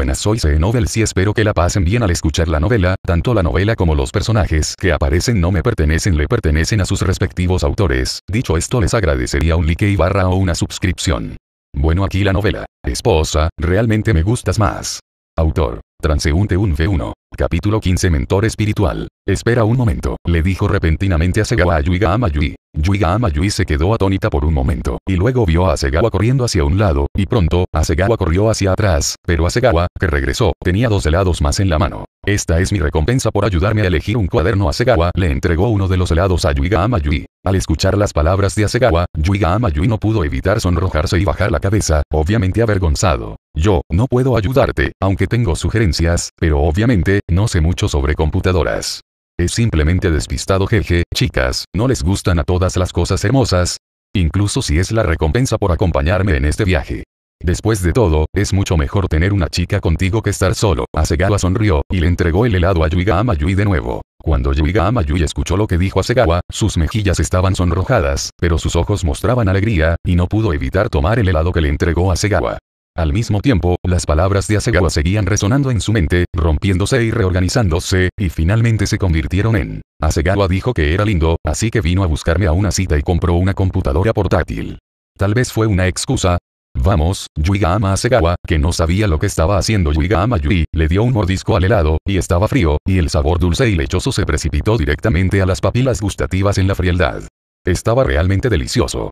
buenas. Soy C. y espero que la pasen bien al escuchar la novela, tanto la novela como los personajes que aparecen no me pertenecen le pertenecen a sus respectivos autores. Dicho esto les agradecería un like y barra o una suscripción. Bueno aquí la novela. Esposa, realmente me gustas más. Autor. Transeúnte 1v1. Capítulo 15 Mentor espiritual. Espera un momento, le dijo repentinamente a Segawa a Yuiga Amayui. Yuiga Amayui se quedó atónita por un momento, y luego vio a Segawa corriendo hacia un lado, y pronto, Asegawa corrió hacia atrás, pero Asegawa, que regresó, tenía dos helados más en la mano. Esta es mi recompensa por ayudarme a elegir un cuaderno. Asegawa le entregó uno de los helados a Yuiga Amayui. Al escuchar las palabras de Asegawa, Yuiga Amayui no pudo evitar sonrojarse y bajar la cabeza, obviamente avergonzado. Yo no puedo ayudarte, aunque tengo sugerencias, pero obviamente, no sé mucho sobre computadoras. Es simplemente despistado jeje, chicas, no les gustan a todas las cosas hermosas, incluso si es la recompensa por acompañarme en este viaje. Después de todo, es mucho mejor tener una chica contigo que estar solo. Asegawa sonrió, y le entregó el helado a Yuiga Amayui de nuevo. Cuando Yuiga escuchó lo que dijo Asegawa, sus mejillas estaban sonrojadas, pero sus ojos mostraban alegría, y no pudo evitar tomar el helado que le entregó Asegawa. Al mismo tiempo, las palabras de Asegawa seguían resonando en su mente, rompiéndose y reorganizándose, y finalmente se convirtieron en. Asegawa dijo que era lindo, así que vino a buscarme a una cita y compró una computadora portátil. Tal vez fue una excusa, Vamos, Yuigama Asegawa, que no sabía lo que estaba haciendo Yuigama Yui, le dio un mordisco al helado, y estaba frío, y el sabor dulce y lechoso se precipitó directamente a las papilas gustativas en la frialdad. Estaba realmente delicioso.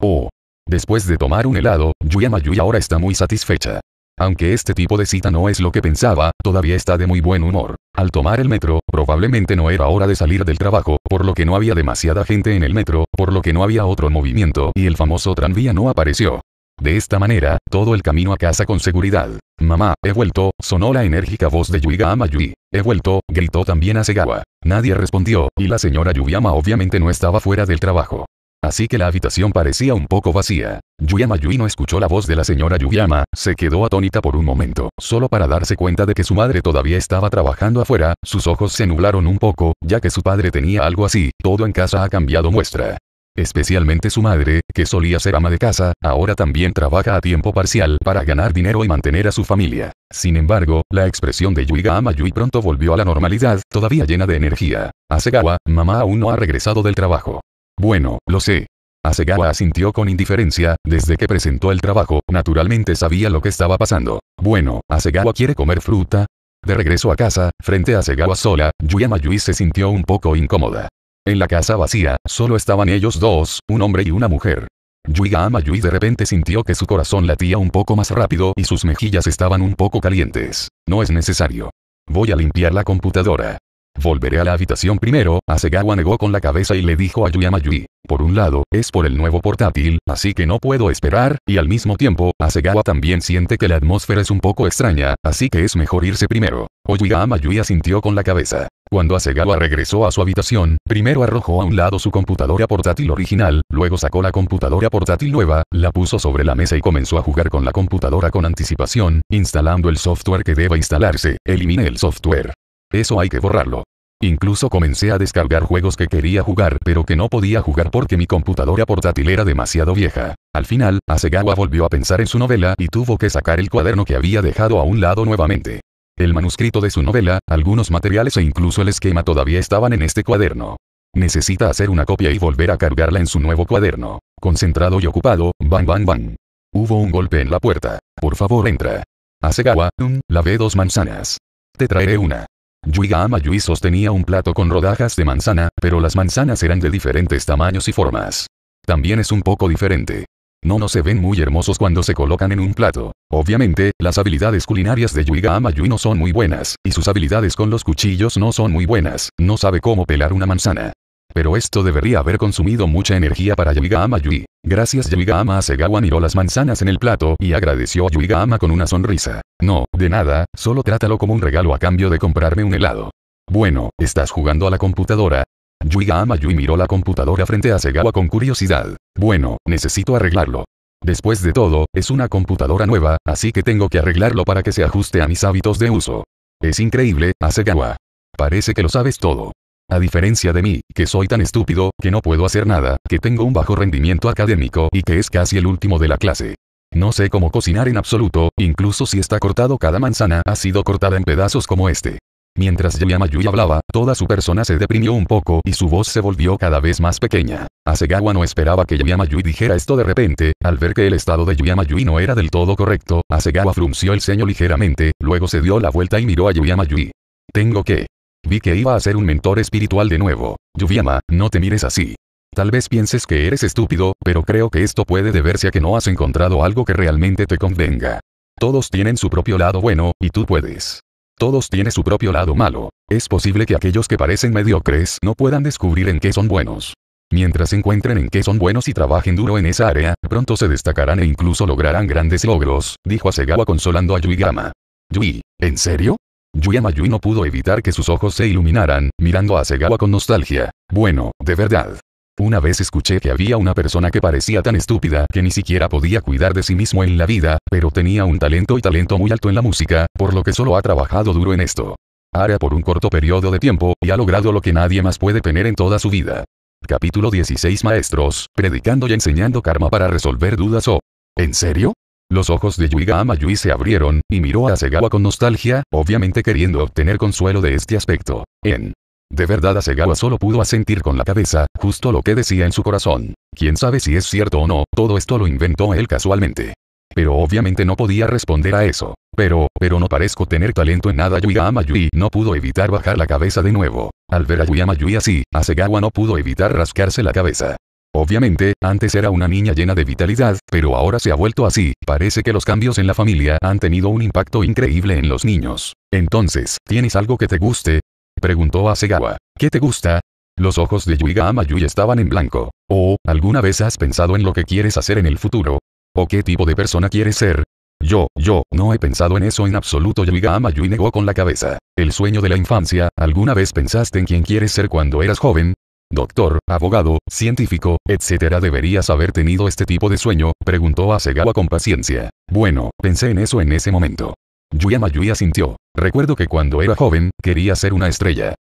Oh, Después de tomar un helado, Yuyama Yui ahora está muy satisfecha. Aunque este tipo de cita no es lo que pensaba, todavía está de muy buen humor. Al tomar el metro, probablemente no era hora de salir del trabajo, por lo que no había demasiada gente en el metro, por lo que no había otro movimiento y el famoso tranvía no apareció. De esta manera, todo el camino a casa con seguridad. Mamá, he vuelto, sonó la enérgica voz de Yuyama Yui. He vuelto, gritó también a Segawa. Nadie respondió, y la señora Yuyama obviamente no estaba fuera del trabajo. Así que la habitación parecía un poco vacía. Yuyama Yui no escuchó la voz de la señora Yuyama, se quedó atónita por un momento, solo para darse cuenta de que su madre todavía estaba trabajando afuera, sus ojos se nublaron un poco, ya que su padre tenía algo así, todo en casa ha cambiado muestra. Especialmente su madre, que solía ser ama de casa, ahora también trabaja a tiempo parcial para ganar dinero y mantener a su familia. Sin embargo, la expresión de Yuyama Yui pronto volvió a la normalidad, todavía llena de energía. Hasegawa, mamá aún no ha regresado del trabajo. Bueno, lo sé. Asegawa asintió con indiferencia, desde que presentó el trabajo, naturalmente sabía lo que estaba pasando. Bueno, ¿Asegawa quiere comer fruta? De regreso a casa, frente a Asegawa sola, Yuyama Yui se sintió un poco incómoda. En la casa vacía, solo estaban ellos dos, un hombre y una mujer. Yuyama Yui de repente sintió que su corazón latía un poco más rápido y sus mejillas estaban un poco calientes. No es necesario. Voy a limpiar la computadora. Volveré a la habitación primero, Asegawa negó con la cabeza y le dijo a Yuyamayui. Por un lado, es por el nuevo portátil, así que no puedo esperar, y al mismo tiempo, Asegawa también siente que la atmósfera es un poco extraña, así que es mejor irse primero. Yui asintió con la cabeza. Cuando Asegawa regresó a su habitación, primero arrojó a un lado su computadora portátil original, luego sacó la computadora portátil nueva, la puso sobre la mesa y comenzó a jugar con la computadora con anticipación, instalando el software que deba instalarse. Elimine el software. Eso hay que borrarlo. Incluso comencé a descargar juegos que quería jugar pero que no podía jugar porque mi computadora portátil era demasiado vieja. Al final, Asegawa volvió a pensar en su novela y tuvo que sacar el cuaderno que había dejado a un lado nuevamente. El manuscrito de su novela, algunos materiales e incluso el esquema todavía estaban en este cuaderno. Necesita hacer una copia y volver a cargarla en su nuevo cuaderno. Concentrado y ocupado, bang bang bang. Hubo un golpe en la puerta. Por favor entra. Asegawa, mm, la ve dos manzanas. Te traeré una. Yuiga Amayui sostenía un plato con rodajas de manzana, pero las manzanas eran de diferentes tamaños y formas. También es un poco diferente. No no se ven muy hermosos cuando se colocan en un plato. Obviamente, las habilidades culinarias de Yuiga Amayui no son muy buenas, y sus habilidades con los cuchillos no son muy buenas, no sabe cómo pelar una manzana. Pero esto debería haber consumido mucha energía para Ama Yui. Gracias Ama Asegawa miró las manzanas en el plato y agradeció a Ama con una sonrisa. No, de nada, solo trátalo como un regalo a cambio de comprarme un helado. Bueno, ¿estás jugando a la computadora? Yuiga Yui miró la computadora frente a Asegawa con curiosidad. Bueno, necesito arreglarlo. Después de todo, es una computadora nueva, así que tengo que arreglarlo para que se ajuste a mis hábitos de uso. Es increíble, Asegawa. Parece que lo sabes todo. A diferencia de mí, que soy tan estúpido, que no puedo hacer nada, que tengo un bajo rendimiento académico y que es casi el último de la clase. No sé cómo cocinar en absoluto, incluso si está cortado cada manzana ha sido cortada en pedazos como este. Mientras Yamayui hablaba, toda su persona se deprimió un poco y su voz se volvió cada vez más pequeña. Asegawa no esperaba que Yamayui dijera esto de repente, al ver que el estado de Yui no era del todo correcto, Asegawa frunció el ceño ligeramente, luego se dio la vuelta y miró a Yui. Tengo que. Vi que iba a ser un mentor espiritual de nuevo. Yuviyama, no te mires así. Tal vez pienses que eres estúpido, pero creo que esto puede deberse a que no has encontrado algo que realmente te convenga. Todos tienen su propio lado bueno, y tú puedes. Todos tienen su propio lado malo. Es posible que aquellos que parecen mediocres no puedan descubrir en qué son buenos. Mientras encuentren en qué son buenos y trabajen duro en esa área, pronto se destacarán e incluso lograrán grandes logros, dijo Asegawa consolando a Yuigama. Yui, ¿en serio? Yuyamayui no pudo evitar que sus ojos se iluminaran, mirando a Segawa con nostalgia. Bueno, de verdad. Una vez escuché que había una persona que parecía tan estúpida que ni siquiera podía cuidar de sí mismo en la vida, pero tenía un talento y talento muy alto en la música, por lo que solo ha trabajado duro en esto. Ara por un corto periodo de tiempo, y ha logrado lo que nadie más puede tener en toda su vida. Capítulo 16 Maestros, predicando y enseñando karma para resolver dudas o... ¿En serio? Los ojos de Yuiga Amayui se abrieron, y miró a Segawa con nostalgia, obviamente queriendo obtener consuelo de este aspecto. En de verdad Asegawa solo pudo asentir con la cabeza, justo lo que decía en su corazón. Quién sabe si es cierto o no, todo esto lo inventó él casualmente. Pero obviamente no podía responder a eso. Pero, pero no parezco tener talento en nada Yuiga Amayui no pudo evitar bajar la cabeza de nuevo. Al ver a Yuiga Amayui así, Asegawa no pudo evitar rascarse la cabeza. Obviamente, antes era una niña llena de vitalidad, pero ahora se ha vuelto así, parece que los cambios en la familia han tenido un impacto increíble en los niños. Entonces, ¿tienes algo que te guste? Preguntó a Segawa. ¿Qué te gusta? Los ojos de Yuiga Amayui estaban en blanco. ¿O, oh, alguna vez has pensado en lo que quieres hacer en el futuro? ¿O qué tipo de persona quieres ser? Yo, yo, no he pensado en eso en absoluto. Yuiga Amayui negó con la cabeza. El sueño de la infancia, ¿alguna vez pensaste en quién quieres ser cuando eras joven? Doctor, abogado, científico, etc. ¿Deberías haber tenido este tipo de sueño? Preguntó a Segawa con paciencia. Bueno, pensé en eso en ese momento. Mayui asintió. Recuerdo que cuando era joven, quería ser una estrella.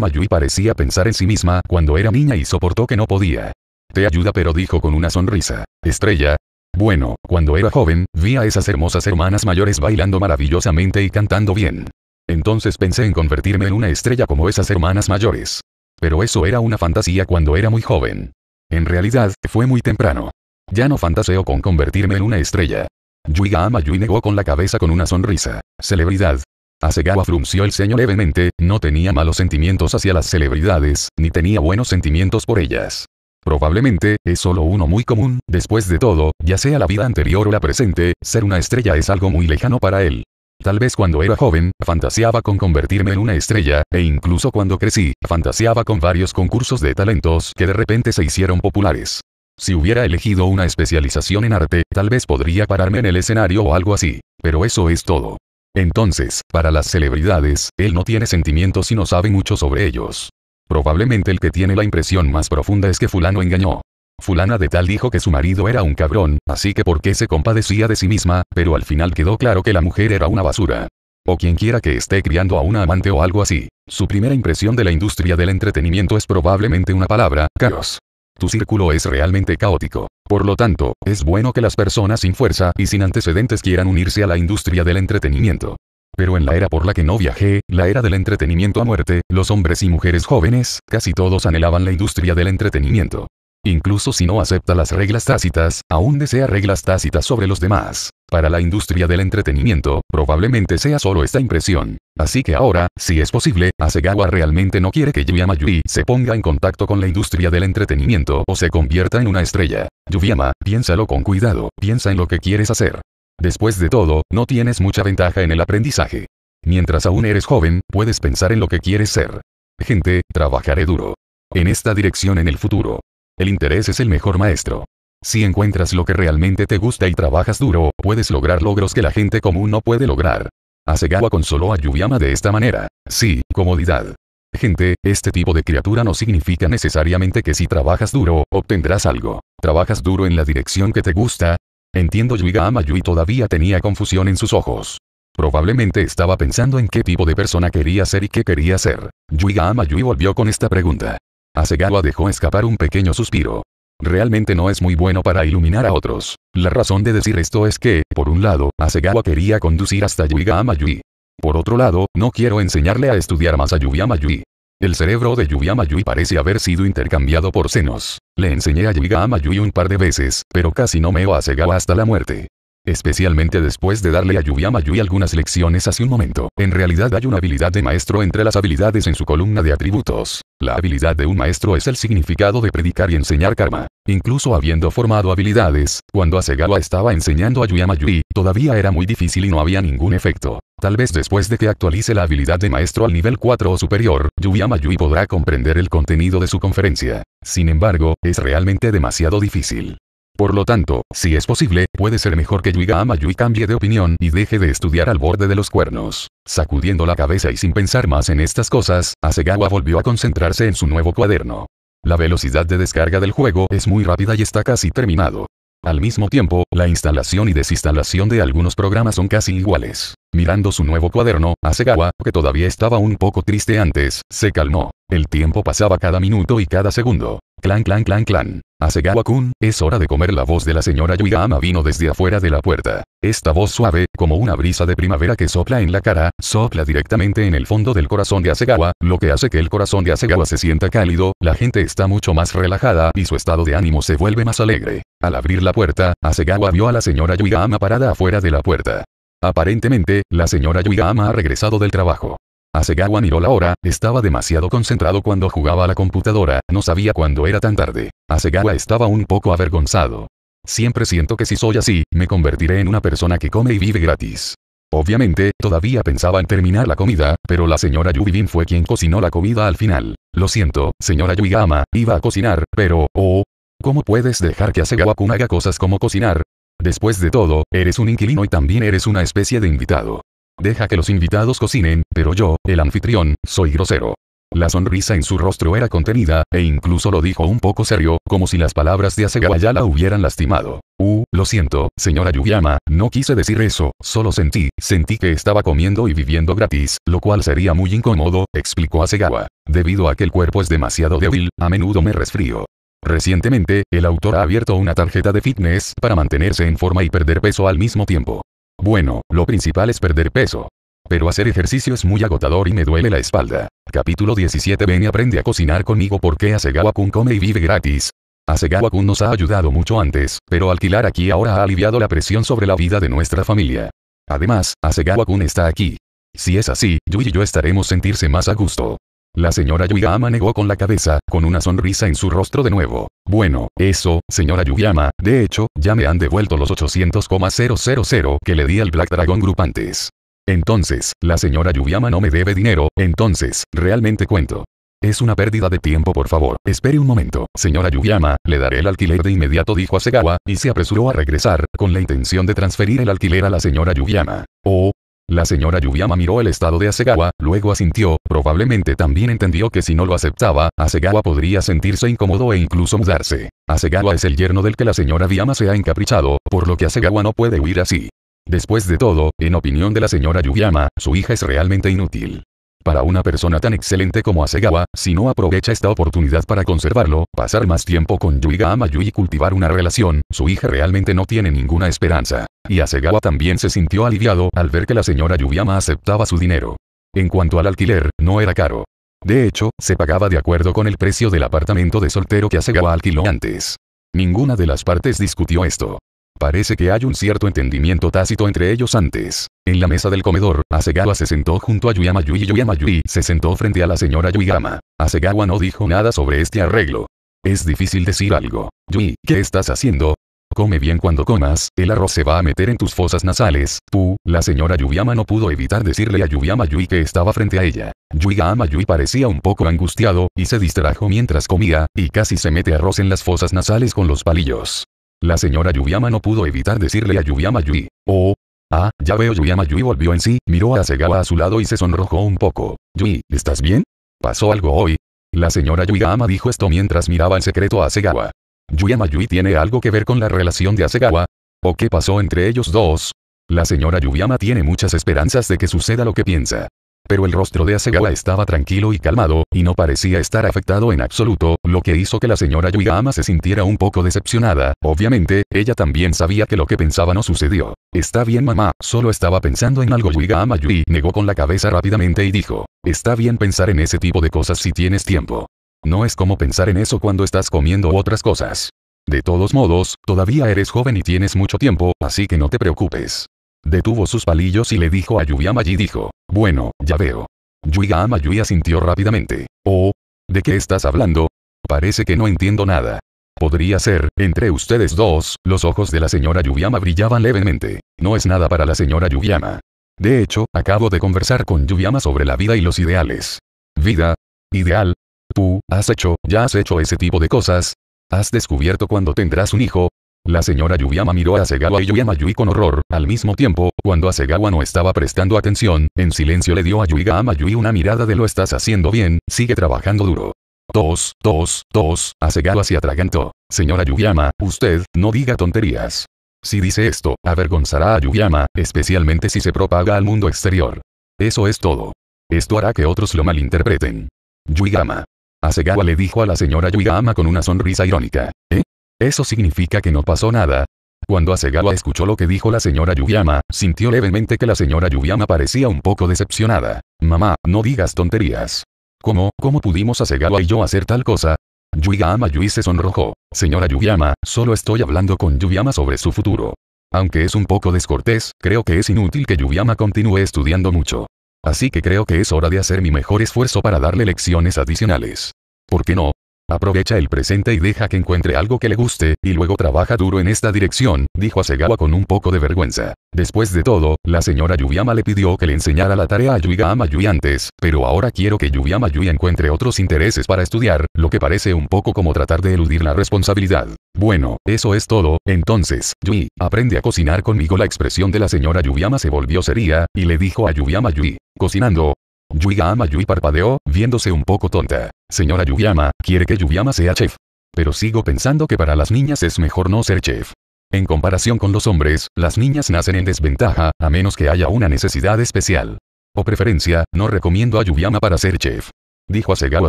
Mayui parecía pensar en sí misma cuando era niña y soportó que no podía. Te ayuda pero dijo con una sonrisa. Estrella, bueno, cuando era joven, vi a esas hermosas hermanas mayores bailando maravillosamente y cantando bien. Entonces pensé en convertirme en una estrella como esas hermanas mayores. Pero eso era una fantasía cuando era muy joven. En realidad, fue muy temprano. Ya no fantaseo con convertirme en una estrella. Yuiga Amayui negó con la cabeza con una sonrisa. Celebridad. Asegawa frunció el ceño levemente, no tenía malos sentimientos hacia las celebridades, ni tenía buenos sentimientos por ellas. Probablemente, es solo uno muy común, después de todo, ya sea la vida anterior o la presente, ser una estrella es algo muy lejano para él. Tal vez cuando era joven, fantaseaba con convertirme en una estrella, e incluso cuando crecí, fantaseaba con varios concursos de talentos que de repente se hicieron populares. Si hubiera elegido una especialización en arte, tal vez podría pararme en el escenario o algo así, pero eso es todo. Entonces, para las celebridades, él no tiene sentimientos y no sabe mucho sobre ellos. Probablemente el que tiene la impresión más profunda es que fulano engañó. Fulana de tal dijo que su marido era un cabrón, así que por qué se compadecía de sí misma, pero al final quedó claro que la mujer era una basura. O quien quiera que esté criando a una amante o algo así. Su primera impresión de la industria del entretenimiento es probablemente una palabra, caos. Tu círculo es realmente caótico. Por lo tanto, es bueno que las personas sin fuerza y sin antecedentes quieran unirse a la industria del entretenimiento. Pero en la era por la que no viajé, la era del entretenimiento a muerte, los hombres y mujeres jóvenes, casi todos anhelaban la industria del entretenimiento. Incluso si no acepta las reglas tácitas, aún desea reglas tácitas sobre los demás. Para la industria del entretenimiento, probablemente sea solo esta impresión. Así que ahora, si es posible, Asegawa realmente no quiere que Yuyama Yui se ponga en contacto con la industria del entretenimiento o se convierta en una estrella. Yuyama, piénsalo con cuidado, piensa en lo que quieres hacer. Después de todo, no tienes mucha ventaja en el aprendizaje. Mientras aún eres joven, puedes pensar en lo que quieres ser. Gente, trabajaré duro. En esta dirección en el futuro. El interés es el mejor maestro. Si encuentras lo que realmente te gusta y trabajas duro, puedes lograr logros que la gente común no puede lograr. Asegawa consoló a Yuyama de esta manera. Sí, comodidad. Gente, este tipo de criatura no significa necesariamente que si trabajas duro, obtendrás algo. ¿Trabajas duro en la dirección que te gusta? Entiendo ama Yui todavía tenía confusión en sus ojos. Probablemente estaba pensando en qué tipo de persona quería ser y qué quería ser. Yuiga Yui volvió con esta pregunta. Asegawa dejó escapar un pequeño suspiro. Realmente no es muy bueno para iluminar a otros. La razón de decir esto es que, por un lado, Asegawa quería conducir hasta Yuiga Yui. Por otro lado, no quiero enseñarle a estudiar más a Yuyama Yui. El cerebro de Yuyama Yui parece haber sido intercambiado por senos. Le enseñé a Yuiga Yui un par de veces, pero casi no me a Asegawa hasta la muerte. Especialmente después de darle a Yuyama Yui algunas lecciones hace un momento. En realidad hay una habilidad de maestro entre las habilidades en su columna de atributos. La habilidad de un maestro es el significado de predicar y enseñar karma. Incluso habiendo formado habilidades, cuando Asegawa estaba enseñando a Yuyama Yui, todavía era muy difícil y no había ningún efecto. Tal vez después de que actualice la habilidad de maestro al nivel 4 o superior, Yuyamayui Yui podrá comprender el contenido de su conferencia. Sin embargo, es realmente demasiado difícil. Por lo tanto, si es posible, puede ser mejor que Yuiga Amayui cambie de opinión y deje de estudiar al borde de los cuernos. Sacudiendo la cabeza y sin pensar más en estas cosas, Asegawa volvió a concentrarse en su nuevo cuaderno. La velocidad de descarga del juego es muy rápida y está casi terminado. Al mismo tiempo, la instalación y desinstalación de algunos programas son casi iguales. Mirando su nuevo cuaderno, Asegawa, que todavía estaba un poco triste antes, se calmó. El tiempo pasaba cada minuto y cada segundo. Clan clan clan clan. Asegawa-kun, es hora de comer la voz de la señora Yuigama vino desde afuera de la puerta. Esta voz suave, como una brisa de primavera que sopla en la cara, sopla directamente en el fondo del corazón de Asegawa, lo que hace que el corazón de Asegawa se sienta cálido, la gente está mucho más relajada y su estado de ánimo se vuelve más alegre. Al abrir la puerta, Asegawa vio a la señora Yuigama parada afuera de la puerta. Aparentemente, la señora Yuigama ha regresado del trabajo. Asegawa miró la hora, estaba demasiado concentrado cuando jugaba a la computadora, no sabía cuándo era tan tarde. Asegawa estaba un poco avergonzado. Siempre siento que si soy así, me convertiré en una persona que come y vive gratis. Obviamente, todavía pensaba en terminar la comida, pero la señora Yubibin fue quien cocinó la comida al final. Lo siento, señora Yuigama, iba a cocinar, pero, oh, ¿cómo puedes dejar que Asegawa-kun haga cosas como cocinar? Después de todo, eres un inquilino y también eres una especie de invitado. Deja que los invitados cocinen, pero yo, el anfitrión, soy grosero. La sonrisa en su rostro era contenida, e incluso lo dijo un poco serio, como si las palabras de Asegawa ya la hubieran lastimado. Uh, lo siento, señora Yuyama, no quise decir eso, solo sentí, sentí que estaba comiendo y viviendo gratis, lo cual sería muy incómodo, explicó Asegawa. Debido a que el cuerpo es demasiado débil, a menudo me resfrío. Recientemente, el autor ha abierto una tarjeta de fitness para mantenerse en forma y perder peso al mismo tiempo. Bueno, lo principal es perder peso. Pero hacer ejercicio es muy agotador y me duele la espalda. Capítulo 17 Ven y aprende a cocinar conmigo porque Asegawa-kun come y vive gratis. Asegawakun nos ha ayudado mucho antes, pero alquilar aquí ahora ha aliviado la presión sobre la vida de nuestra familia. Además, Asegawa-kun está aquí. Si es así, Yui y yo estaremos sentirse más a gusto. La señora Yuyama negó con la cabeza, con una sonrisa en su rostro de nuevo. Bueno, eso, señora Yuyama, de hecho, ya me han devuelto los 800,000 que le di al Black Dragon Group antes. Entonces, la señora Yuyama no me debe dinero, entonces, realmente cuento. Es una pérdida de tiempo por favor, espere un momento, señora Yuyama, le daré el alquiler de inmediato dijo Segawa, y se apresuró a regresar, con la intención de transferir el alquiler a la señora Yuyama. Oh, la señora Yuyama miró el estado de Asegawa, luego asintió, probablemente también entendió que si no lo aceptaba, Asegawa podría sentirse incómodo e incluso mudarse. Asegawa es el yerno del que la señora Yuyama se ha encaprichado, por lo que Asegawa no puede huir así. Después de todo, en opinión de la señora Yuyama, su hija es realmente inútil. Para una persona tan excelente como Asegawa, si no aprovecha esta oportunidad para conservarlo, pasar más tiempo con Yuiga Amayu y cultivar una relación, su hija realmente no tiene ninguna esperanza. Y Asegawa también se sintió aliviado al ver que la señora Yuyama aceptaba su dinero. En cuanto al alquiler, no era caro. De hecho, se pagaba de acuerdo con el precio del apartamento de soltero que Asegawa alquiló antes. Ninguna de las partes discutió esto. Parece que hay un cierto entendimiento tácito entre ellos antes. En la mesa del comedor, Asegawa se sentó junto a Yuyama Yui. Yuyama Yui se sentó frente a la señora Yuyama. Asegawa no dijo nada sobre este arreglo. Es difícil decir algo. Yui, ¿qué estás haciendo? Come bien cuando comas, el arroz se va a meter en tus fosas nasales. Tú, la señora Yuyama no pudo evitar decirle a Yuyama Yui que estaba frente a ella. Yuyama Yui parecía un poco angustiado, y se distrajo mientras comía, y casi se mete arroz en las fosas nasales con los palillos. La señora Yuyama no pudo evitar decirle a Yuyama Yui. Oh. Ah, ya veo Yuyama Yui volvió en sí, miró a Asegawa a su lado y se sonrojó un poco. Yui, ¿estás bien? ¿Pasó algo hoy? La señora Yuyama dijo esto mientras miraba en secreto a Asegawa. ¿Yuyama Yui tiene algo que ver con la relación de Asegawa? ¿O qué pasó entre ellos dos? La señora Yuyama tiene muchas esperanzas de que suceda lo que piensa pero el rostro de Asegawa estaba tranquilo y calmado, y no parecía estar afectado en absoluto, lo que hizo que la señora Yuigama se sintiera un poco decepcionada, obviamente, ella también sabía que lo que pensaba no sucedió. Está bien mamá, solo estaba pensando en algo Yuigama Yui negó con la cabeza rápidamente y dijo, está bien pensar en ese tipo de cosas si tienes tiempo. No es como pensar en eso cuando estás comiendo otras cosas. De todos modos, todavía eres joven y tienes mucho tiempo, así que no te preocupes. Detuvo sus palillos y le dijo a Yuyama y dijo, bueno, ya veo. Yuyama Yui sintió rápidamente. Oh, ¿de qué estás hablando? Parece que no entiendo nada. Podría ser, entre ustedes dos, los ojos de la señora Yuyama brillaban levemente. No es nada para la señora Yuyama. De hecho, acabo de conversar con Yuyama sobre la vida y los ideales. ¿Vida? ¿Ideal? ¿Tú, has hecho, ya has hecho ese tipo de cosas? ¿Has descubierto cuándo tendrás un hijo? La señora Yuyama miró a Asegawa y Yuyama Yui con horror, al mismo tiempo, cuando Asegawa no estaba prestando atención, en silencio le dio a Yuyama Yui una mirada de lo estás haciendo bien, sigue trabajando duro. Tos, tos, tos, Asegawa se atragantó. Señora Yuyama, usted, no diga tonterías. Si dice esto, avergonzará a Yuyama, especialmente si se propaga al mundo exterior. Eso es todo. Esto hará que otros lo malinterpreten. Yuyama. Asegawa le dijo a la señora Yuyama con una sonrisa irónica. ¿Eh? Eso significa que no pasó nada. Cuando Asegawa escuchó lo que dijo la señora Yuyama, sintió levemente que la señora Yuyama parecía un poco decepcionada. Mamá, no digas tonterías. ¿Cómo, cómo pudimos Asegawa y yo hacer tal cosa? Yuyama Yui se sonrojó. Señora Yuyama, solo estoy hablando con Yuyama sobre su futuro. Aunque es un poco descortés, creo que es inútil que Yuyama continúe estudiando mucho. Así que creo que es hora de hacer mi mejor esfuerzo para darle lecciones adicionales. ¿Por qué no? Aprovecha el presente y deja que encuentre algo que le guste, y luego trabaja duro en esta dirección, dijo Asegawa con un poco de vergüenza. Después de todo, la señora Yuyama le pidió que le enseñara la tarea a Yuigama Yui antes, pero ahora quiero que Yuyama Yui encuentre otros intereses para estudiar, lo que parece un poco como tratar de eludir la responsabilidad. Bueno, eso es todo, entonces, Yui, aprende a cocinar conmigo. La expresión de la señora Yuyama se volvió seria, y le dijo a Yuyama Yui, cocinando, Yuyama Yui parpadeó, viéndose un poco tonta. Señora yuyama quiere que yuyama sea chef. Pero sigo pensando que para las niñas es mejor no ser chef. En comparación con los hombres, las niñas nacen en desventaja, a menos que haya una necesidad especial. O preferencia, no recomiendo a yuyama para ser chef. Dijo Asegawa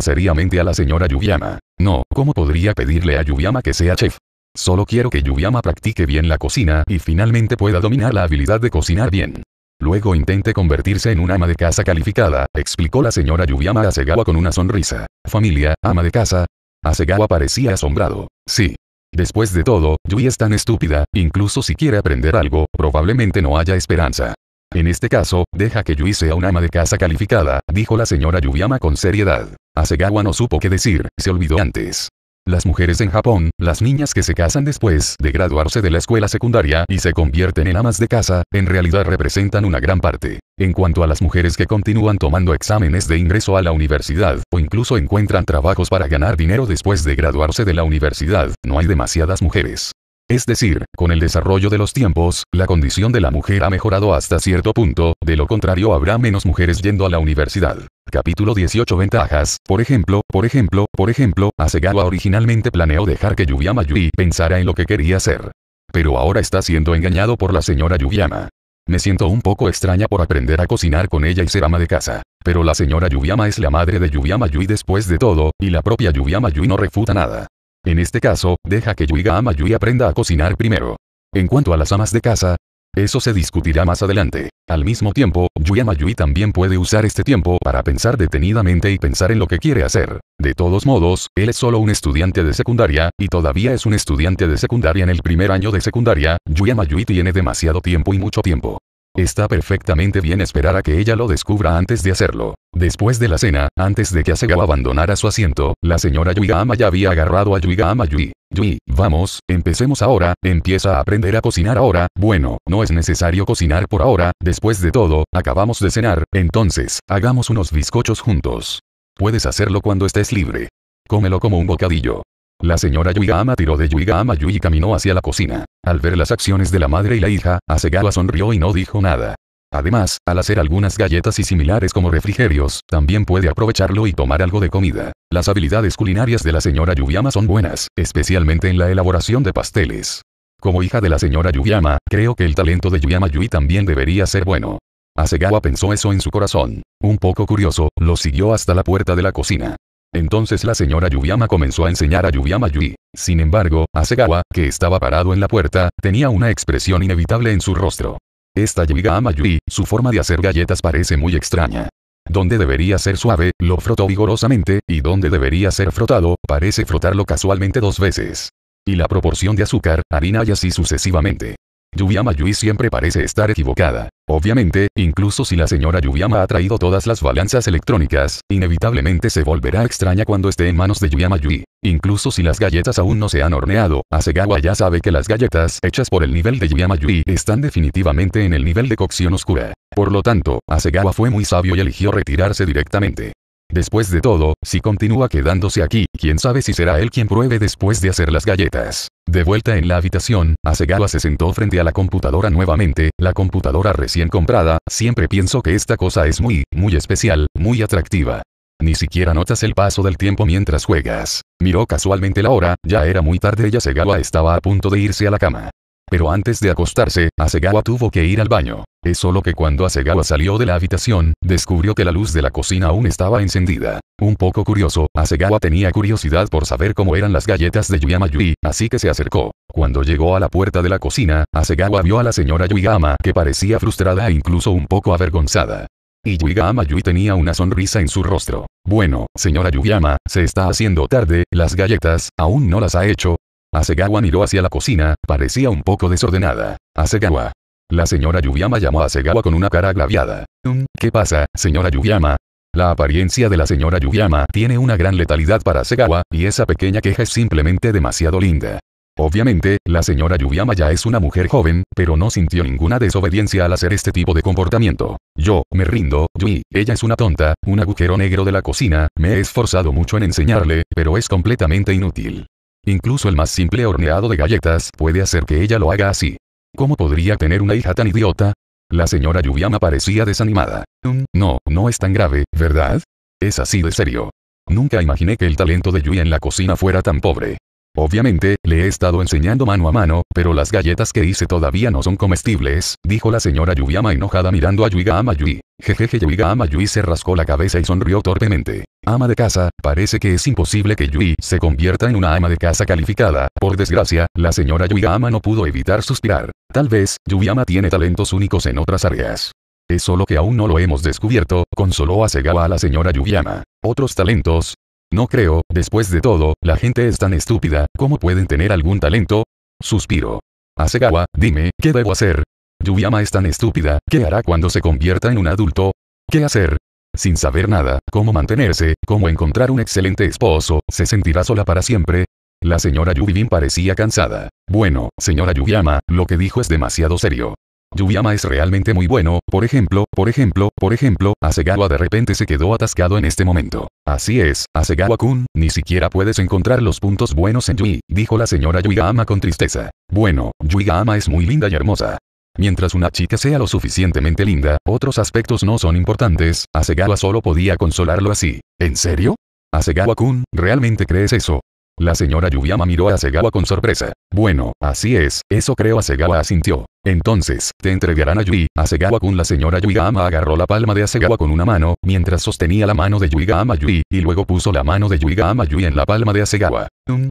seriamente a la señora Yuyama. No, ¿cómo podría pedirle a yuyama que sea chef? Solo quiero que yuyama practique bien la cocina y finalmente pueda dominar la habilidad de cocinar bien. Luego intente convertirse en una ama de casa calificada, explicó la señora Yuyama Asegawa con una sonrisa. Familia, ama de casa. Asegawa parecía asombrado. Sí. Después de todo, Yui es tan estúpida, incluso si quiere aprender algo, probablemente no haya esperanza. En este caso, deja que Yui sea una ama de casa calificada, dijo la señora Yuyama con seriedad. Asegawa no supo qué decir, se olvidó antes. Las mujeres en Japón, las niñas que se casan después de graduarse de la escuela secundaria y se convierten en amas de casa, en realidad representan una gran parte. En cuanto a las mujeres que continúan tomando exámenes de ingreso a la universidad, o incluso encuentran trabajos para ganar dinero después de graduarse de la universidad, no hay demasiadas mujeres. Es decir, con el desarrollo de los tiempos, la condición de la mujer ha mejorado hasta cierto punto, de lo contrario habrá menos mujeres yendo a la universidad. Capítulo 18 Ventajas, por ejemplo, por ejemplo, por ejemplo, Asegawa originalmente planeó dejar que Yuyama Yui pensara en lo que quería hacer. Pero ahora está siendo engañado por la señora Yuyama. Me siento un poco extraña por aprender a cocinar con ella y ser ama de casa. Pero la señora Yuyama es la madre de Yuyama Yui después de todo, y la propia Yuyama Yui no refuta nada. En este caso, deja que Yui Ama aprenda a cocinar primero. En cuanto a las amas de casa, eso se discutirá más adelante. Al mismo tiempo, Yuya Yui también puede usar este tiempo para pensar detenidamente y pensar en lo que quiere hacer. De todos modos, él es solo un estudiante de secundaria, y todavía es un estudiante de secundaria en el primer año de secundaria, Yuya Yui tiene demasiado tiempo y mucho tiempo. Está perfectamente bien esperar a que ella lo descubra antes de hacerlo. Después de la cena, antes de que Asegawa abandonara su asiento, la señora Yuigama ya había agarrado a Yuigama Yui. Yui, vamos, empecemos ahora, empieza a aprender a cocinar ahora, bueno, no es necesario cocinar por ahora, después de todo, acabamos de cenar, entonces, hagamos unos bizcochos juntos. Puedes hacerlo cuando estés libre. Cómelo como un bocadillo. La señora Yuigama tiró de Yuigama Yui y caminó hacia la cocina. Al ver las acciones de la madre y la hija, Asegawa sonrió y no dijo nada. Además, al hacer algunas galletas y similares como refrigerios, también puede aprovecharlo y tomar algo de comida. Las habilidades culinarias de la señora Yuyama son buenas, especialmente en la elaboración de pasteles. Como hija de la señora Yuyama, creo que el talento de Yuyama Yui también debería ser bueno. Asegawa pensó eso en su corazón. Un poco curioso, lo siguió hasta la puerta de la cocina. Entonces la señora Yubiama comenzó a enseñar a Yubiyama Yui. Sin embargo, Asegawa, que estaba parado en la puerta, tenía una expresión inevitable en su rostro. Esta Yubiyama Yui, su forma de hacer galletas parece muy extraña. Donde debería ser suave, lo frotó vigorosamente, y donde debería ser frotado, parece frotarlo casualmente dos veces. Y la proporción de azúcar, harina y así sucesivamente. Yuyama Yui siempre parece estar equivocada. Obviamente, incluso si la señora Yuyama ha traído todas las balanzas electrónicas, inevitablemente se volverá extraña cuando esté en manos de Yuyama Yui. Incluso si las galletas aún no se han horneado, Asegawa ya sabe que las galletas hechas por el nivel de Yuyama Yui están definitivamente en el nivel de cocción oscura. Por lo tanto, Asegawa fue muy sabio y eligió retirarse directamente. Después de todo, si continúa quedándose aquí, quién sabe si será él quien pruebe después de hacer las galletas. De vuelta en la habitación, Asegawa se sentó frente a la computadora nuevamente, la computadora recién comprada, siempre pienso que esta cosa es muy, muy especial, muy atractiva. Ni siquiera notas el paso del tiempo mientras juegas. Miró casualmente la hora, ya era muy tarde y Asegawa estaba a punto de irse a la cama. Pero antes de acostarse, Asegawa tuvo que ir al baño. Es solo que cuando Asegawa salió de la habitación, descubrió que la luz de la cocina aún estaba encendida. Un poco curioso, Asegawa tenía curiosidad por saber cómo eran las galletas de Yuyama Yui, así que se acercó. Cuando llegó a la puerta de la cocina, Asegawa vio a la señora Yuyama que parecía frustrada e incluso un poco avergonzada. Y Yuyama Yui tenía una sonrisa en su rostro. Bueno, señora Yuyama, se está haciendo tarde, las galletas, aún no las ha hecho, Asegawa miró hacia la cocina, parecía un poco desordenada. Asegawa. La señora Yuyama llamó a Asegawa con una cara agraviada. Mm, ¿Qué pasa, señora Yuyama? La apariencia de la señora Yuyama tiene una gran letalidad para Asegawa, y esa pequeña queja es simplemente demasiado linda. Obviamente, la señora Yuyama ya es una mujer joven, pero no sintió ninguna desobediencia al hacer este tipo de comportamiento. Yo, me rindo, Yui, ella es una tonta, un agujero negro de la cocina, me he esforzado mucho en enseñarle, pero es completamente inútil. Incluso el más simple horneado de galletas puede hacer que ella lo haga así. ¿Cómo podría tener una hija tan idiota? La señora Yuyama parecía desanimada. Mm, no, no es tan grave, ¿verdad? Es así de serio. Nunca imaginé que el talento de Yui en la cocina fuera tan pobre. Obviamente, le he estado enseñando mano a mano, pero las galletas que hice todavía no son comestibles, dijo la señora Yuyama enojada mirando a Yuiga Amayui. Jejeje Yuiga Amayui se rascó la cabeza y sonrió torpemente. Ama de casa, parece que es imposible que Yui se convierta en una ama de casa calificada. Por desgracia, la señora Yuiga no pudo evitar suspirar. Tal vez, Yuyama tiene talentos únicos en otras áreas. Es solo que aún no lo hemos descubierto, consoló a Segawa a la señora Yuyama. Otros talentos, no creo, después de todo, la gente es tan estúpida, ¿cómo pueden tener algún talento? Suspiro. Asegawa, dime, ¿qué debo hacer? Yuyama es tan estúpida, ¿qué hará cuando se convierta en un adulto? ¿Qué hacer? Sin saber nada, cómo mantenerse, cómo encontrar un excelente esposo, ¿se sentirá sola para siempre? La señora Yubibin parecía cansada. Bueno, señora Yuyama, lo que dijo es demasiado serio. Yuyama es realmente muy bueno, por ejemplo, por ejemplo, por ejemplo, Asegawa de repente se quedó atascado en este momento. Así es, asegawa kun ni siquiera puedes encontrar los puntos buenos en Yui, dijo la señora Yuyama con tristeza. Bueno, Yuyama es muy linda y hermosa. Mientras una chica sea lo suficientemente linda, otros aspectos no son importantes, Asegawa solo podía consolarlo así. ¿En serio? asegawa kun ¿realmente crees eso? La señora Yuyama miró a Asegawa con sorpresa. Bueno, así es, eso creo Asegawa asintió. Entonces, te entregarán a Yui, Asegawa-kun la señora Yuigama agarró la palma de Asegawa con una mano, mientras sostenía la mano de Yuigama Yui, y luego puso la mano de Yuigama Yui en la palma de Asegawa.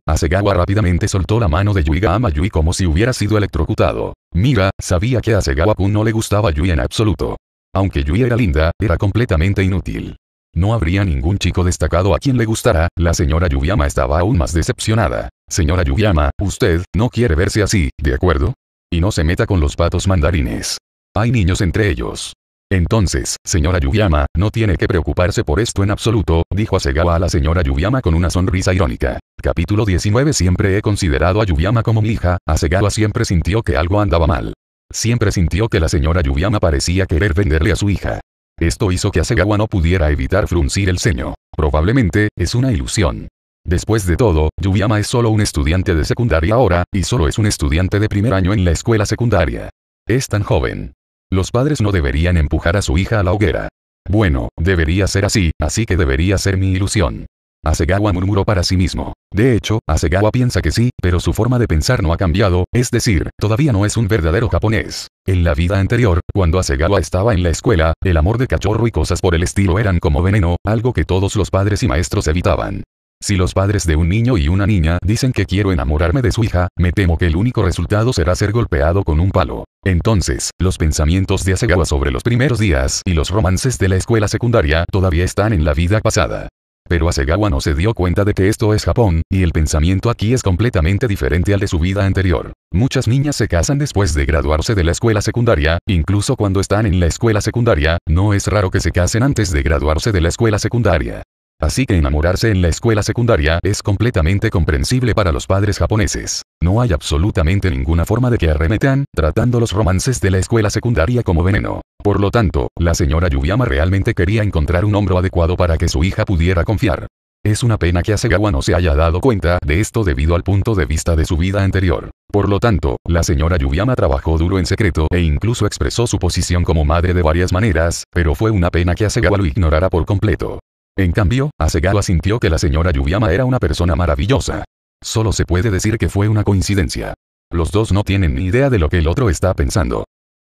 Asegawa rápidamente soltó la mano de Yuigama Yui como si hubiera sido electrocutado. Mira, sabía que a Asegawa-kun no le gustaba Yui en absoluto. Aunque Yui era linda, era completamente inútil. No habría ningún chico destacado a quien le gustara, la señora Yuyama estaba aún más decepcionada. Señora Yuyama, usted, no quiere verse así, ¿de acuerdo? Y no se meta con los patos mandarines. Hay niños entre ellos. Entonces, señora Yuyama, no tiene que preocuparse por esto en absoluto, dijo Asegawa a la señora Yuyama con una sonrisa irónica. Capítulo 19 Siempre he considerado a Yuyama como mi hija, Asegawa siempre sintió que algo andaba mal. Siempre sintió que la señora Yuyama parecía querer venderle a su hija. Esto hizo que Asegawa no pudiera evitar fruncir el ceño. Probablemente, es una ilusión. Después de todo, Yuyama es solo un estudiante de secundaria ahora, y solo es un estudiante de primer año en la escuela secundaria. Es tan joven. Los padres no deberían empujar a su hija a la hoguera. Bueno, debería ser así, así que debería ser mi ilusión. Asegawa murmuró para sí mismo. De hecho, Asegawa piensa que sí, pero su forma de pensar no ha cambiado, es decir, todavía no es un verdadero japonés. En la vida anterior, cuando Asegawa estaba en la escuela, el amor de cachorro y cosas por el estilo eran como veneno, algo que todos los padres y maestros evitaban. Si los padres de un niño y una niña dicen que quiero enamorarme de su hija, me temo que el único resultado será ser golpeado con un palo. Entonces, los pensamientos de Asegawa sobre los primeros días y los romances de la escuela secundaria todavía están en la vida pasada pero Asegawa no se dio cuenta de que esto es Japón, y el pensamiento aquí es completamente diferente al de su vida anterior. Muchas niñas se casan después de graduarse de la escuela secundaria, incluso cuando están en la escuela secundaria, no es raro que se casen antes de graduarse de la escuela secundaria. Así que enamorarse en la escuela secundaria es completamente comprensible para los padres japoneses. No hay absolutamente ninguna forma de que arremetan, tratando los romances de la escuela secundaria como veneno. Por lo tanto, la señora Yuyama realmente quería encontrar un hombro adecuado para que su hija pudiera confiar. Es una pena que Asegawa no se haya dado cuenta de esto debido al punto de vista de su vida anterior. Por lo tanto, la señora Yuyama trabajó duro en secreto e incluso expresó su posición como madre de varias maneras, pero fue una pena que Asegawa lo ignorara por completo. En cambio, Asegawa sintió que la señora Yuyama era una persona maravillosa. Solo se puede decir que fue una coincidencia. Los dos no tienen ni idea de lo que el otro está pensando.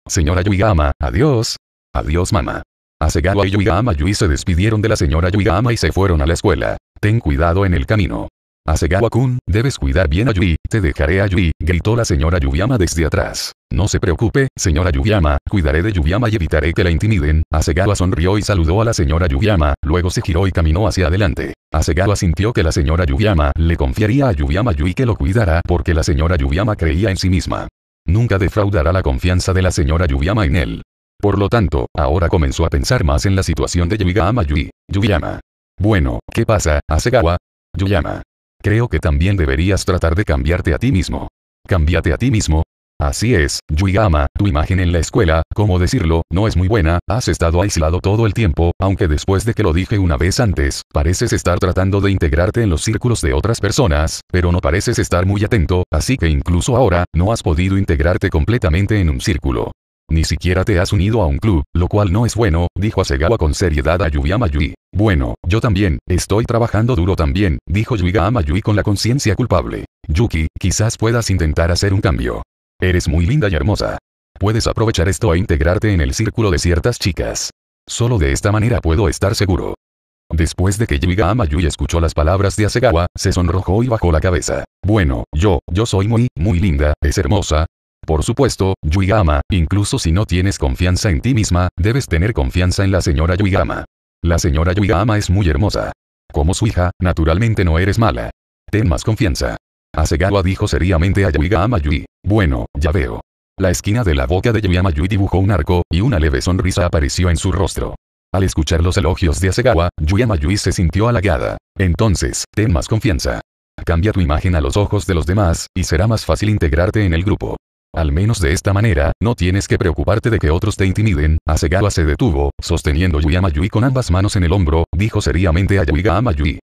Señora Yuyama, adiós. Adiós mamá. Asegawa y Yuyama Yui se despidieron de la señora Yuyama y se fueron a la escuela. Ten cuidado en el camino asegawa kun debes cuidar bien a Yui, te dejaré a Yui, gritó la señora Yuyama desde atrás. No se preocupe, señora Yuyama, cuidaré de Yuyama y evitaré que la intimiden. Asegawa sonrió y saludó a la señora Yuyama, luego se giró y caminó hacia adelante. Asegawa sintió que la señora Yuyama le confiaría a Yuyama Yui que lo cuidara porque la señora Yuyama creía en sí misma. Nunca defraudará la confianza de la señora Yuyama en él. Por lo tanto, ahora comenzó a pensar más en la situación de Yuyama Yui. Yuyama. Bueno, ¿qué pasa, Asegawa? Yuyama. Creo que también deberías tratar de cambiarte a ti mismo. Cámbiate a ti mismo. Así es, Yuigama, tu imagen en la escuela, como decirlo, no es muy buena, has estado aislado todo el tiempo, aunque después de que lo dije una vez antes, pareces estar tratando de integrarte en los círculos de otras personas, pero no pareces estar muy atento, así que incluso ahora, no has podido integrarte completamente en un círculo. Ni siquiera te has unido a un club, lo cual no es bueno, dijo Asegawa con seriedad a Yuyama Yui. Bueno, yo también, estoy trabajando duro también, dijo Yuigama Yui con la conciencia culpable. Yuki, quizás puedas intentar hacer un cambio. Eres muy linda y hermosa. Puedes aprovechar esto a e integrarte en el círculo de ciertas chicas. Solo de esta manera puedo estar seguro. Después de que Yuigama Yui escuchó las palabras de Asegawa, se sonrojó y bajó la cabeza. Bueno, yo, yo soy muy, muy linda, es hermosa, por supuesto, Yuigama, incluso si no tienes confianza en ti misma, debes tener confianza en la señora Yuigama. La señora Yuigama es muy hermosa. Como su hija, naturalmente no eres mala. Ten más confianza. Asegawa dijo seriamente a Yuigama Yui. Bueno, ya veo. La esquina de la boca de Yuigama Yui dibujó un arco, y una leve sonrisa apareció en su rostro. Al escuchar los elogios de Asegawa, Yuigama Yui se sintió halagada. Entonces, ten más confianza. Cambia tu imagen a los ojos de los demás, y será más fácil integrarte en el grupo. Al menos de esta manera, no tienes que preocuparte de que otros te intimiden. Asegawa se detuvo, sosteniendo Yui con ambas manos en el hombro, dijo seriamente a Yuiga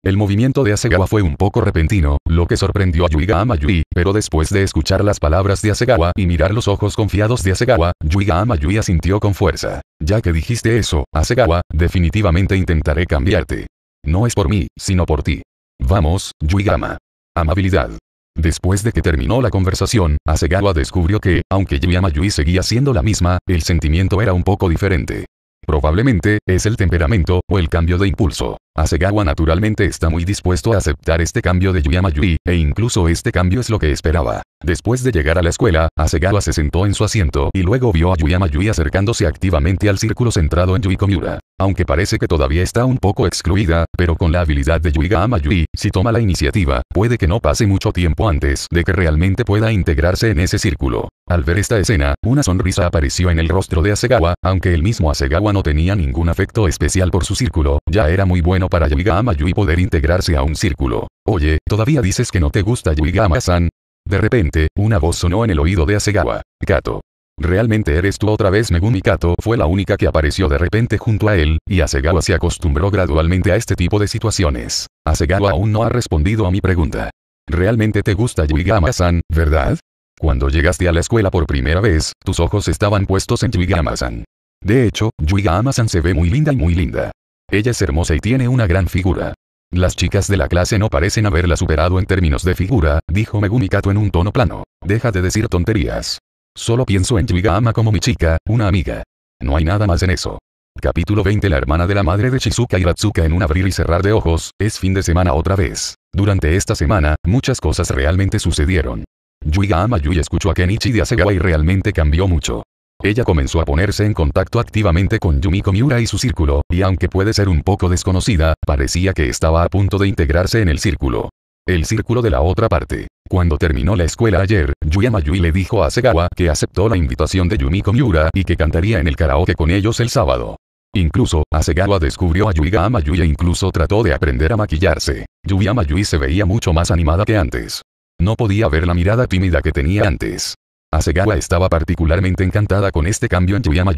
El movimiento de Asegawa fue un poco repentino, lo que sorprendió a Yuiga Amayui, pero después de escuchar las palabras de Asegawa y mirar los ojos confiados de Asegawa Yuiga Amayui asintió con fuerza. Ya que dijiste eso, Asegawa, definitivamente intentaré cambiarte. No es por mí, sino por ti. Vamos, Yuigama. Amabilidad. Después de que terminó la conversación, Asegawa descubrió que, aunque Yuyama Yui seguía siendo la misma, el sentimiento era un poco diferente. Probablemente, es el temperamento, o el cambio de impulso. Asegawa naturalmente está muy dispuesto a aceptar este cambio de Yuyama Yui, e incluso este cambio es lo que esperaba. Después de llegar a la escuela, Asegawa se sentó en su asiento y luego vio a Yuyama Yui acercándose activamente al círculo centrado en Yui Komiura. Aunque parece que todavía está un poco excluida, pero con la habilidad de Yuiga Yui, si toma la iniciativa, puede que no pase mucho tiempo antes de que realmente pueda integrarse en ese círculo. Al ver esta escena, una sonrisa apareció en el rostro de Asegawa, aunque el mismo Asegawa no tenía ningún afecto especial por su círculo, ya era muy bueno para yuigama Yui y poder integrarse a un círculo. Oye, ¿todavía dices que no te gusta Yuigama-san? De repente, una voz sonó en el oído de Asegawa. Kato. Realmente eres tú otra vez Megumi Kato fue la única que apareció de repente junto a él, y Asegawa se acostumbró gradualmente a este tipo de situaciones. Asegawa aún no ha respondido a mi pregunta. ¿Realmente te gusta Yuigama-san, verdad? Cuando llegaste a la escuela por primera vez, tus ojos estaban puestos en Yuigama-san. De hecho, Yuigama-san se ve muy linda y muy linda. Ella es hermosa y tiene una gran figura. Las chicas de la clase no parecen haberla superado en términos de figura, dijo Megumi Kato en un tono plano. Deja de decir tonterías. Solo pienso en ama como mi chica, una amiga. No hay nada más en eso. Capítulo 20 La hermana de la madre de Shizuka y Ratsuka en un abrir y cerrar de ojos, es fin de semana otra vez. Durante esta semana, muchas cosas realmente sucedieron. Yuiga yui escuchó a Kenichi de Asegawa y realmente cambió mucho. Ella comenzó a ponerse en contacto activamente con Yumiko Miura y su círculo, y aunque puede ser un poco desconocida, parecía que estaba a punto de integrarse en el círculo. El círculo de la otra parte. Cuando terminó la escuela ayer, Yuyama Yui le dijo a Segawa que aceptó la invitación de Yumiko Miura y que cantaría en el karaoke con ellos el sábado. Incluso, Asegawa descubrió a Yuiga Yui e incluso trató de aprender a maquillarse. Yuyama Yui se veía mucho más animada que antes. No podía ver la mirada tímida que tenía antes. Asegawa estaba particularmente encantada con este cambio en Yuyama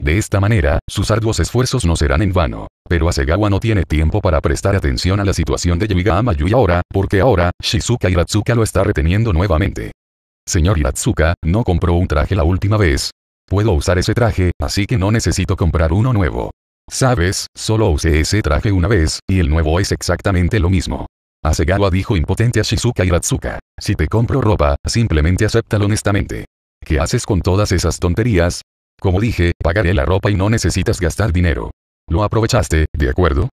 De esta manera, sus arduos esfuerzos no serán en vano. Pero Asegawa no tiene tiempo para prestar atención a la situación de Yuigama Yui ahora, porque ahora, Shizuka Hiratsuka lo está reteniendo nuevamente. Señor Hiratsuka, no compró un traje la última vez. Puedo usar ese traje, así que no necesito comprar uno nuevo. Sabes, solo usé ese traje una vez, y el nuevo es exactamente lo mismo. Asegawa dijo impotente a Shizuka Hiratsuka. Si te compro ropa, simplemente acéptalo honestamente. ¿Qué haces con todas esas tonterías? Como dije, pagaré la ropa y no necesitas gastar dinero. Lo aprovechaste, ¿de acuerdo?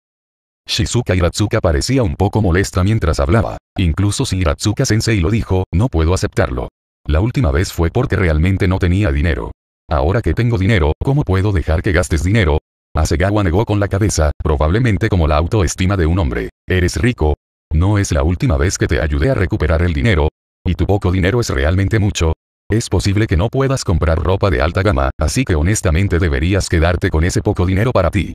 Shizuka Hiratsuka parecía un poco molesta mientras hablaba. Incluso si Hiratsuka sensei lo dijo, no puedo aceptarlo. La última vez fue porque realmente no tenía dinero. Ahora que tengo dinero, ¿cómo puedo dejar que gastes dinero? Asegawa negó con la cabeza, probablemente como la autoestima de un hombre. Eres rico, no es la última vez que te ayudé a recuperar el dinero. Y tu poco dinero es realmente mucho. Es posible que no puedas comprar ropa de alta gama, así que honestamente deberías quedarte con ese poco dinero para ti.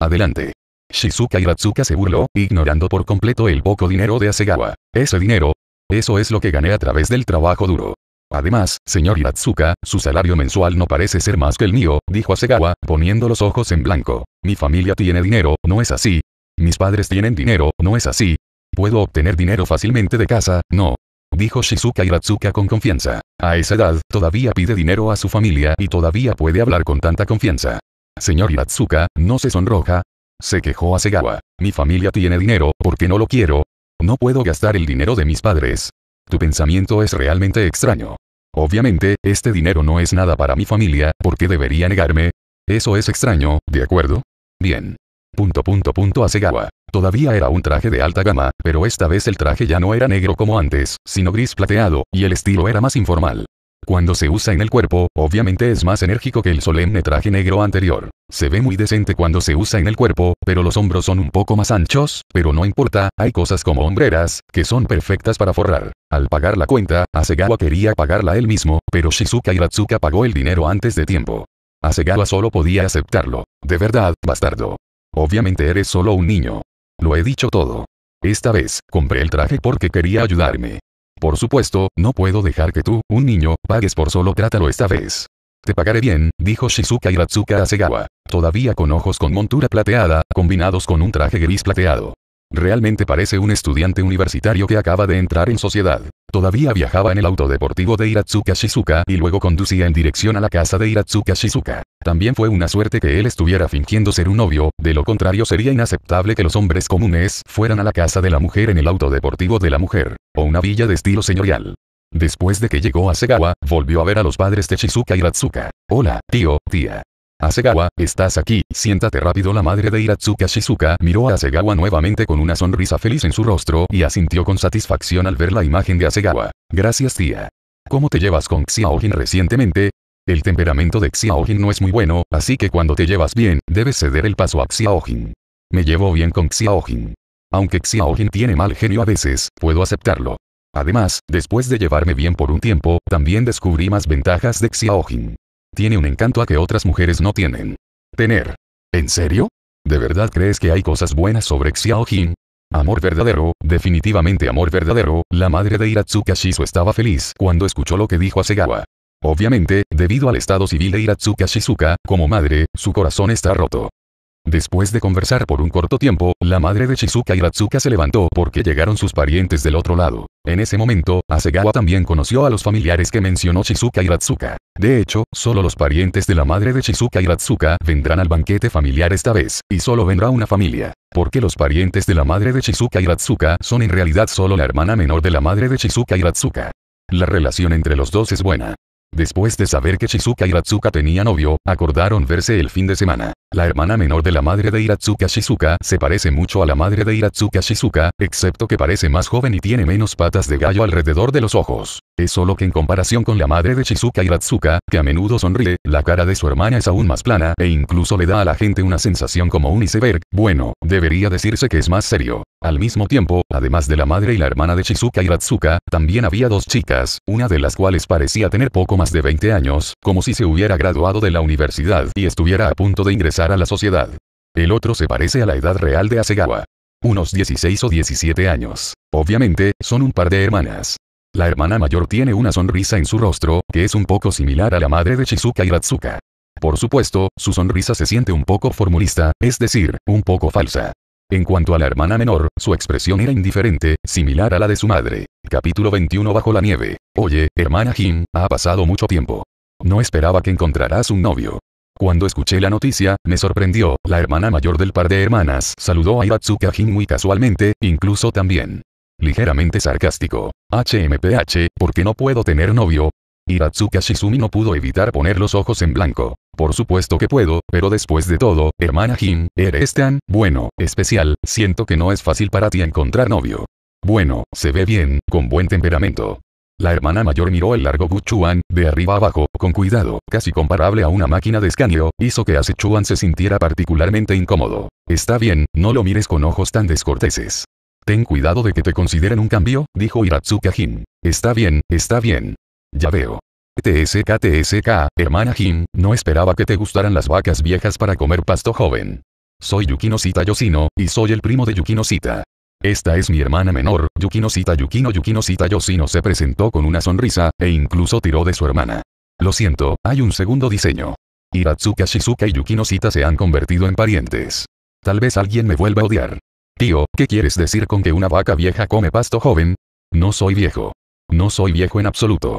Adelante. Shizuka Hiratsuka se burló, ignorando por completo el poco dinero de Asegawa. Ese dinero. Eso es lo que gané a través del trabajo duro. Además, señor Hiratsuka, su salario mensual no parece ser más que el mío, dijo Asegawa, poniendo los ojos en blanco. Mi familia tiene dinero, ¿no es así? Mis padres tienen dinero, ¿no es así? ¿Puedo obtener dinero fácilmente de casa? No. Dijo Shizuka Hiratsuka con confianza. A esa edad, todavía pide dinero a su familia y todavía puede hablar con tanta confianza. Señor Hiratsuka, no se sonroja. Se quejó a Mi familia tiene dinero, ¿por qué no lo quiero? No puedo gastar el dinero de mis padres. Tu pensamiento es realmente extraño. Obviamente, este dinero no es nada para mi familia, ¿por qué debería negarme? Eso es extraño, ¿de acuerdo? Bien. Punto punto punto Asegawa. Todavía era un traje de alta gama, pero esta vez el traje ya no era negro como antes, sino gris plateado, y el estilo era más informal. Cuando se usa en el cuerpo, obviamente es más enérgico que el solemne traje negro anterior. Se ve muy decente cuando se usa en el cuerpo, pero los hombros son un poco más anchos, pero no importa, hay cosas como hombreras, que son perfectas para forrar. Al pagar la cuenta, Asegawa quería pagarla él mismo, pero Shizuka Iratsuka pagó el dinero antes de tiempo. Asegawa solo podía aceptarlo. De verdad, bastardo. Obviamente eres solo un niño. Lo he dicho todo. Esta vez, compré el traje porque quería ayudarme. Por supuesto, no puedo dejar que tú, un niño, pagues por solo trátalo esta vez. Te pagaré bien, dijo Shizuka Hiratsuka a Segawa. Todavía con ojos con montura plateada, combinados con un traje gris plateado. Realmente parece un estudiante universitario que acaba de entrar en sociedad. Todavía viajaba en el auto deportivo de Hiratsuka Shizuka y luego conducía en dirección a la casa de Hiratsuka Shizuka. También fue una suerte que él estuviera fingiendo ser un novio, de lo contrario sería inaceptable que los hombres comunes fueran a la casa de la mujer en el auto deportivo de la mujer, o una villa de estilo señorial. Después de que llegó a Segawa, volvió a ver a los padres de Shizuka y Hola, tío, tía. Asegawa, estás aquí, siéntate rápido. La madre de Hiratsuka Shizuka miró a Asegawa nuevamente con una sonrisa feliz en su rostro y asintió con satisfacción al ver la imagen de Asegawa. Gracias tía. ¿Cómo te llevas con Xiaojin recientemente? El temperamento de Xiaojin no es muy bueno, así que cuando te llevas bien, debes ceder el paso a Xiaojin. Me llevo bien con Xiaojin. Aunque Xiaojin tiene mal genio a veces, puedo aceptarlo. Además, después de llevarme bien por un tiempo, también descubrí más ventajas de Xiaojin. Tiene un encanto a que otras mujeres no tienen. Tener. ¿En serio? ¿De verdad crees que hay cosas buenas sobre Xiao Amor verdadero, definitivamente amor verdadero, la madre de Hiratsuka Shizu estaba feliz cuando escuchó lo que dijo a Segawa. Obviamente, debido al estado civil de Hiratsuka Shizuka, como madre, su corazón está roto. Después de conversar por un corto tiempo, la madre de Shizuka Hiratsuka se levantó porque llegaron sus parientes del otro lado. En ese momento, Asegawa también conoció a los familiares que mencionó Shizuka Ratsuka. De hecho, solo los parientes de la madre de Shizuka Ratsuka vendrán al banquete familiar esta vez, y solo vendrá una familia. Porque los parientes de la madre de Shizuka Ratsuka son en realidad solo la hermana menor de la madre de Shizuka Ratsuka. La relación entre los dos es buena. Después de saber que Shizuka Ratsuka tenía novio, acordaron verse el fin de semana. La hermana menor de la madre de Hiratsuka Shizuka se parece mucho a la madre de Hiratsuka Shizuka, excepto que parece más joven y tiene menos patas de gallo alrededor de los ojos. Es solo que en comparación con la madre de Shizuka Hiratsuka, que a menudo sonríe, la cara de su hermana es aún más plana e incluso le da a la gente una sensación como un iceberg, bueno, debería decirse que es más serio. Al mismo tiempo, además de la madre y la hermana de Shizuka Hiratsuka, también había dos chicas, una de las cuales parecía tener poco más de 20 años, como si se hubiera graduado de la universidad y estuviera a punto de ingresar a la sociedad. El otro se parece a la edad real de Asegawa. Unos 16 o 17 años. Obviamente, son un par de hermanas. La hermana mayor tiene una sonrisa en su rostro, que es un poco similar a la madre de Shizuka Ratsuka. Por supuesto, su sonrisa se siente un poco formulista, es decir, un poco falsa. En cuanto a la hermana menor, su expresión era indiferente, similar a la de su madre. Capítulo 21 Bajo la nieve. Oye, hermana Jim, ha pasado mucho tiempo. No esperaba que encontrarás un novio. Cuando escuché la noticia, me sorprendió, la hermana mayor del par de hermanas saludó a Hiratsuka Jin muy casualmente, incluso también. Ligeramente sarcástico. HMPH, ¿por qué no puedo tener novio? Hiratsuka Shizumi no pudo evitar poner los ojos en blanco. Por supuesto que puedo, pero después de todo, hermana Jin, eres tan, bueno, especial, siento que no es fácil para ti encontrar novio. Bueno, se ve bien, con buen temperamento. La hermana mayor miró el largo Guchuan, de arriba abajo, con cuidado, casi comparable a una máquina de escaneo, hizo que Acechuan se sintiera particularmente incómodo. Está bien, no lo mires con ojos tan descorteses. Ten cuidado de que te consideren un cambio, dijo Hiratsuka Jin. Está bien, está bien. Ya veo. TSK TSK, hermana Jin, no esperaba que te gustaran las vacas viejas para comer pasto joven. Soy Yukino Yoshino, y soy el primo de Yukino esta es mi hermana menor, Yukino Yukino Yukino Yoshino se presentó con una sonrisa, e incluso tiró de su hermana. Lo siento, hay un segundo diseño. Hiratsuka Shizuka y Yukino se han convertido en parientes. Tal vez alguien me vuelva a odiar. Tío, ¿qué quieres decir con que una vaca vieja come pasto joven? No soy viejo. No soy viejo en absoluto.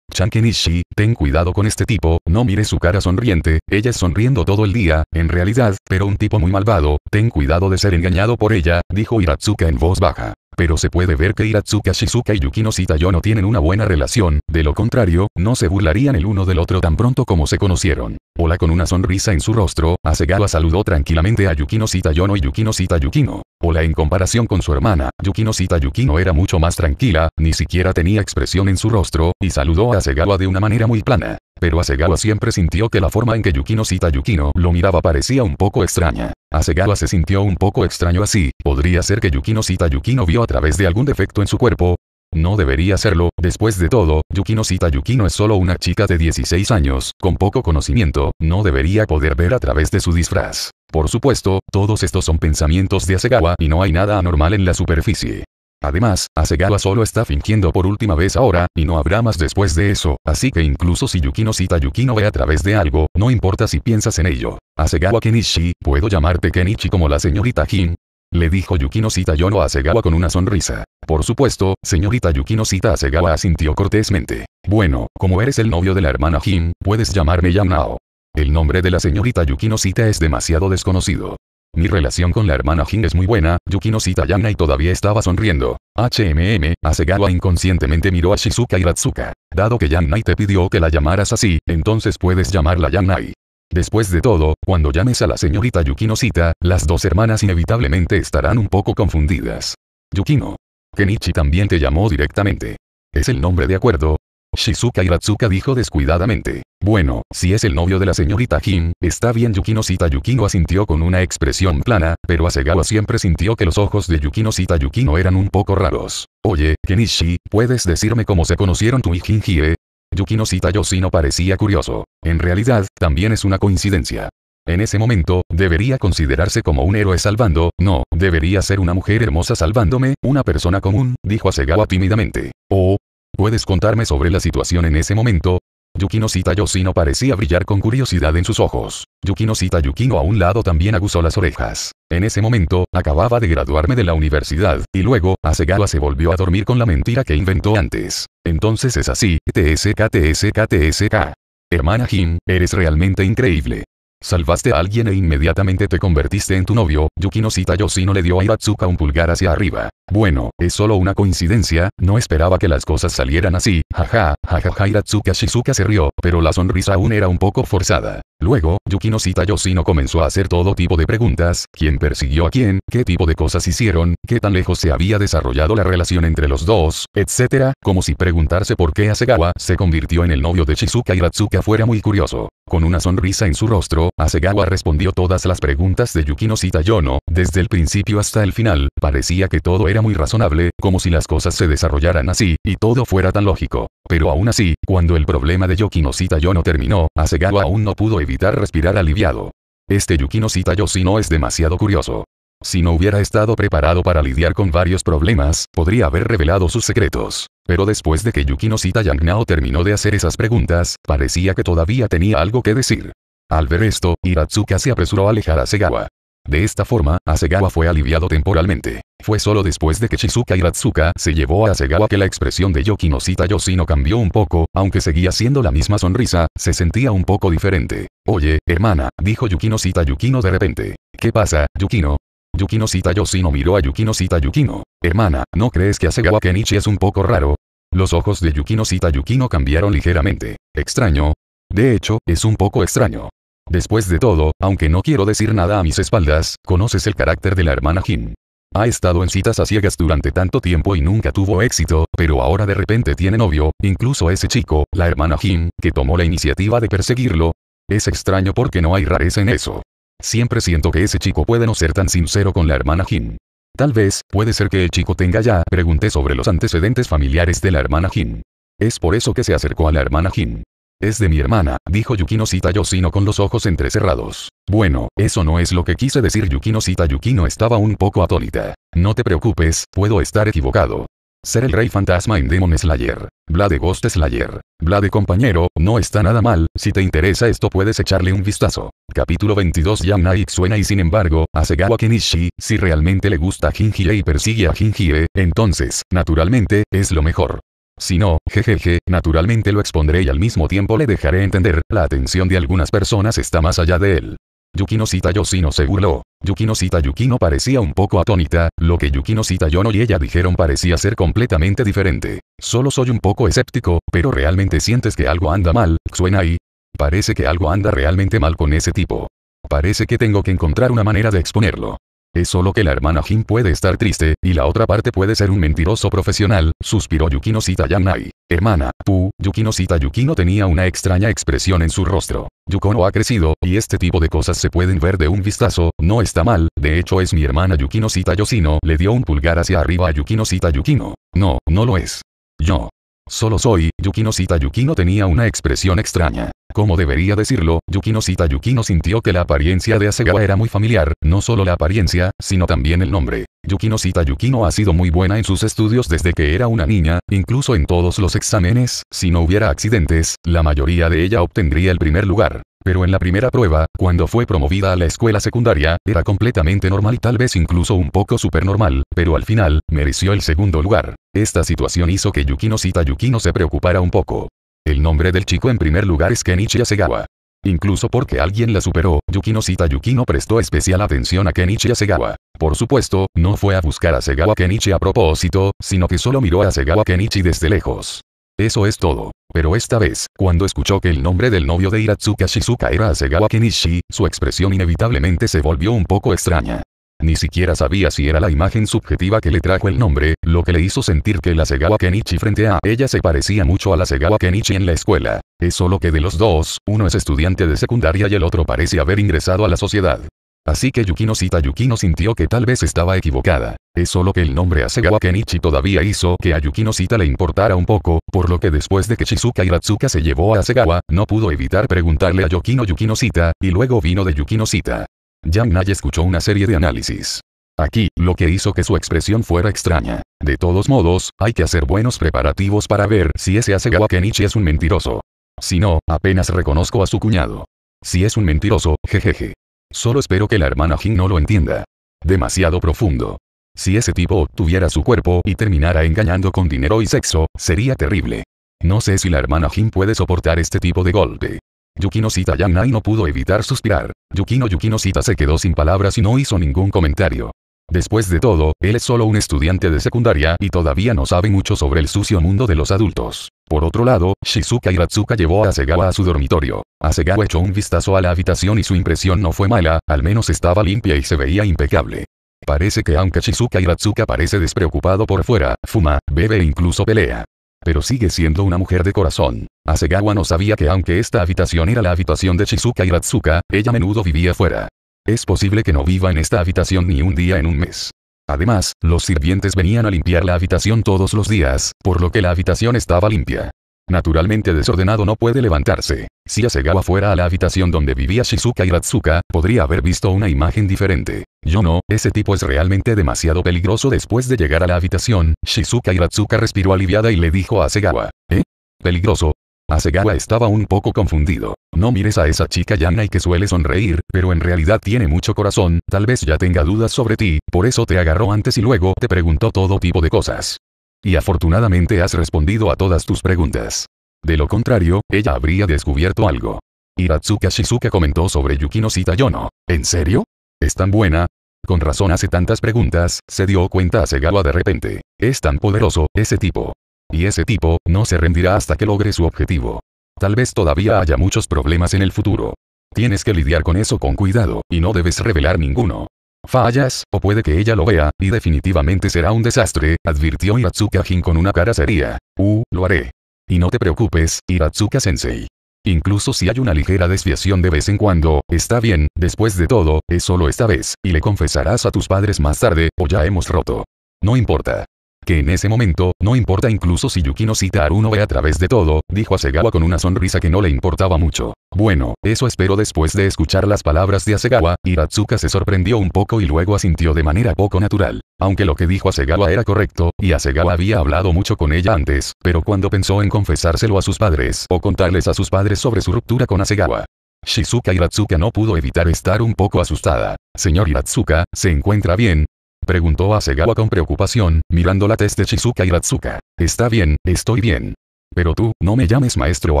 Ishii, ten cuidado con este tipo, no mire su cara sonriente, ella es sonriendo todo el día, en realidad, pero un tipo muy malvado, ten cuidado de ser engañado por ella, dijo Hiratsuka en voz baja pero se puede ver que Hiratsuka Shizuka y Yukino Sitayo no tienen una buena relación, de lo contrario, no se burlarían el uno del otro tan pronto como se conocieron. Hola con una sonrisa en su rostro, Asegawa saludó tranquilamente a Yukino Sitayono y Yukino Sita Yukino. Hola en comparación con su hermana, Yukino Sita Yukino era mucho más tranquila, ni siquiera tenía expresión en su rostro, y saludó a Asegawa de una manera muy plana. Pero Asegawa siempre sintió que la forma en que Yukino Sita Yukino lo miraba parecía un poco extraña. Asegawa se sintió un poco extraño así, podría ser que Yukino Sita Yukino vio a través de algún defecto en su cuerpo, no debería serlo, después de todo, Yukino Sita Yukino es solo una chica de 16 años, con poco conocimiento, no debería poder ver a través de su disfraz. Por supuesto, todos estos son pensamientos de Asegawa y no hay nada anormal en la superficie. Además, Asegawa solo está fingiendo por última vez ahora, y no habrá más después de eso, así que incluso si Yukino Yukino ve a través de algo, no importa si piensas en ello. Asegawa Kenichi, ¿puedo llamarte Kenichi como la señorita Jin? Le dijo Yukino cita Yono a Asegawa con una sonrisa. Por supuesto, señorita Yukino cita Asegawa asintió cortésmente. Bueno, como eres el novio de la hermana Jin, puedes llamarme Yamnao. El nombre de la señorita Yukino Sita es demasiado desconocido. Mi relación con la hermana Jin es muy buena, Yukino cita a todavía estaba sonriendo. HMM, Asegawa inconscientemente miró a Shizuka y Ratsuka. Dado que Yangnai te pidió que la llamaras así, entonces puedes llamarla Yangnai. Después de todo, cuando llames a la señorita Yukino Sita, las dos hermanas inevitablemente estarán un poco confundidas. Yukino. Kenichi también te llamó directamente. ¿Es el nombre de acuerdo? Shizuka iratsuka dijo descuidadamente. Bueno, si es el novio de la señorita Jin, está bien Yukino Sita Yukino asintió con una expresión plana, pero Asegawa siempre sintió que los ojos de Yukino Sita Yukino eran un poco raros. Oye, Kenichi, ¿puedes decirme cómo se conocieron tú y Jinjie? Yukino Sita Yoshino parecía curioso. En realidad, también es una coincidencia. En ese momento, debería considerarse como un héroe salvando, no, debería ser una mujer hermosa salvándome, una persona común, dijo Asegawa tímidamente. Oh, ¿Puedes contarme sobre la situación en ese momento? Yukino Sita Yoshino parecía brillar con curiosidad en sus ojos. Yukino Yukino a un lado también aguzó las orejas. En ese momento, acababa de graduarme de la universidad, y luego, Asegawa se volvió a dormir con la mentira que inventó antes. Entonces es así, TSK TSK TSK. Hermana Jin, eres realmente increíble. Salvaste a alguien e inmediatamente te convertiste en tu novio, Yukino Yoshino le dio a Hiratsuka un pulgar hacia arriba. Bueno, es solo una coincidencia, no esperaba que las cosas salieran así, jaja, jajaja Hiratsuka Shizuka se rió, pero la sonrisa aún era un poco forzada. Luego, Yukino Yoshino comenzó a hacer todo tipo de preguntas, quién persiguió a quién, qué tipo de cosas hicieron, qué tan lejos se había desarrollado la relación entre los dos, etc., como si preguntarse por qué Asegawa se convirtió en el novio de Shizuka Hiratsuka fuera muy curioso. Con una sonrisa en su rostro, Asegawa respondió todas las preguntas de Yukino Yono, desde el principio hasta el final, parecía que todo era muy razonable, como si las cosas se desarrollaran así, y todo fuera tan lógico. Pero aún así, cuando el problema de Yukino Yono terminó, Asegawa aún no pudo evitar respirar aliviado. Este Yukino Sitayoshi no es demasiado curioso. Si no hubiera estado preparado para lidiar con varios problemas, podría haber revelado sus secretos. Pero después de que Yukino Sita Yangnao terminó de hacer esas preguntas, parecía que todavía tenía algo que decir. Al ver esto, Hiratsuka se apresuró a alejar a Segawa. De esta forma, Asegawa fue aliviado temporalmente. Fue solo después de que Shizuka Hiratsuka se llevó a Asegawa que la expresión de yukino Sita Yoshino cambió un poco, aunque seguía siendo la misma sonrisa, se sentía un poco diferente. Oye, hermana, dijo Yukino Yukino de repente. ¿Qué pasa, Yukino? Yukino Sita Yoshino miró a Yukino Sita Yukino. Hermana, ¿no crees que Asegawa Kenichi es un poco raro? Los ojos de Yukino Sita Yukino cambiaron ligeramente. ¿Extraño? De hecho, es un poco extraño. Después de todo, aunque no quiero decir nada a mis espaldas, conoces el carácter de la hermana Jin. Ha estado en citas a ciegas durante tanto tiempo y nunca tuvo éxito, pero ahora de repente tiene novio, incluso ese chico, la hermana Jin, que tomó la iniciativa de perseguirlo. Es extraño porque no hay rareza en eso. Siempre siento que ese chico puede no ser tan sincero con la hermana Jin. Tal vez, puede ser que el chico tenga ya, pregunté sobre los antecedentes familiares de la hermana Jin. Es por eso que se acercó a la hermana Jin. Es de mi hermana, dijo Yukino Sita Yoshino con los ojos entrecerrados. Bueno, eso no es lo que quise decir Yukino Sita Yukino estaba un poco atónita. No te preocupes, puedo estar equivocado. Ser el rey fantasma en Demon Slayer. Bla de Ghost Slayer. de compañero, no está nada mal, si te interesa esto puedes echarle un vistazo. Capítulo 22 Yamnaik suena y sin embargo, Hasegawa Kenichi, si realmente le gusta Jinjie y persigue a Jinjie, entonces, naturalmente, es lo mejor. Si no, jejeje, naturalmente lo expondré y al mismo tiempo le dejaré entender, la atención de algunas personas está más allá de él. Yukino Yosino se burló. Yukino Yukino parecía un poco atónita, lo que Yukino Yono y ella dijeron parecía ser completamente diferente. Solo soy un poco escéptico, pero realmente sientes que algo anda mal, suena ahí. Parece que algo anda realmente mal con ese tipo. Parece que tengo que encontrar una manera de exponerlo. Es solo que la hermana Jin puede estar triste, y la otra parte puede ser un mentiroso profesional, suspiró Yukino Sita Yanai. Hermana, tú, Yukino Yukino tenía una extraña expresión en su rostro. Yukono ha crecido, y este tipo de cosas se pueden ver de un vistazo, no está mal, de hecho es mi hermana Yukino Sita Yoshino, le dio un pulgar hacia arriba a Yukino Yukino. No, no lo es. Yo. Solo soy, Yukinosita Yukino tenía una expresión extraña. Como debería decirlo, Yukinosita Yukino sintió que la apariencia de Asegawa era muy familiar, no solo la apariencia, sino también el nombre. Yukinosita Yukino ha sido muy buena en sus estudios desde que era una niña, incluso en todos los exámenes, si no hubiera accidentes, la mayoría de ella obtendría el primer lugar pero en la primera prueba, cuando fue promovida a la escuela secundaria, era completamente normal y tal vez incluso un poco supernormal, pero al final, mereció el segundo lugar. Esta situación hizo que Yukino Sita Yukino se preocupara un poco. El nombre del chico en primer lugar es Kenichi Asegawa. Incluso porque alguien la superó, Yukino Sita Yukino prestó especial atención a Kenichi Asegawa. Por supuesto, no fue a buscar a Segawa Kenichi a propósito, sino que solo miró a Segawa Kenichi desde lejos. Eso es todo. Pero esta vez, cuando escuchó que el nombre del novio de Hiratsuka Shizuka era Asegawa Kenichi, su expresión inevitablemente se volvió un poco extraña. Ni siquiera sabía si era la imagen subjetiva que le trajo el nombre, lo que le hizo sentir que la Segawa Kenichi frente a ella se parecía mucho a la Segawa Kenichi en la escuela. Es solo que de los dos, uno es estudiante de secundaria y el otro parece haber ingresado a la sociedad. Así que Yukino Sita Yukino sintió que tal vez estaba equivocada. Es solo que el nombre Asegawa Kenichi todavía hizo que a Yukino Sita le importara un poco, por lo que después de que Shizuka Hiratsuka se llevó a Asegawa, no pudo evitar preguntarle a Yukino Yukino Sita, y luego vino de Yukino Sita. Yang Nai escuchó una serie de análisis. Aquí, lo que hizo que su expresión fuera extraña. De todos modos, hay que hacer buenos preparativos para ver si ese Asegawa Kenichi es un mentiroso. Si no, apenas reconozco a su cuñado. Si es un mentiroso, jejeje. Solo espero que la hermana Jin no lo entienda. Demasiado profundo. Si ese tipo obtuviera su cuerpo y terminara engañando con dinero y sexo, sería terrible. No sé si la hermana Jin puede soportar este tipo de golpe. Yukino Sita Yang-Nai no pudo evitar suspirar. Yukino Yukino Sita se quedó sin palabras y no hizo ningún comentario. Después de todo, él es solo un estudiante de secundaria y todavía no sabe mucho sobre el sucio mundo de los adultos. Por otro lado, Shizuka Hiratsuka llevó a Asegawa a su dormitorio. Asegawa echó un vistazo a la habitación y su impresión no fue mala, al menos estaba limpia y se veía impecable. Parece que aunque Shizuka Hiratsuka parece despreocupado por fuera, fuma, bebe e incluso pelea. Pero sigue siendo una mujer de corazón. Asegawa no sabía que aunque esta habitación era la habitación de Shizuka Hiratsuka, ella a menudo vivía fuera. Es posible que no viva en esta habitación ni un día en un mes. Además, los sirvientes venían a limpiar la habitación todos los días, por lo que la habitación estaba limpia. Naturalmente desordenado no puede levantarse. Si Asegawa fuera a la habitación donde vivía Shizuka y Ratsuka, podría haber visto una imagen diferente. Yo no, ese tipo es realmente demasiado peligroso después de llegar a la habitación. Shizuka y Ratsuka respiró aliviada y le dijo a Asegawa. ¿Eh? ¿Peligroso? Asegawa estaba un poco confundido. No mires a esa chica llana y que suele sonreír, pero en realidad tiene mucho corazón, tal vez ya tenga dudas sobre ti, por eso te agarró antes y luego te preguntó todo tipo de cosas. Y afortunadamente has respondido a todas tus preguntas. De lo contrario, ella habría descubierto algo. Hiratsuka Shizuka comentó sobre Yukino Yono. ¿En serio? ¿Es tan buena? Con razón hace tantas preguntas, se dio cuenta Asegawa de repente. Es tan poderoso, ese tipo. Y ese tipo, no se rendirá hasta que logre su objetivo. Tal vez todavía haya muchos problemas en el futuro. Tienes que lidiar con eso con cuidado, y no debes revelar ninguno. Fallas, o puede que ella lo vea, y definitivamente será un desastre, advirtió Hiratsuka Jin con una cara seria. Uh, lo haré. Y no te preocupes, Hiratsuka Sensei. Incluso si hay una ligera desviación de vez en cuando, está bien, después de todo, es solo esta vez, y le confesarás a tus padres más tarde, o ya hemos roto. No importa que en ese momento, no importa incluso si Yukino cita a Aruno ve a través de todo, dijo Asegawa con una sonrisa que no le importaba mucho. Bueno, eso espero después de escuchar las palabras de Asegawa, Hiratsuka se sorprendió un poco y luego asintió de manera poco natural. Aunque lo que dijo Asegawa era correcto, y Asegawa había hablado mucho con ella antes, pero cuando pensó en confesárselo a sus padres o contarles a sus padres sobre su ruptura con Asegawa, Shizuka Hiratsuka no pudo evitar estar un poco asustada. Señor Hiratsuka, ¿se encuentra bien? Preguntó a con preocupación, mirando la testa de Shizuka y Ratsuka. Está bien, estoy bien. Pero tú, no me llames maestro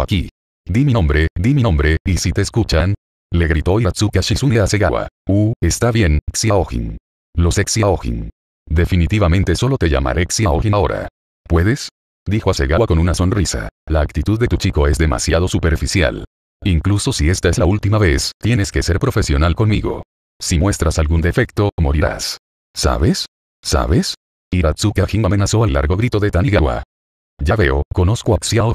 aquí. Di mi nombre, di mi nombre, y si te escuchan. Le gritó Iratsuka Shizune a Segawa. Uh, está bien, Xiaojin. Los Xiaohin. Xiaojin. Definitivamente solo te llamaré Xiaojin ahora. ¿Puedes? Dijo a con una sonrisa. La actitud de tu chico es demasiado superficial. Incluso si esta es la última vez, tienes que ser profesional conmigo. Si muestras algún defecto, morirás. ¿Sabes? ¿Sabes? Hiratsuka Jin amenazó al largo grito de Tanigawa. Ya veo, conozco a Xiao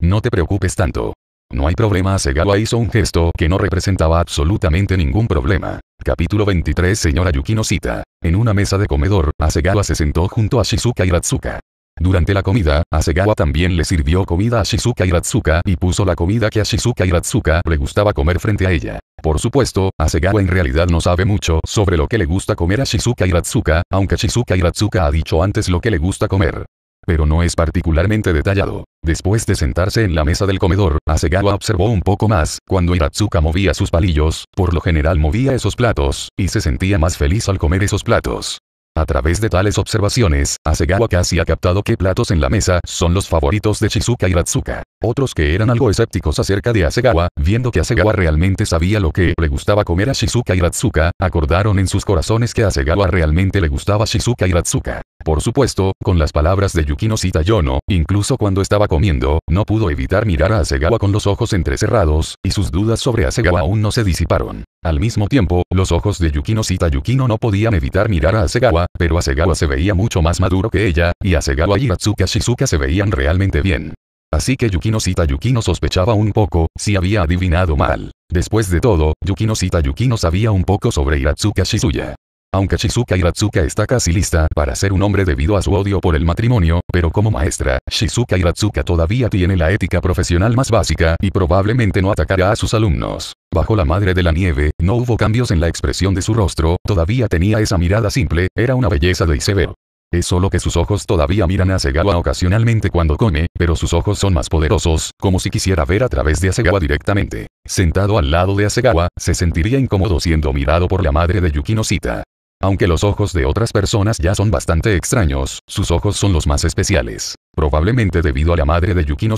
No te preocupes tanto. No hay problema. Asegawa hizo un gesto que no representaba absolutamente ningún problema. Capítulo 23 Señora Yukinosita. En una mesa de comedor, Asegawa se sentó junto a Shizuka Hiratsuka. Durante la comida, Asegawa también le sirvió comida a Shizuka Hiratsuka y puso la comida que a Shizuka Hiratsuka le gustaba comer frente a ella. Por supuesto, Asegawa en realidad no sabe mucho sobre lo que le gusta comer a Shizuka Hiratsuka, aunque Shizuka Hiratsuka ha dicho antes lo que le gusta comer. Pero no es particularmente detallado. Después de sentarse en la mesa del comedor, Asegawa observó un poco más, cuando Hiratsuka movía sus palillos, por lo general movía esos platos, y se sentía más feliz al comer esos platos. A través de tales observaciones, Asegawa casi ha captado qué platos en la mesa son los favoritos de Shizuka y Ratsuka. Otros que eran algo escépticos acerca de Asegawa, viendo que Asegawa realmente sabía lo que le gustaba comer a Shizuka y Ratsuka, acordaron en sus corazones que Asegawa realmente le gustaba Shizuka y Ratsuka. Por supuesto, con las palabras de Yukino Sitayono, incluso cuando estaba comiendo, no pudo evitar mirar a Asegawa con los ojos entrecerrados, y sus dudas sobre Asegawa aún no se disiparon. Al mismo tiempo, los ojos de Yukino Sita Yukino no podían evitar mirar a Asegawa, pero Asegawa se veía mucho más maduro que ella, y Asegawa y Atsuka Shizuka se veían realmente bien. Así que Yukino Sita Yukino sospechaba un poco, si había adivinado mal. Después de todo, Yukino Sita Yukino sabía un poco sobre Hiratsuka Shizuya. Aunque Shizuka Hiratsuka está casi lista para ser un hombre debido a su odio por el matrimonio, pero como maestra, Shizuka Hiratsuka todavía tiene la ética profesional más básica y probablemente no atacará a sus alumnos bajo la madre de la nieve, no hubo cambios en la expresión de su rostro, todavía tenía esa mirada simple, era una belleza de iceberg. Es solo que sus ojos todavía miran a Asegawa ocasionalmente cuando come, pero sus ojos son más poderosos, como si quisiera ver a través de Asegawa directamente. Sentado al lado de Asegawa, se sentiría incómodo siendo mirado por la madre de Yukinosita. Aunque los ojos de otras personas ya son bastante extraños, sus ojos son los más especiales. Probablemente debido a la madre de Yukino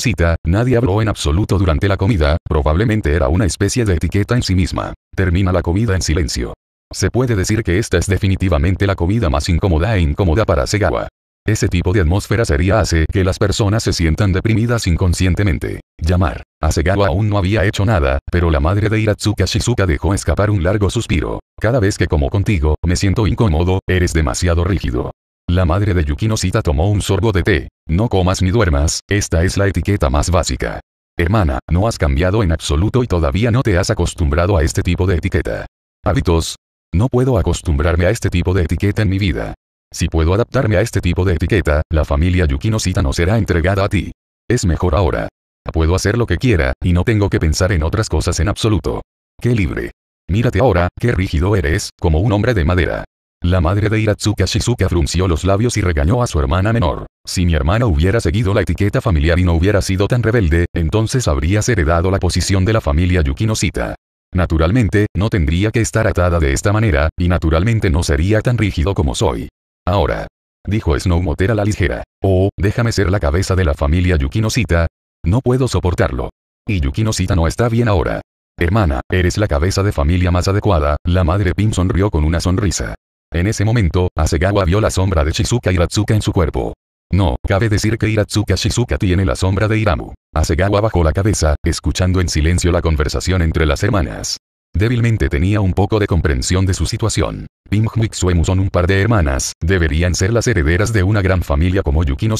nadie habló en absoluto durante la comida, probablemente era una especie de etiqueta en sí misma. Termina la comida en silencio. Se puede decir que esta es definitivamente la comida más incómoda e incómoda para Segawa. Ese tipo de atmósfera sería hace que las personas se sientan deprimidas inconscientemente. Llamar. Asegawa aún no había hecho nada, pero la madre de Hiratsuka Shizuka dejó escapar un largo suspiro. Cada vez que como contigo, me siento incómodo, eres demasiado rígido. La madre de Yukino Sita tomó un sorbo de té. No comas ni duermas, esta es la etiqueta más básica. Hermana, no has cambiado en absoluto y todavía no te has acostumbrado a este tipo de etiqueta. Hábitos. No puedo acostumbrarme a este tipo de etiqueta en mi vida. Si puedo adaptarme a este tipo de etiqueta, la familia Yukinosita no será entregada a ti. Es mejor ahora. Puedo hacer lo que quiera, y no tengo que pensar en otras cosas en absoluto. ¡Qué libre! Mírate ahora, qué rígido eres, como un hombre de madera. La madre de Hiratsuka Shizuka frunció los labios y regañó a su hermana menor. Si mi hermana hubiera seguido la etiqueta familiar y no hubiera sido tan rebelde, entonces habrías heredado la posición de la familia Yukinosita. Naturalmente, no tendría que estar atada de esta manera, y naturalmente no sería tan rígido como soy. Ahora. Dijo Snow a la ligera. Oh, déjame ser la cabeza de la familia Yukinosita. No puedo soportarlo. Y Yukinosita no está bien ahora. Hermana, eres la cabeza de familia más adecuada, la madre Pim sonrió con una sonrisa. En ese momento, Asegawa vio la sombra de Shizuka Hiratsuka en su cuerpo. No, cabe decir que Iratzuka Shizuka tiene la sombra de Iramu. Asegawa bajó la cabeza, escuchando en silencio la conversación entre las hermanas. Débilmente tenía un poco de comprensión de su situación. Pingmu y Xuemu son un par de hermanas, deberían ser las herederas de una gran familia como Yukino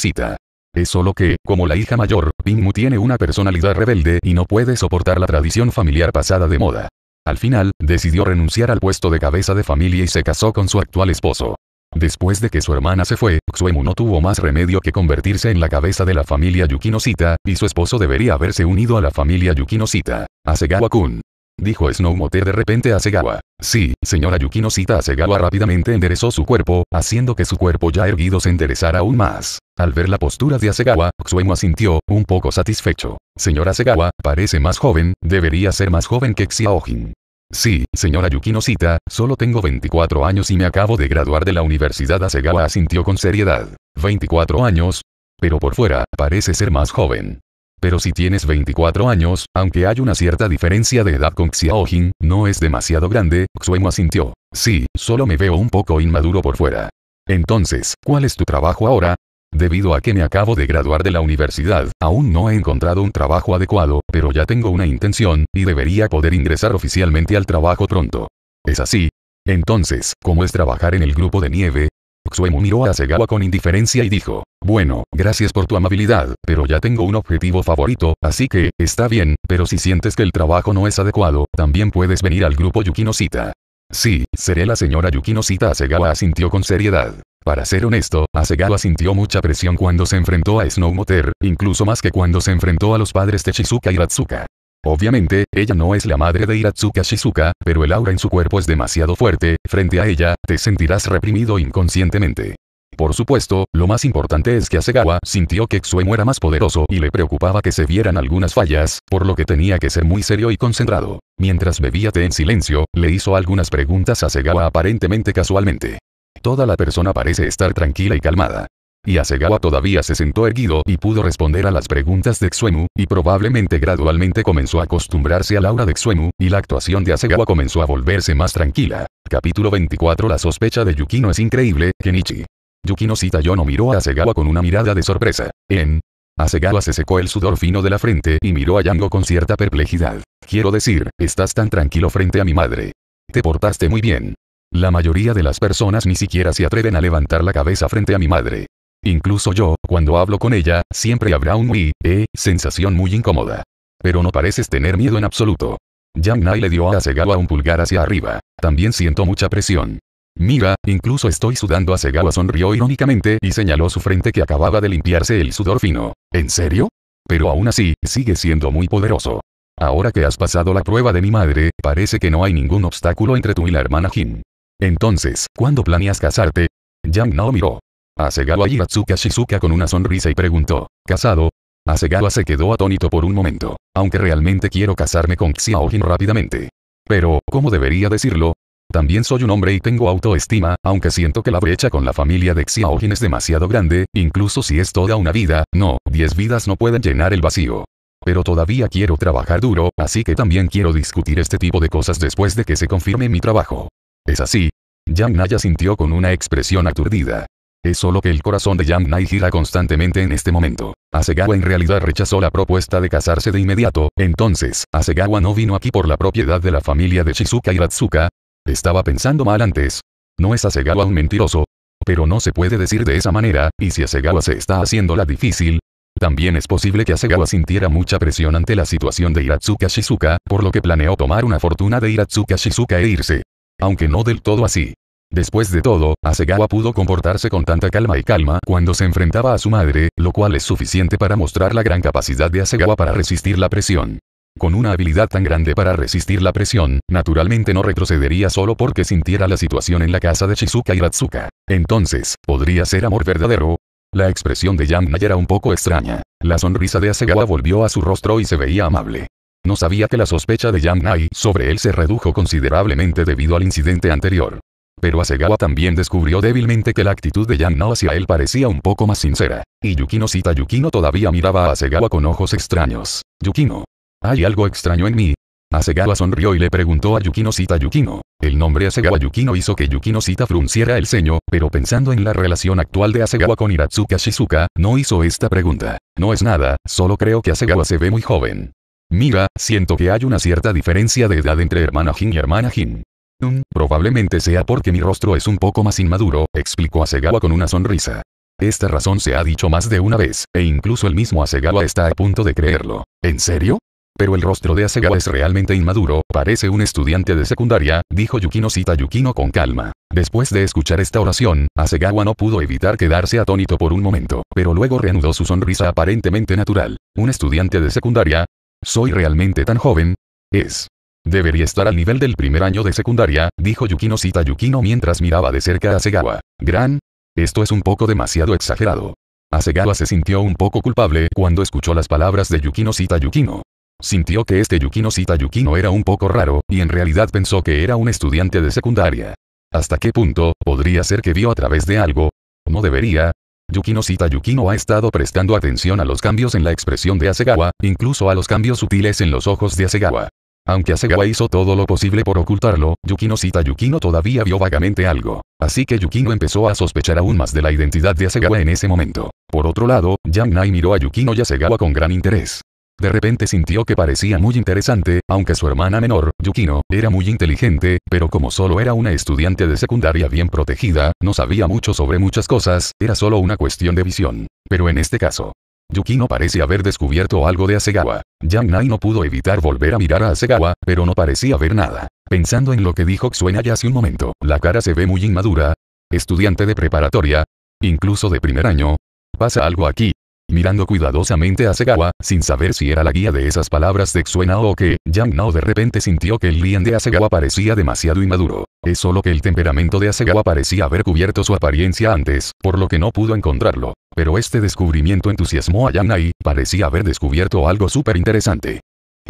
Es solo que, como la hija mayor, Pinmu tiene una personalidad rebelde y no puede soportar la tradición familiar pasada de moda. Al final, decidió renunciar al puesto de cabeza de familia y se casó con su actual esposo. Después de que su hermana se fue, Xuemu no tuvo más remedio que convertirse en la cabeza de la familia Yukino y su esposo debería haberse unido a la familia Yukinosita, Sita. Hasegawa-kun dijo Snowmote de repente a Segawa. Sí, señora Yukino cita Segawa rápidamente enderezó su cuerpo, haciendo que su cuerpo ya erguido se enderezara aún más. Al ver la postura de Asegawa, Xuemo asintió, un poco satisfecho. Señora Asegawa, parece más joven, debería ser más joven que Xiaojin. Sí, señora Yukino solo tengo 24 años y me acabo de graduar de la universidad Asegawa asintió con seriedad. 24 años. Pero por fuera, parece ser más joven. Pero si tienes 24 años, aunque hay una cierta diferencia de edad con Xiaojin, no es demasiado grande, Xuemo asintió. Sí, solo me veo un poco inmaduro por fuera. Entonces, ¿cuál es tu trabajo ahora? Debido a que me acabo de graduar de la universidad, aún no he encontrado un trabajo adecuado, pero ya tengo una intención, y debería poder ingresar oficialmente al trabajo pronto. ¿Es así? Entonces, ¿cómo es trabajar en el grupo de nieve? Xuemu miró a Segawa con indiferencia y dijo, bueno, gracias por tu amabilidad, pero ya tengo un objetivo favorito, así que, está bien, pero si sientes que el trabajo no es adecuado, también puedes venir al grupo Yukinosita. Sí, seré la señora Yukinosita Asegawa asintió con seriedad. Para ser honesto, Asegawa sintió mucha presión cuando se enfrentó a Motor, incluso más que cuando se enfrentó a los padres de Shizuka y Ratsuka. Obviamente, ella no es la madre de Hiratsuka Shizuka, pero el aura en su cuerpo es demasiado fuerte, frente a ella, te sentirás reprimido inconscientemente. Por supuesto, lo más importante es que Asegawa sintió que Xuemu era más poderoso y le preocupaba que se vieran algunas fallas, por lo que tenía que ser muy serio y concentrado. Mientras bebía té en silencio, le hizo algunas preguntas a Asegawa aparentemente casualmente. Toda la persona parece estar tranquila y calmada. Y Asegawa todavía se sentó erguido y pudo responder a las preguntas de Xuemu, y probablemente gradualmente comenzó a acostumbrarse a la aura de Xuemu, y la actuación de Asegawa comenzó a volverse más tranquila. Capítulo 24 La sospecha de Yukino es increíble, Kenichi. Yukino no miró a Asegawa con una mirada de sorpresa. En. Asegawa se secó el sudor fino de la frente y miró a Yango con cierta perplejidad. Quiero decir, estás tan tranquilo frente a mi madre. Te portaste muy bien. La mayoría de las personas ni siquiera se atreven a levantar la cabeza frente a mi madre. Incluso yo, cuando hablo con ella, siempre habrá un mi, eh, sensación muy incómoda. Pero no pareces tener miedo en absoluto. Yang Nai le dio a Asegawa un pulgar hacia arriba. También siento mucha presión. Mira, incluso estoy sudando. Asegawa sonrió irónicamente y señaló su frente que acababa de limpiarse el sudor fino. ¿En serio? Pero aún así, sigue siendo muy poderoso. Ahora que has pasado la prueba de mi madre, parece que no hay ningún obstáculo entre tú y la hermana Jin. Entonces, ¿cuándo planeas casarte? Yang nao miró. Asegawa y Shizuka con una sonrisa y preguntó, ¿casado? Asegawa se quedó atónito por un momento, aunque realmente quiero casarme con Xiaojin rápidamente. Pero, ¿cómo debería decirlo? También soy un hombre y tengo autoestima, aunque siento que la brecha con la familia de Xiaojin es demasiado grande, incluso si es toda una vida, no, 10 vidas no pueden llenar el vacío. Pero todavía quiero trabajar duro, así que también quiero discutir este tipo de cosas después de que se confirme mi trabajo. ¿Es así? Yang Naya sintió con una expresión aturdida. Es solo que el corazón de Yang Nai gira constantemente en este momento. Asegawa en realidad rechazó la propuesta de casarse de inmediato, entonces, Asegawa no vino aquí por la propiedad de la familia de Shizuka y Ratsuka, estaba pensando mal antes. No es Asegawa un mentiroso. Pero no se puede decir de esa manera, y si Asegawa se está haciendo la difícil, también es posible que Asegawa sintiera mucha presión ante la situación de Hiratsuka Shizuka, por lo que planeó tomar una fortuna de Hiratsuka Shizuka e irse. Aunque no del todo así. Después de todo, Asegawa pudo comportarse con tanta calma y calma cuando se enfrentaba a su madre, lo cual es suficiente para mostrar la gran capacidad de Asegawa para resistir la presión. Con una habilidad tan grande para resistir la presión, naturalmente no retrocedería solo porque sintiera la situación en la casa de Shizuka y Ratsuka. Entonces, ¿podría ser amor verdadero? La expresión de Yamna era un poco extraña. La sonrisa de Asegawa volvió a su rostro y se veía amable. No sabía que la sospecha de Yang Nai sobre él se redujo considerablemente debido al incidente anterior. Pero Asegawa también descubrió débilmente que la actitud de Yang hacia él parecía un poco más sincera. Y Yukino Sita Yukino todavía miraba a Asegawa con ojos extraños. Yukino, hay algo extraño en mí. Asegawa sonrió y le preguntó a Yukino Sita Yukino. El nombre Asegawa Yukino hizo que Yukino Sita frunciera el ceño, pero pensando en la relación actual de Asegawa con Hiratsuka Shizuka, no hizo esta pregunta. No es nada, solo creo que Asegawa se ve muy joven. Mira, siento que hay una cierta diferencia de edad entre hermana Jin y hermana Jin. Mm, probablemente sea porque mi rostro es un poco más inmaduro, explicó Asegawa con una sonrisa. Esta razón se ha dicho más de una vez, e incluso el mismo Asegawa está a punto de creerlo. ¿En serio? pero el rostro de Asegawa es realmente inmaduro, parece un estudiante de secundaria, dijo Yukino cita Yukino con calma. Después de escuchar esta oración, Asegawa no pudo evitar quedarse atónito por un momento, pero luego reanudó su sonrisa aparentemente natural. ¿Un estudiante de secundaria? ¿Soy realmente tan joven? Es. Debería estar al nivel del primer año de secundaria, dijo Yukino cita Yukino mientras miraba de cerca a Asegawa. Gran. Esto es un poco demasiado exagerado. Asegawa se sintió un poco culpable cuando escuchó las palabras de Yukino Cita Yukino. Sintió que este Yukino Sita Yukino era un poco raro, y en realidad pensó que era un estudiante de secundaria. ¿Hasta qué punto, podría ser que vio a través de algo? No debería. Yukino Sita Yukino ha estado prestando atención a los cambios en la expresión de Asegawa, incluso a los cambios sutiles en los ojos de Asegawa. Aunque Asegawa hizo todo lo posible por ocultarlo, Yukino Sita Yukino todavía vio vagamente algo. Así que Yukino empezó a sospechar aún más de la identidad de Asegawa en ese momento. Por otro lado, Yang Nai miró a Yukino y Asegawa con gran interés. De repente sintió que parecía muy interesante, aunque su hermana menor, Yukino, era muy inteligente, pero como solo era una estudiante de secundaria bien protegida, no sabía mucho sobre muchas cosas, era solo una cuestión de visión. Pero en este caso, Yukino parece haber descubierto algo de Asegawa. Yang Nai no pudo evitar volver a mirar a Asegawa, pero no parecía ver nada. Pensando en lo que dijo ya hace un momento, la cara se ve muy inmadura. Estudiante de preparatoria, incluso de primer año. Pasa algo aquí, mirando cuidadosamente a Segawa, sin saber si era la guía de esas palabras de Xuena o que, Yang Nao de repente sintió que el lien de Asegawa parecía demasiado inmaduro. Es solo que el temperamento de Asegawa parecía haber cubierto su apariencia antes, por lo que no pudo encontrarlo. Pero este descubrimiento entusiasmó a Yang y parecía haber descubierto algo súper interesante.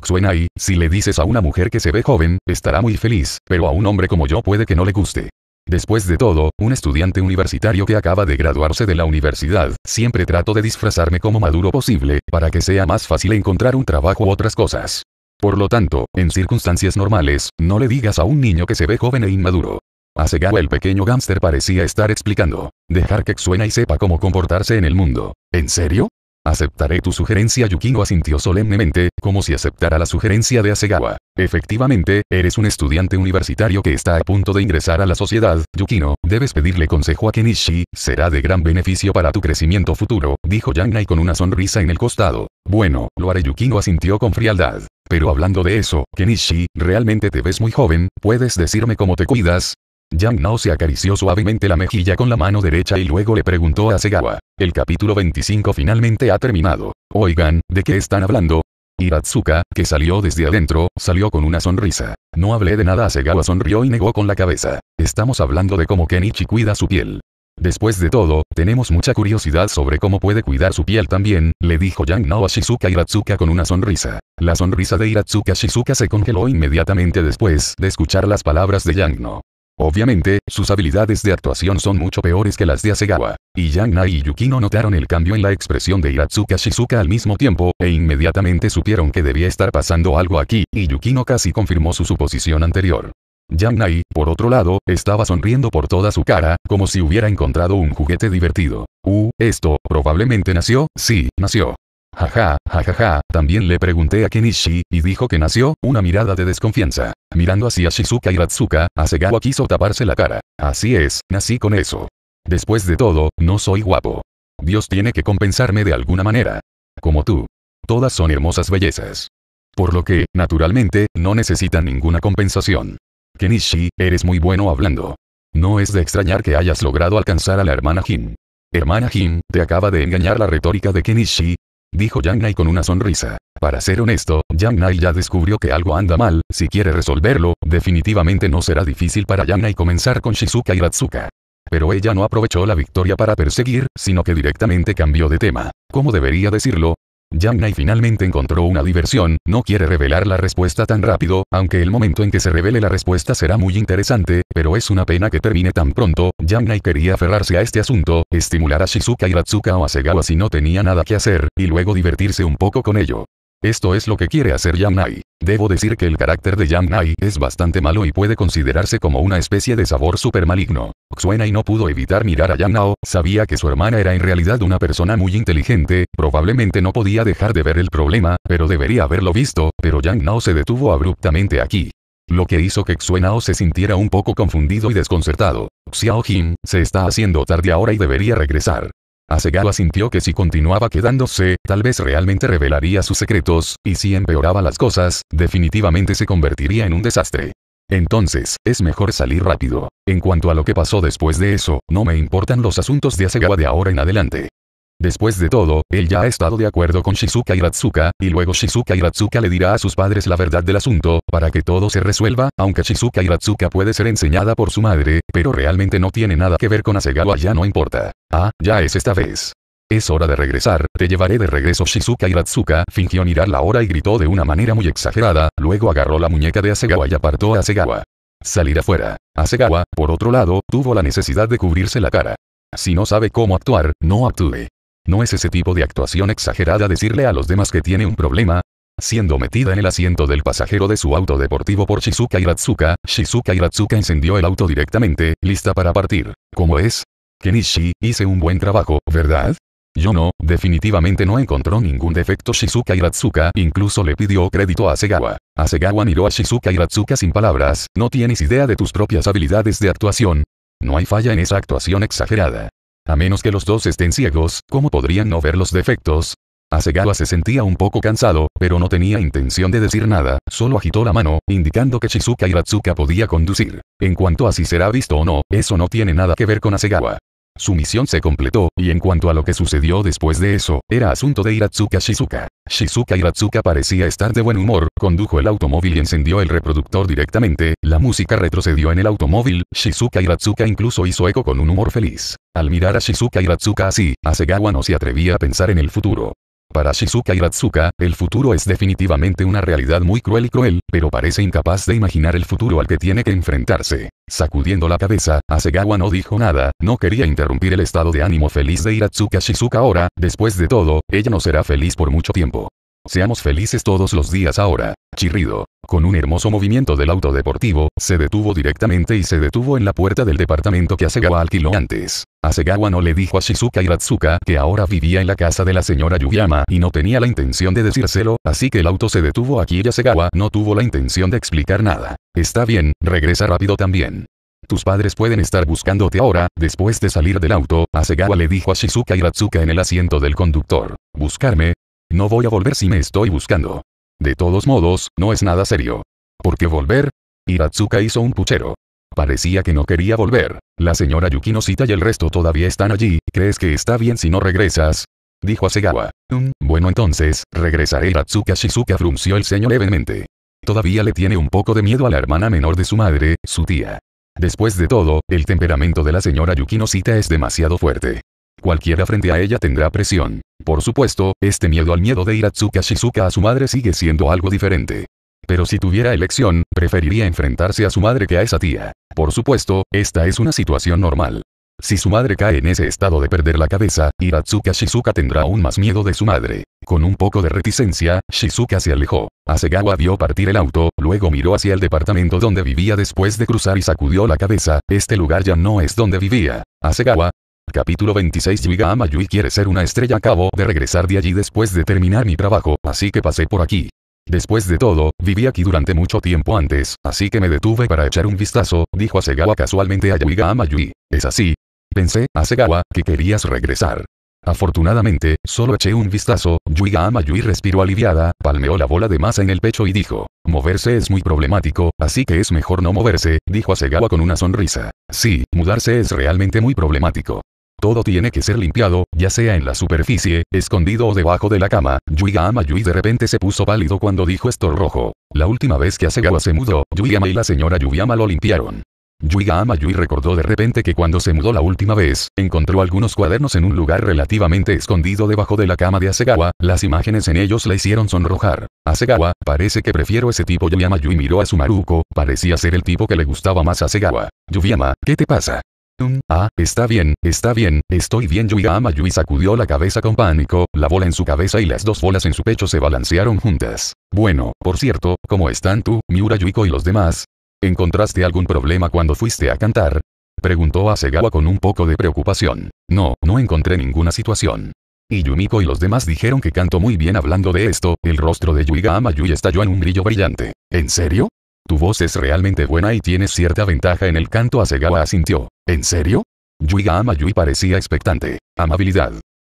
Xuena si le dices a una mujer que se ve joven, estará muy feliz, pero a un hombre como yo puede que no le guste. Después de todo, un estudiante universitario que acaba de graduarse de la universidad, siempre trato de disfrazarme como maduro posible, para que sea más fácil encontrar un trabajo u otras cosas. Por lo tanto, en circunstancias normales, no le digas a un niño que se ve joven e inmaduro. Asegao el pequeño gánster parecía estar explicando. Dejar que suena y sepa cómo comportarse en el mundo. ¿En serio? Aceptaré tu sugerencia Yukino asintió solemnemente, como si aceptara la sugerencia de Asegawa. Efectivamente, eres un estudiante universitario que está a punto de ingresar a la sociedad, Yukino, debes pedirle consejo a Kenichi, será de gran beneficio para tu crecimiento futuro, dijo Yangnai con una sonrisa en el costado. Bueno, lo haré Yukino asintió con frialdad. Pero hablando de eso, Kenichi, realmente te ves muy joven, ¿puedes decirme cómo te cuidas? Yang Nao se acarició suavemente la mejilla con la mano derecha y luego le preguntó a Segawa. El capítulo 25 finalmente ha terminado. Oigan, ¿de qué están hablando? Hiratsuka, que salió desde adentro, salió con una sonrisa. No hablé de nada, Segawa sonrió y negó con la cabeza. Estamos hablando de cómo Kenichi cuida su piel. Después de todo, tenemos mucha curiosidad sobre cómo puede cuidar su piel también, le dijo Yang Nao a Shizuka Hiratsuka con una sonrisa. La sonrisa de Hiratsuka Shizuka se congeló inmediatamente después de escuchar las palabras de Yang Nao. Obviamente, sus habilidades de actuación son mucho peores que las de Asegawa. Y Yang Nai y Yukino notaron el cambio en la expresión de Hiratsuka Shizuka al mismo tiempo, e inmediatamente supieron que debía estar pasando algo aquí, y Yukino casi confirmó su suposición anterior. Yang Nai, por otro lado, estaba sonriendo por toda su cara, como si hubiera encontrado un juguete divertido. Uh, esto, probablemente nació, sí, nació. Jaja, jajaja, también le pregunté a Kenichi, y dijo que nació, una mirada de desconfianza. Mirando hacia Shizuka y Ratsuka, Asegawa quiso taparse la cara. Así es, nací con eso. Después de todo, no soy guapo. Dios tiene que compensarme de alguna manera. Como tú. Todas son hermosas bellezas. Por lo que, naturalmente, no necesitan ninguna compensación. Kenichi, eres muy bueno hablando. No es de extrañar que hayas logrado alcanzar a la hermana Jin. Hermana Jin, te acaba de engañar la retórica de Kenichi, Dijo Yang Nai con una sonrisa. Para ser honesto, Yang Nai ya descubrió que algo anda mal, si quiere resolverlo, definitivamente no será difícil para Yang Nai comenzar con Shizuka y Ratsuka. Pero ella no aprovechó la victoria para perseguir, sino que directamente cambió de tema. ¿Cómo debería decirlo? Yang finalmente encontró una diversión, no quiere revelar la respuesta tan rápido, aunque el momento en que se revele la respuesta será muy interesante, pero es una pena que termine tan pronto, Yang quería aferrarse a este asunto, estimular a Shizuka y Ratsuka o a Segawa si no tenía nada que hacer, y luego divertirse un poco con ello. Esto es lo que quiere hacer Yang Nai. Debo decir que el carácter de Yang Nai es bastante malo y puede considerarse como una especie de sabor super maligno. Suena no pudo evitar mirar a Yang Nao, sabía que su hermana era en realidad una persona muy inteligente, probablemente no podía dejar de ver el problema, pero debería haberlo visto, pero Yang Nao se detuvo abruptamente aquí lo que hizo que Xuenao se sintiera un poco confundido y desconcertado. Xiao Jin, se está haciendo tarde ahora y debería regresar. Asegawa sintió que si continuaba quedándose, tal vez realmente revelaría sus secretos, y si empeoraba las cosas, definitivamente se convertiría en un desastre. Entonces, es mejor salir rápido. En cuanto a lo que pasó después de eso, no me importan los asuntos de Asegawa de ahora en adelante. Después de todo, él ya ha estado de acuerdo con Shizuka Hiratsuka, y luego Shizuka Hiratsuka le dirá a sus padres la verdad del asunto, para que todo se resuelva, aunque Shizuka Hiratsuka puede ser enseñada por su madre, pero realmente no tiene nada que ver con Asegawa ya no importa. Ah, ya es esta vez. Es hora de regresar, te llevaré de regreso Shizuka Hiratsuka, fingió mirar la hora y gritó de una manera muy exagerada, luego agarró la muñeca de Asegawa y apartó a Asegawa. Salir afuera. Asegawa, por otro lado, tuvo la necesidad de cubrirse la cara. Si no sabe cómo actuar, no actúe. No es ese tipo de actuación exagerada decirle a los demás que tiene un problema, siendo metida en el asiento del pasajero de su auto deportivo por Shizuka Hiratsuka, Shizuka Iratsuka encendió el auto directamente, lista para partir. ¿Cómo es? Kenichi, hice un buen trabajo, ¿verdad? Yo no, definitivamente no encontró ningún defecto Shizuka Iratsuka incluso le pidió crédito a Segawa. Asegawa miró a Shizuka Iratsuka sin palabras, no tienes idea de tus propias habilidades de actuación. No hay falla en esa actuación exagerada. A menos que los dos estén ciegos, ¿cómo podrían no ver los defectos? Asegawa se sentía un poco cansado, pero no tenía intención de decir nada, solo agitó la mano, indicando que Shizuka Ratsuka podía conducir. En cuanto a si será visto o no, eso no tiene nada que ver con Asegawa. Su misión se completó, y en cuanto a lo que sucedió después de eso, era asunto de Hiratsuka Shizuka. Shizuka Hiratsuka parecía estar de buen humor, condujo el automóvil y encendió el reproductor directamente, la música retrocedió en el automóvil, Shizuka Hiratsuka incluso hizo eco con un humor feliz. Al mirar a Shizuka Hiratsuka así, Asegawa no se atrevía a pensar en el futuro. Para Shizuka y el futuro es definitivamente una realidad muy cruel y cruel, pero parece incapaz de imaginar el futuro al que tiene que enfrentarse. Sacudiendo la cabeza, Asegawa no dijo nada, no quería interrumpir el estado de ánimo feliz de Hiratsuka Shizuka ahora, después de todo, ella no será feliz por mucho tiempo. Seamos felices todos los días ahora. Chirrido. Con un hermoso movimiento del auto deportivo, se detuvo directamente y se detuvo en la puerta del departamento que Asegawa alquiló antes. Asegawa no le dijo a Shizuka Ratsuka que ahora vivía en la casa de la señora Yuyama y no tenía la intención de decírselo, así que el auto se detuvo aquí y Asegawa no tuvo la intención de explicar nada. Está bien, regresa rápido también. Tus padres pueden estar buscándote ahora, después de salir del auto, Asegawa le dijo a Shizuka Ratsuka en el asiento del conductor. ¿Buscarme? No voy a volver si me estoy buscando. De todos modos, no es nada serio. ¿Por qué volver? Hiratsuka hizo un puchero. Parecía que no quería volver. La señora yukinosita y el resto todavía están allí. ¿Crees que está bien si no regresas? Dijo Asegawa. Mm, bueno entonces, regresaré. Hiratsuka Shizuka frunció el ceño levemente. Todavía le tiene un poco de miedo a la hermana menor de su madre, su tía. Después de todo, el temperamento de la señora yukinosita es demasiado fuerte. Cualquiera frente a ella tendrá presión. Por supuesto, este miedo al miedo de Hiratsuka Shizuka a su madre sigue siendo algo diferente. Pero si tuviera elección, preferiría enfrentarse a su madre que a esa tía. Por supuesto, esta es una situación normal. Si su madre cae en ese estado de perder la cabeza, Hiratsuka Shizuka tendrá aún más miedo de su madre. Con un poco de reticencia, Shizuka se alejó. Asegawa vio partir el auto, luego miró hacia el departamento donde vivía después de cruzar y sacudió la cabeza, este lugar ya no es donde vivía. Asegawa, Capítulo 26 Yuiga Yui quiere ser una estrella acabo de regresar de allí después de terminar mi trabajo, así que pasé por aquí. Después de todo, viví aquí durante mucho tiempo antes, así que me detuve para echar un vistazo, dijo Asegawa casualmente a Yuiga Yui. ¿Es así? Pensé, Asegawa, que querías regresar. Afortunadamente, solo eché un vistazo, Yuiga Yui respiró aliviada, palmeó la bola de masa en el pecho y dijo, moverse es muy problemático, así que es mejor no moverse, dijo Asegawa con una sonrisa. Sí, mudarse es realmente muy problemático. Todo tiene que ser limpiado, ya sea en la superficie, escondido o debajo de la cama. Yui Ama Yui de repente se puso pálido cuando dijo esto rojo. La última vez que Asegawa se mudó, Yui y la señora Yuyama lo limpiaron. Yui Ama recordó de repente que cuando se mudó la última vez, encontró algunos cuadernos en un lugar relativamente escondido debajo de la cama de Asegawa, las imágenes en ellos la hicieron sonrojar. Asegawa, parece que prefiero ese tipo Yuyama Yui miró a su maruco, parecía ser el tipo que le gustaba más a Asegawa. Yuyama, ¿qué te pasa? Ah, está bien, está bien, estoy bien. Yuigama Ama Yui sacudió la cabeza con pánico, la bola en su cabeza y las dos bolas en su pecho se balancearon juntas. Bueno, por cierto, ¿cómo están tú, Miura Yuiko y los demás? ¿Encontraste algún problema cuando fuiste a cantar? Preguntó a con un poco de preocupación. No, no encontré ninguna situación. Y Yumiko y los demás dijeron que canto muy bien hablando de esto, el rostro de Yuigama Yuu Yui estalló en un brillo brillante. ¿En serio? Tu voz es realmente buena y tienes cierta ventaja en el canto Asegawa asintió. ¿En serio? Yuiga Amayui parecía expectante. Amabilidad.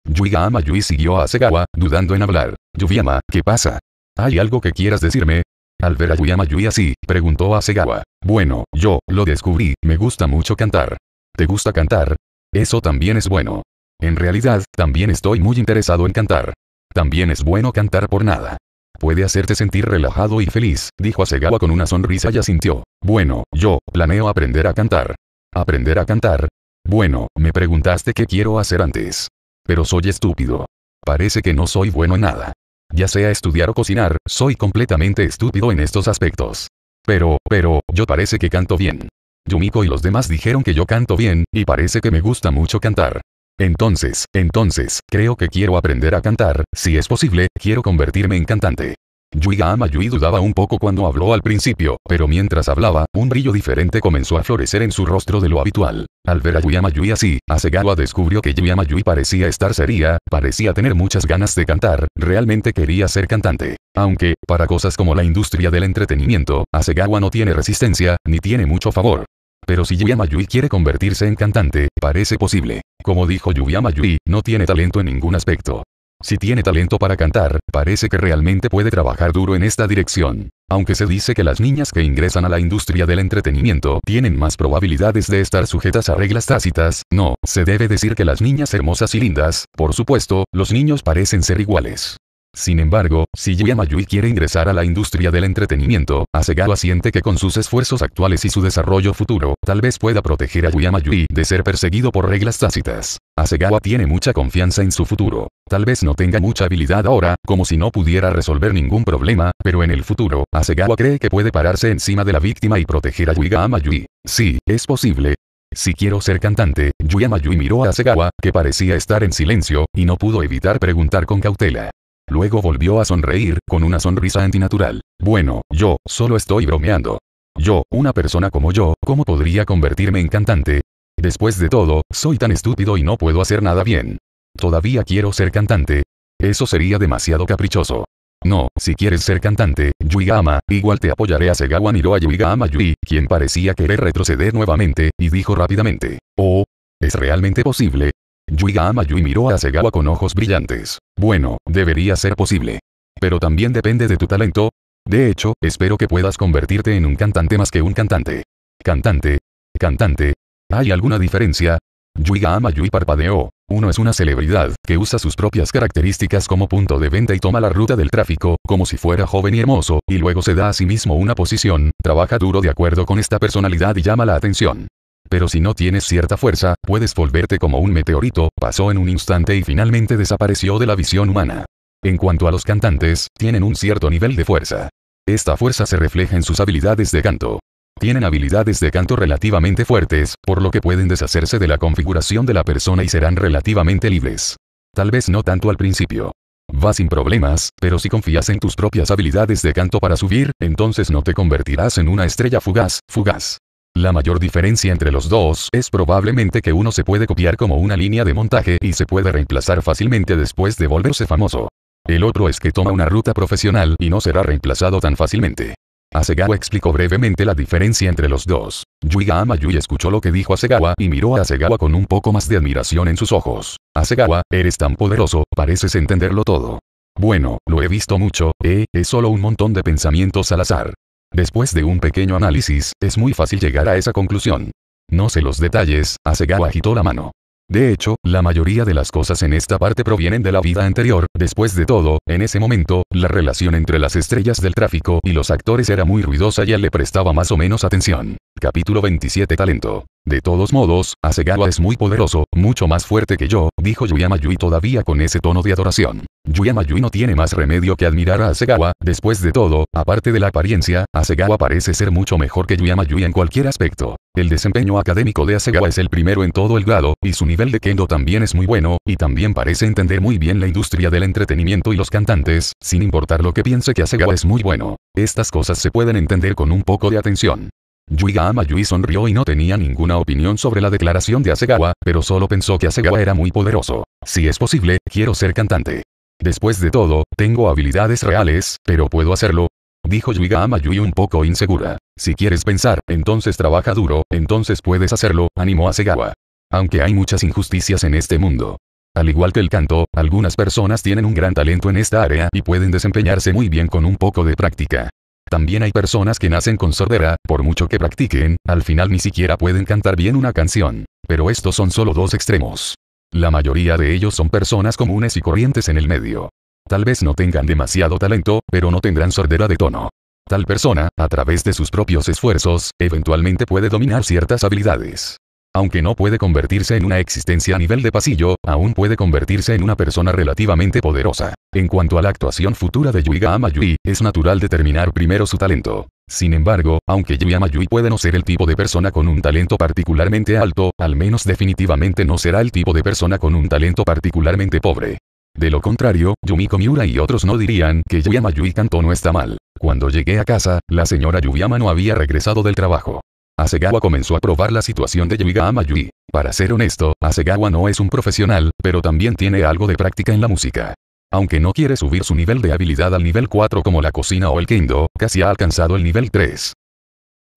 Yuiga Amayui siguió a Segawa, dudando en hablar. Yuviama, ¿qué pasa? ¿Hay algo que quieras decirme? Al ver a Yuyama Yui así, preguntó a Segawa. Bueno, yo, lo descubrí, me gusta mucho cantar. ¿Te gusta cantar? Eso también es bueno. En realidad, también estoy muy interesado en cantar. También es bueno cantar por nada. Puede hacerte sentir relajado y feliz, dijo a Segawa con una sonrisa y asintió. Bueno, yo, planeo aprender a cantar. ¿Aprender a cantar? Bueno, me preguntaste qué quiero hacer antes. Pero soy estúpido. Parece que no soy bueno en nada. Ya sea estudiar o cocinar, soy completamente estúpido en estos aspectos. Pero, pero, yo parece que canto bien. Yumiko y los demás dijeron que yo canto bien, y parece que me gusta mucho cantar. Entonces, entonces, creo que quiero aprender a cantar, si es posible, quiero convertirme en cantante. Yuyama Yui dudaba un poco cuando habló al principio, pero mientras hablaba, un brillo diferente comenzó a florecer en su rostro de lo habitual. Al ver a Yuyama Yui así, Asegawa descubrió que Yuyama Yui parecía estar seria, parecía tener muchas ganas de cantar, realmente quería ser cantante. Aunque, para cosas como la industria del entretenimiento, Asegawa no tiene resistencia, ni tiene mucho favor. Pero si Yuyama Yui quiere convertirse en cantante, parece posible. Como dijo Yuyama Yui, no tiene talento en ningún aspecto. Si tiene talento para cantar, parece que realmente puede trabajar duro en esta dirección. Aunque se dice que las niñas que ingresan a la industria del entretenimiento tienen más probabilidades de estar sujetas a reglas tácitas, no, se debe decir que las niñas hermosas y lindas, por supuesto, los niños parecen ser iguales. Sin embargo, si Yui quiere ingresar a la industria del entretenimiento, Asegawa siente que con sus esfuerzos actuales y su desarrollo futuro, tal vez pueda proteger a Yui de ser perseguido por reglas tácitas. Asegawa tiene mucha confianza en su futuro. Tal vez no tenga mucha habilidad ahora, como si no pudiera resolver ningún problema, pero en el futuro, Asegawa cree que puede pararse encima de la víctima y proteger a Yui. Sí, es posible, si quiero ser cantante, Yuyamayui miró a Asegawa, que parecía estar en silencio, y no pudo evitar preguntar con cautela. Luego volvió a sonreír, con una sonrisa antinatural. Bueno, yo, solo estoy bromeando. Yo, una persona como yo, ¿cómo podría convertirme en cantante? Después de todo, soy tan estúpido y no puedo hacer nada bien. Todavía quiero ser cantante. Eso sería demasiado caprichoso. No, si quieres ser cantante, Yuigama, igual te apoyaré a Segawa lo a Yuigama Yui, quien parecía querer retroceder nuevamente, y dijo rápidamente. Oh, es realmente posible, Yuiga Amayui miró a Segawa con ojos brillantes. Bueno, debería ser posible. Pero también depende de tu talento. De hecho, espero que puedas convertirte en un cantante más que un cantante. Cantante. Cantante. ¿Hay alguna diferencia? Yuiga Amayui parpadeó. Uno es una celebridad, que usa sus propias características como punto de venta y toma la ruta del tráfico, como si fuera joven y hermoso, y luego se da a sí mismo una posición, trabaja duro de acuerdo con esta personalidad y llama la atención. Pero si no tienes cierta fuerza, puedes volverte como un meteorito, pasó en un instante y finalmente desapareció de la visión humana. En cuanto a los cantantes, tienen un cierto nivel de fuerza. Esta fuerza se refleja en sus habilidades de canto. Tienen habilidades de canto relativamente fuertes, por lo que pueden deshacerse de la configuración de la persona y serán relativamente libres. Tal vez no tanto al principio. Va sin problemas, pero si confías en tus propias habilidades de canto para subir, entonces no te convertirás en una estrella fugaz, fugaz. La mayor diferencia entre los dos es probablemente que uno se puede copiar como una línea de montaje y se puede reemplazar fácilmente después de volverse famoso. El otro es que toma una ruta profesional y no será reemplazado tan fácilmente. Asegawa explicó brevemente la diferencia entre los dos. Yuiga Amayui escuchó lo que dijo Asegawa y miró a Asegawa con un poco más de admiración en sus ojos. Asegawa, eres tan poderoso, pareces entenderlo todo. Bueno, lo he visto mucho, eh, es solo un montón de pensamientos al azar. Después de un pequeño análisis, es muy fácil llegar a esa conclusión. No sé los detalles, Hasegawa agitó la mano. De hecho, la mayoría de las cosas en esta parte provienen de la vida anterior, después de todo, en ese momento, la relación entre las estrellas del tráfico y los actores era muy ruidosa y él le prestaba más o menos atención. Capítulo 27 Talento. De todos modos, Asegawa es muy poderoso, mucho más fuerte que yo, dijo Yuyama Yui todavía con ese tono de adoración. Yuyama no tiene más remedio que admirar a Asegawa, después de todo, aparte de la apariencia, Asegawa parece ser mucho mejor que Yuyama Yui en cualquier aspecto. El desempeño académico de Asegawa es el primero en todo el grado, y su nivel de kendo también es muy bueno, y también parece entender muy bien la industria del entretenimiento y los cantantes, sin importar lo que piense que Asegawa es muy bueno. Estas cosas se pueden entender con un poco de atención. Yuiga Amayui sonrió y no tenía ninguna opinión sobre la declaración de Asegawa, pero solo pensó que Asegawa era muy poderoso. Si es posible, quiero ser cantante. Después de todo, tengo habilidades reales, pero puedo hacerlo. Dijo Yuiga Amayui un poco insegura. Si quieres pensar, entonces trabaja duro, entonces puedes hacerlo, animó Asegawa. Aunque hay muchas injusticias en este mundo. Al igual que el canto, algunas personas tienen un gran talento en esta área y pueden desempeñarse muy bien con un poco de práctica. También hay personas que nacen con sordera, por mucho que practiquen, al final ni siquiera pueden cantar bien una canción. Pero estos son solo dos extremos. La mayoría de ellos son personas comunes y corrientes en el medio. Tal vez no tengan demasiado talento, pero no tendrán sordera de tono. Tal persona, a través de sus propios esfuerzos, eventualmente puede dominar ciertas habilidades. Aunque no puede convertirse en una existencia a nivel de pasillo, aún puede convertirse en una persona relativamente poderosa. En cuanto a la actuación futura de Yui Amayui, es natural determinar primero su talento. Sin embargo, aunque Yui puede no ser el tipo de persona con un talento particularmente alto, al menos definitivamente no será el tipo de persona con un talento particularmente pobre. De lo contrario, Yumiko Miura y otros no dirían que Yuiga Yui cantó no está mal. Cuando llegué a casa, la señora Yuyama no había regresado del trabajo. Asegawa comenzó a probar la situación de Yuiga Amayui. Para ser honesto, Asegawa no es un profesional, pero también tiene algo de práctica en la música. Aunque no quiere subir su nivel de habilidad al nivel 4 como la cocina o el kendo, casi ha alcanzado el nivel 3.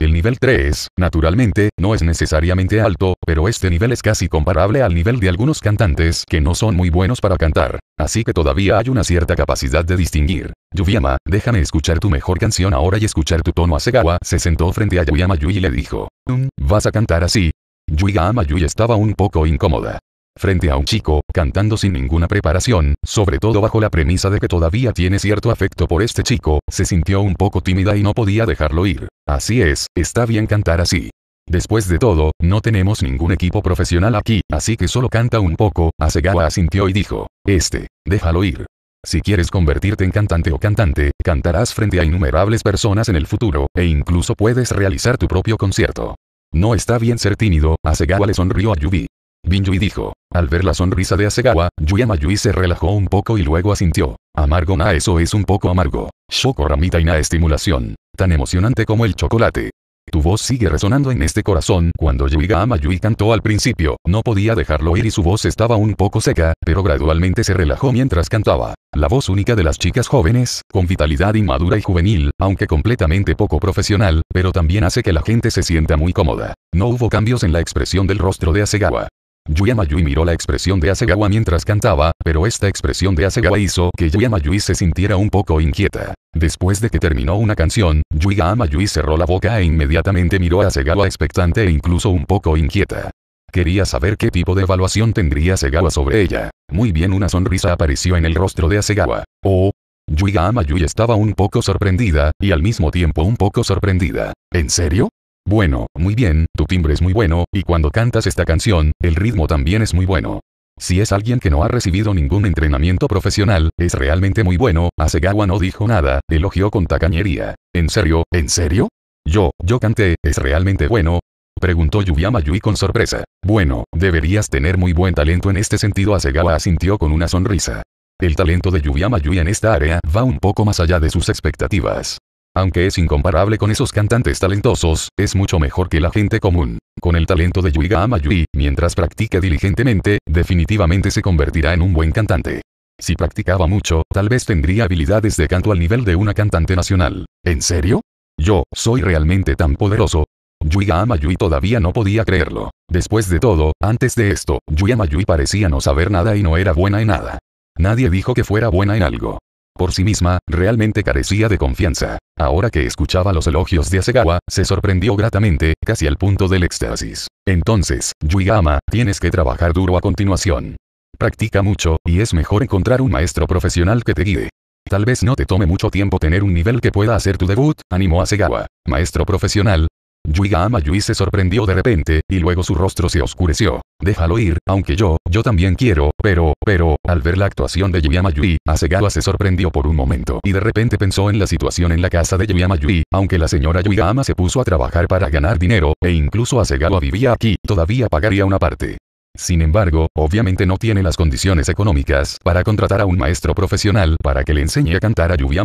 El nivel 3, naturalmente, no es necesariamente alto, pero este nivel es casi comparable al nivel de algunos cantantes que no son muy buenos para cantar, así que todavía hay una cierta capacidad de distinguir. Yuyama, déjame escuchar tu mejor canción ahora y escuchar tu tono. Asegawa se sentó frente a Yuyama Yui y le dijo, mm, ¿vas a cantar así? Yuyama Yui estaba un poco incómoda frente a un chico, cantando sin ninguna preparación, sobre todo bajo la premisa de que todavía tiene cierto afecto por este chico, se sintió un poco tímida y no podía dejarlo ir. Así es, está bien cantar así. Después de todo, no tenemos ningún equipo profesional aquí, así que solo canta un poco, Asegawa asintió y dijo, este, déjalo ir. Si quieres convertirte en cantante o cantante, cantarás frente a innumerables personas en el futuro, e incluso puedes realizar tu propio concierto. No está bien ser tímido, Asegawa le sonrió a Yubi. Binjui dijo. Al ver la sonrisa de Asegawa, Yui se relajó un poco y luego asintió. Amargo na eso es un poco amargo. Ramita y na estimulación. Tan emocionante como el chocolate. Tu voz sigue resonando en este corazón. Cuando Yuiga Amayui cantó al principio, no podía dejarlo ir y su voz estaba un poco seca, pero gradualmente se relajó mientras cantaba. La voz única de las chicas jóvenes, con vitalidad inmadura y juvenil, aunque completamente poco profesional, pero también hace que la gente se sienta muy cómoda. No hubo cambios en la expresión del rostro de Asegawa. Yuyamayui miró la expresión de Asegawa mientras cantaba, pero esta expresión de Asegawa hizo que Yuyamayui se sintiera un poco inquieta. Después de que terminó una canción, Yuyamayui cerró la boca e inmediatamente miró a Asegawa expectante e incluso un poco inquieta. Quería saber qué tipo de evaluación tendría Asegawa sobre ella. Muy bien una sonrisa apareció en el rostro de Asegawa. Oh, Yuiga estaba un poco sorprendida, y al mismo tiempo un poco sorprendida. ¿En serio? Bueno, muy bien, tu timbre es muy bueno, y cuando cantas esta canción, el ritmo también es muy bueno. Si es alguien que no ha recibido ningún entrenamiento profesional, es realmente muy bueno, Asegawa no dijo nada, elogió con tacañería. ¿En serio? ¿En serio? Yo, yo canté, es realmente bueno. Preguntó Yuyama Yui con sorpresa. Bueno, deberías tener muy buen talento en este sentido Asegawa asintió con una sonrisa. El talento de Yuyama Yui en esta área va un poco más allá de sus expectativas. Aunque es incomparable con esos cantantes talentosos, es mucho mejor que la gente común. Con el talento de Yuiga Amayui, mientras practique diligentemente, definitivamente se convertirá en un buen cantante. Si practicaba mucho, tal vez tendría habilidades de canto al nivel de una cantante nacional. ¿En serio? Yo, soy realmente tan poderoso. Yuiga Amayui todavía no podía creerlo. Después de todo, antes de esto, Yuiga Amayui parecía no saber nada y no era buena en nada. Nadie dijo que fuera buena en algo por sí misma, realmente carecía de confianza. Ahora que escuchaba los elogios de Asegawa, se sorprendió gratamente, casi al punto del éxtasis. Entonces, Yuigama, tienes que trabajar duro a continuación. Practica mucho, y es mejor encontrar un maestro profesional que te guide. Tal vez no te tome mucho tiempo tener un nivel que pueda hacer tu debut, animó Asegawa. Maestro profesional, Yuigama Yui se sorprendió de repente, y luego su rostro se oscureció. Déjalo ir, aunque yo, yo también quiero, pero, pero, al ver la actuación de Yuyama Yui, Asegawa se sorprendió por un momento y de repente pensó en la situación en la casa de Yuyama Yui, aunque la señora Yuigaama se puso a trabajar para ganar dinero, e incluso Asegawa vivía aquí, todavía pagaría una parte. Sin embargo, obviamente no tiene las condiciones económicas para contratar a un maestro profesional para que le enseñe a cantar a Lluvia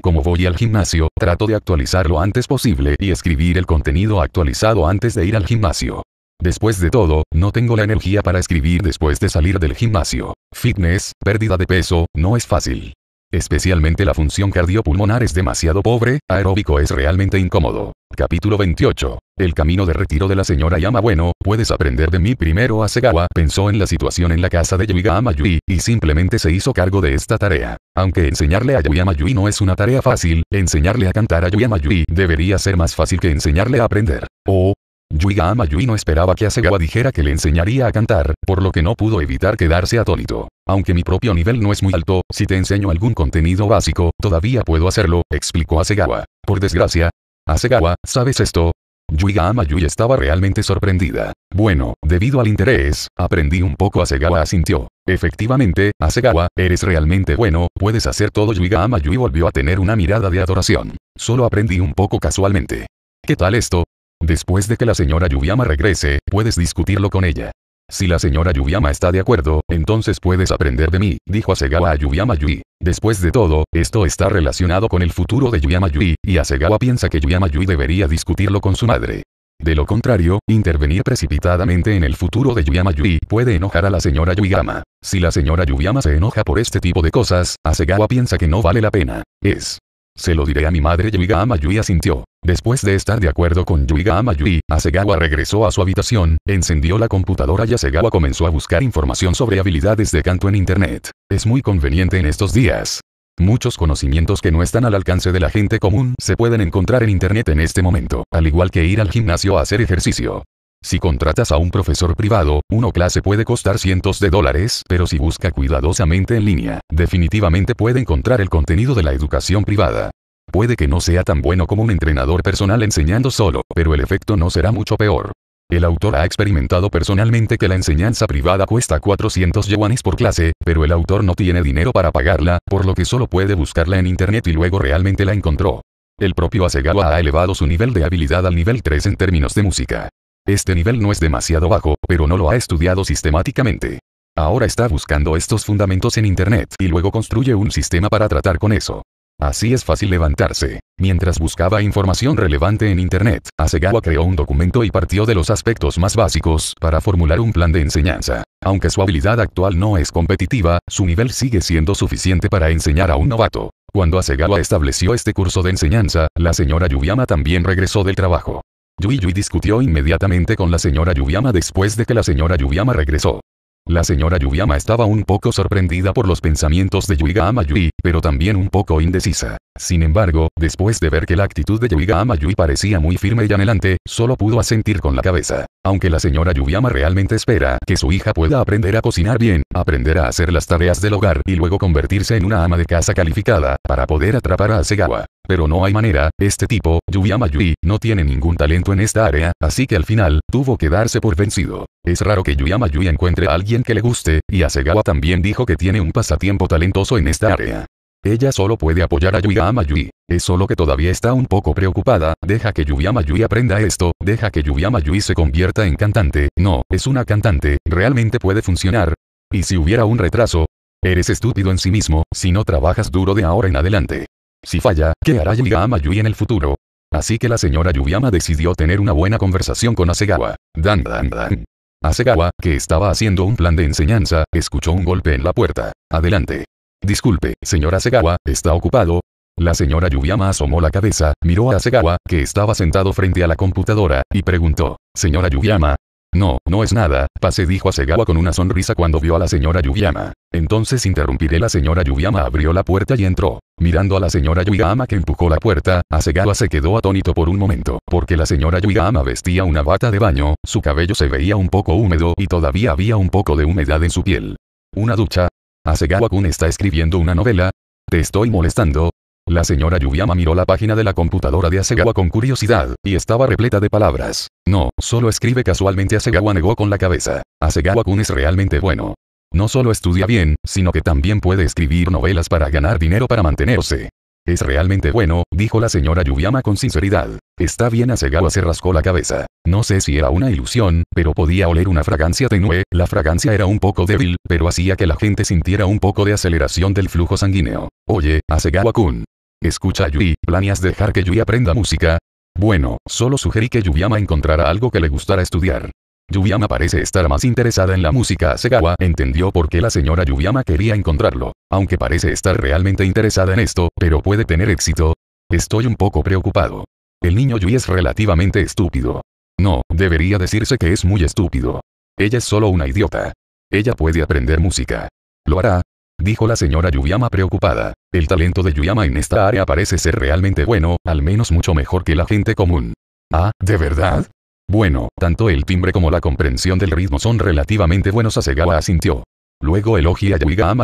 Como voy al gimnasio, trato de actualizar lo antes posible y escribir el contenido actualizado antes de ir al gimnasio. Después de todo, no tengo la energía para escribir después de salir del gimnasio. Fitness, pérdida de peso, no es fácil. Especialmente la función cardiopulmonar es demasiado pobre, aeróbico es realmente incómodo. Capítulo 28. El camino de retiro de la señora Yama Bueno, puedes aprender de mí primero Asegawa pensó en la situación en la casa de Yuiga Amayui, y simplemente se hizo cargo de esta tarea. Aunque enseñarle a Yui no es una tarea fácil, enseñarle a cantar a Yui debería ser más fácil que enseñarle a aprender. O, oh, Yuiga Amayui no esperaba que Asegawa dijera que le enseñaría a cantar, por lo que no pudo evitar quedarse atónito. Aunque mi propio nivel no es muy alto, si te enseño algún contenido básico, todavía puedo hacerlo, explicó Asegawa. Por desgracia. Asegawa, ¿sabes esto? Yuiga Amayui estaba realmente sorprendida. Bueno, debido al interés, aprendí un poco Asegawa asintió. Efectivamente, Asegawa, eres realmente bueno, puedes hacer todo Yuiga Yui volvió a tener una mirada de adoración. Solo aprendí un poco casualmente. ¿Qué tal esto? Después de que la señora Yuyama regrese, puedes discutirlo con ella. Si la señora Yuyama está de acuerdo, entonces puedes aprender de mí, dijo Asegawa a yuyama Yui. Después de todo, esto está relacionado con el futuro de Yuyama Yui, y Asegawa piensa que Yuyama Yui debería discutirlo con su madre. De lo contrario, intervenir precipitadamente en el futuro de Yuyama Yui puede enojar a la señora Yuyama. Si la señora Yuyama se enoja por este tipo de cosas, Asegawa piensa que no vale la pena. Es se lo diré a mi madre Yuiga Amayui asintió. Después de estar de acuerdo con Yuiga Amayui, Asegawa regresó a su habitación, encendió la computadora y Asegawa comenzó a buscar información sobre habilidades de canto en internet. Es muy conveniente en estos días. Muchos conocimientos que no están al alcance de la gente común se pueden encontrar en internet en este momento, al igual que ir al gimnasio a hacer ejercicio. Si contratas a un profesor privado, una clase puede costar cientos de dólares, pero si busca cuidadosamente en línea, definitivamente puede encontrar el contenido de la educación privada. Puede que no sea tan bueno como un entrenador personal enseñando solo, pero el efecto no será mucho peor. El autor ha experimentado personalmente que la enseñanza privada cuesta 400 yuanes por clase, pero el autor no tiene dinero para pagarla, por lo que solo puede buscarla en internet y luego realmente la encontró. El propio Asegawa ha elevado su nivel de habilidad al nivel 3 en términos de música. Este nivel no es demasiado bajo, pero no lo ha estudiado sistemáticamente. Ahora está buscando estos fundamentos en Internet y luego construye un sistema para tratar con eso. Así es fácil levantarse. Mientras buscaba información relevante en Internet, Asegawa creó un documento y partió de los aspectos más básicos para formular un plan de enseñanza. Aunque su habilidad actual no es competitiva, su nivel sigue siendo suficiente para enseñar a un novato. Cuando Asegawa estableció este curso de enseñanza, la señora Yuyama también regresó del trabajo. Yui Yui discutió inmediatamente con la señora Yuyama después de que la señora Yuyama regresó. La señora Yuyama estaba un poco sorprendida por los pensamientos de Yui Gama Yui, pero también un poco indecisa. Sin embargo, después de ver que la actitud de Yubigama Yui parecía muy firme y anhelante, solo pudo asentir con la cabeza. Aunque la señora Yuyama realmente espera que su hija pueda aprender a cocinar bien, aprender a hacer las tareas del hogar y luego convertirse en una ama de casa calificada, para poder atrapar a Asegawa. Pero no hay manera, este tipo, Yuyama Yui, no tiene ningún talento en esta área, así que al final, tuvo que darse por vencido. Es raro que Yuyama Yui encuentre a alguien que le guste, y Asegawa también dijo que tiene un pasatiempo talentoso en esta área. Ella solo puede apoyar a Yuyama Yui. Es solo que todavía está un poco preocupada, deja que Yuyama Yui aprenda esto, deja que Yuyama Yui se convierta en cantante. No, es una cantante, realmente puede funcionar. Y si hubiera un retraso, eres estúpido en sí mismo, si no trabajas duro de ahora en adelante. Si falla, ¿qué hará Yuyama Yui en el futuro? Así que la señora Yuyama decidió tener una buena conversación con Asegawa. Dan dan dan. Asegawa, que estaba haciendo un plan de enseñanza, escuchó un golpe en la puerta. Adelante. Disculpe, señora Segawa, ¿está ocupado? La señora Yuyama asomó la cabeza, miró a Segawa, que estaba sentado frente a la computadora, y preguntó, «Señora Yuyama». «No, no es nada», Pase dijo a Segawa con una sonrisa cuando vio a la señora Yuyama. Entonces interrumpiré la señora Yuyama abrió la puerta y entró. Mirando a la señora Yuyama que empujó la puerta, Asegawa se quedó atónito por un momento, porque la señora Yuyama vestía una bata de baño, su cabello se veía un poco húmedo y todavía había un poco de humedad en su piel. Una ducha, Asegawa kun está escribiendo una novela. Te estoy molestando. La señora Yuyama miró la página de la computadora de Asegawa con curiosidad, y estaba repleta de palabras. No, solo escribe casualmente Asegawa negó con la cabeza. Asegawa kun es realmente bueno. No solo estudia bien, sino que también puede escribir novelas para ganar dinero para mantenerse. Es realmente bueno, dijo la señora yuyama con sinceridad. Está bien Asegawa se rascó la cabeza. No sé si era una ilusión, pero podía oler una fragancia tenue, la fragancia era un poco débil, pero hacía que la gente sintiera un poco de aceleración del flujo sanguíneo. Oye, Asegawa-kun. Escucha a Yui, ¿planeas dejar que Yui aprenda música? Bueno, solo sugerí que Yuyama encontrara algo que le gustara estudiar. Yuyama parece estar más interesada en la música. Segawa entendió por qué la señora Yuyama quería encontrarlo. Aunque parece estar realmente interesada en esto, pero puede tener éxito. Estoy un poco preocupado. El niño Yui es relativamente estúpido. No, debería decirse que es muy estúpido. Ella es solo una idiota. Ella puede aprender música. ¿Lo hará? Dijo la señora Yuyama preocupada. El talento de Yuyama en esta área parece ser realmente bueno, al menos mucho mejor que la gente común. Ah, ¿de verdad? Bueno, tanto el timbre como la comprensión del ritmo son relativamente buenos Asegawa asintió. Luego elogia a Yuiga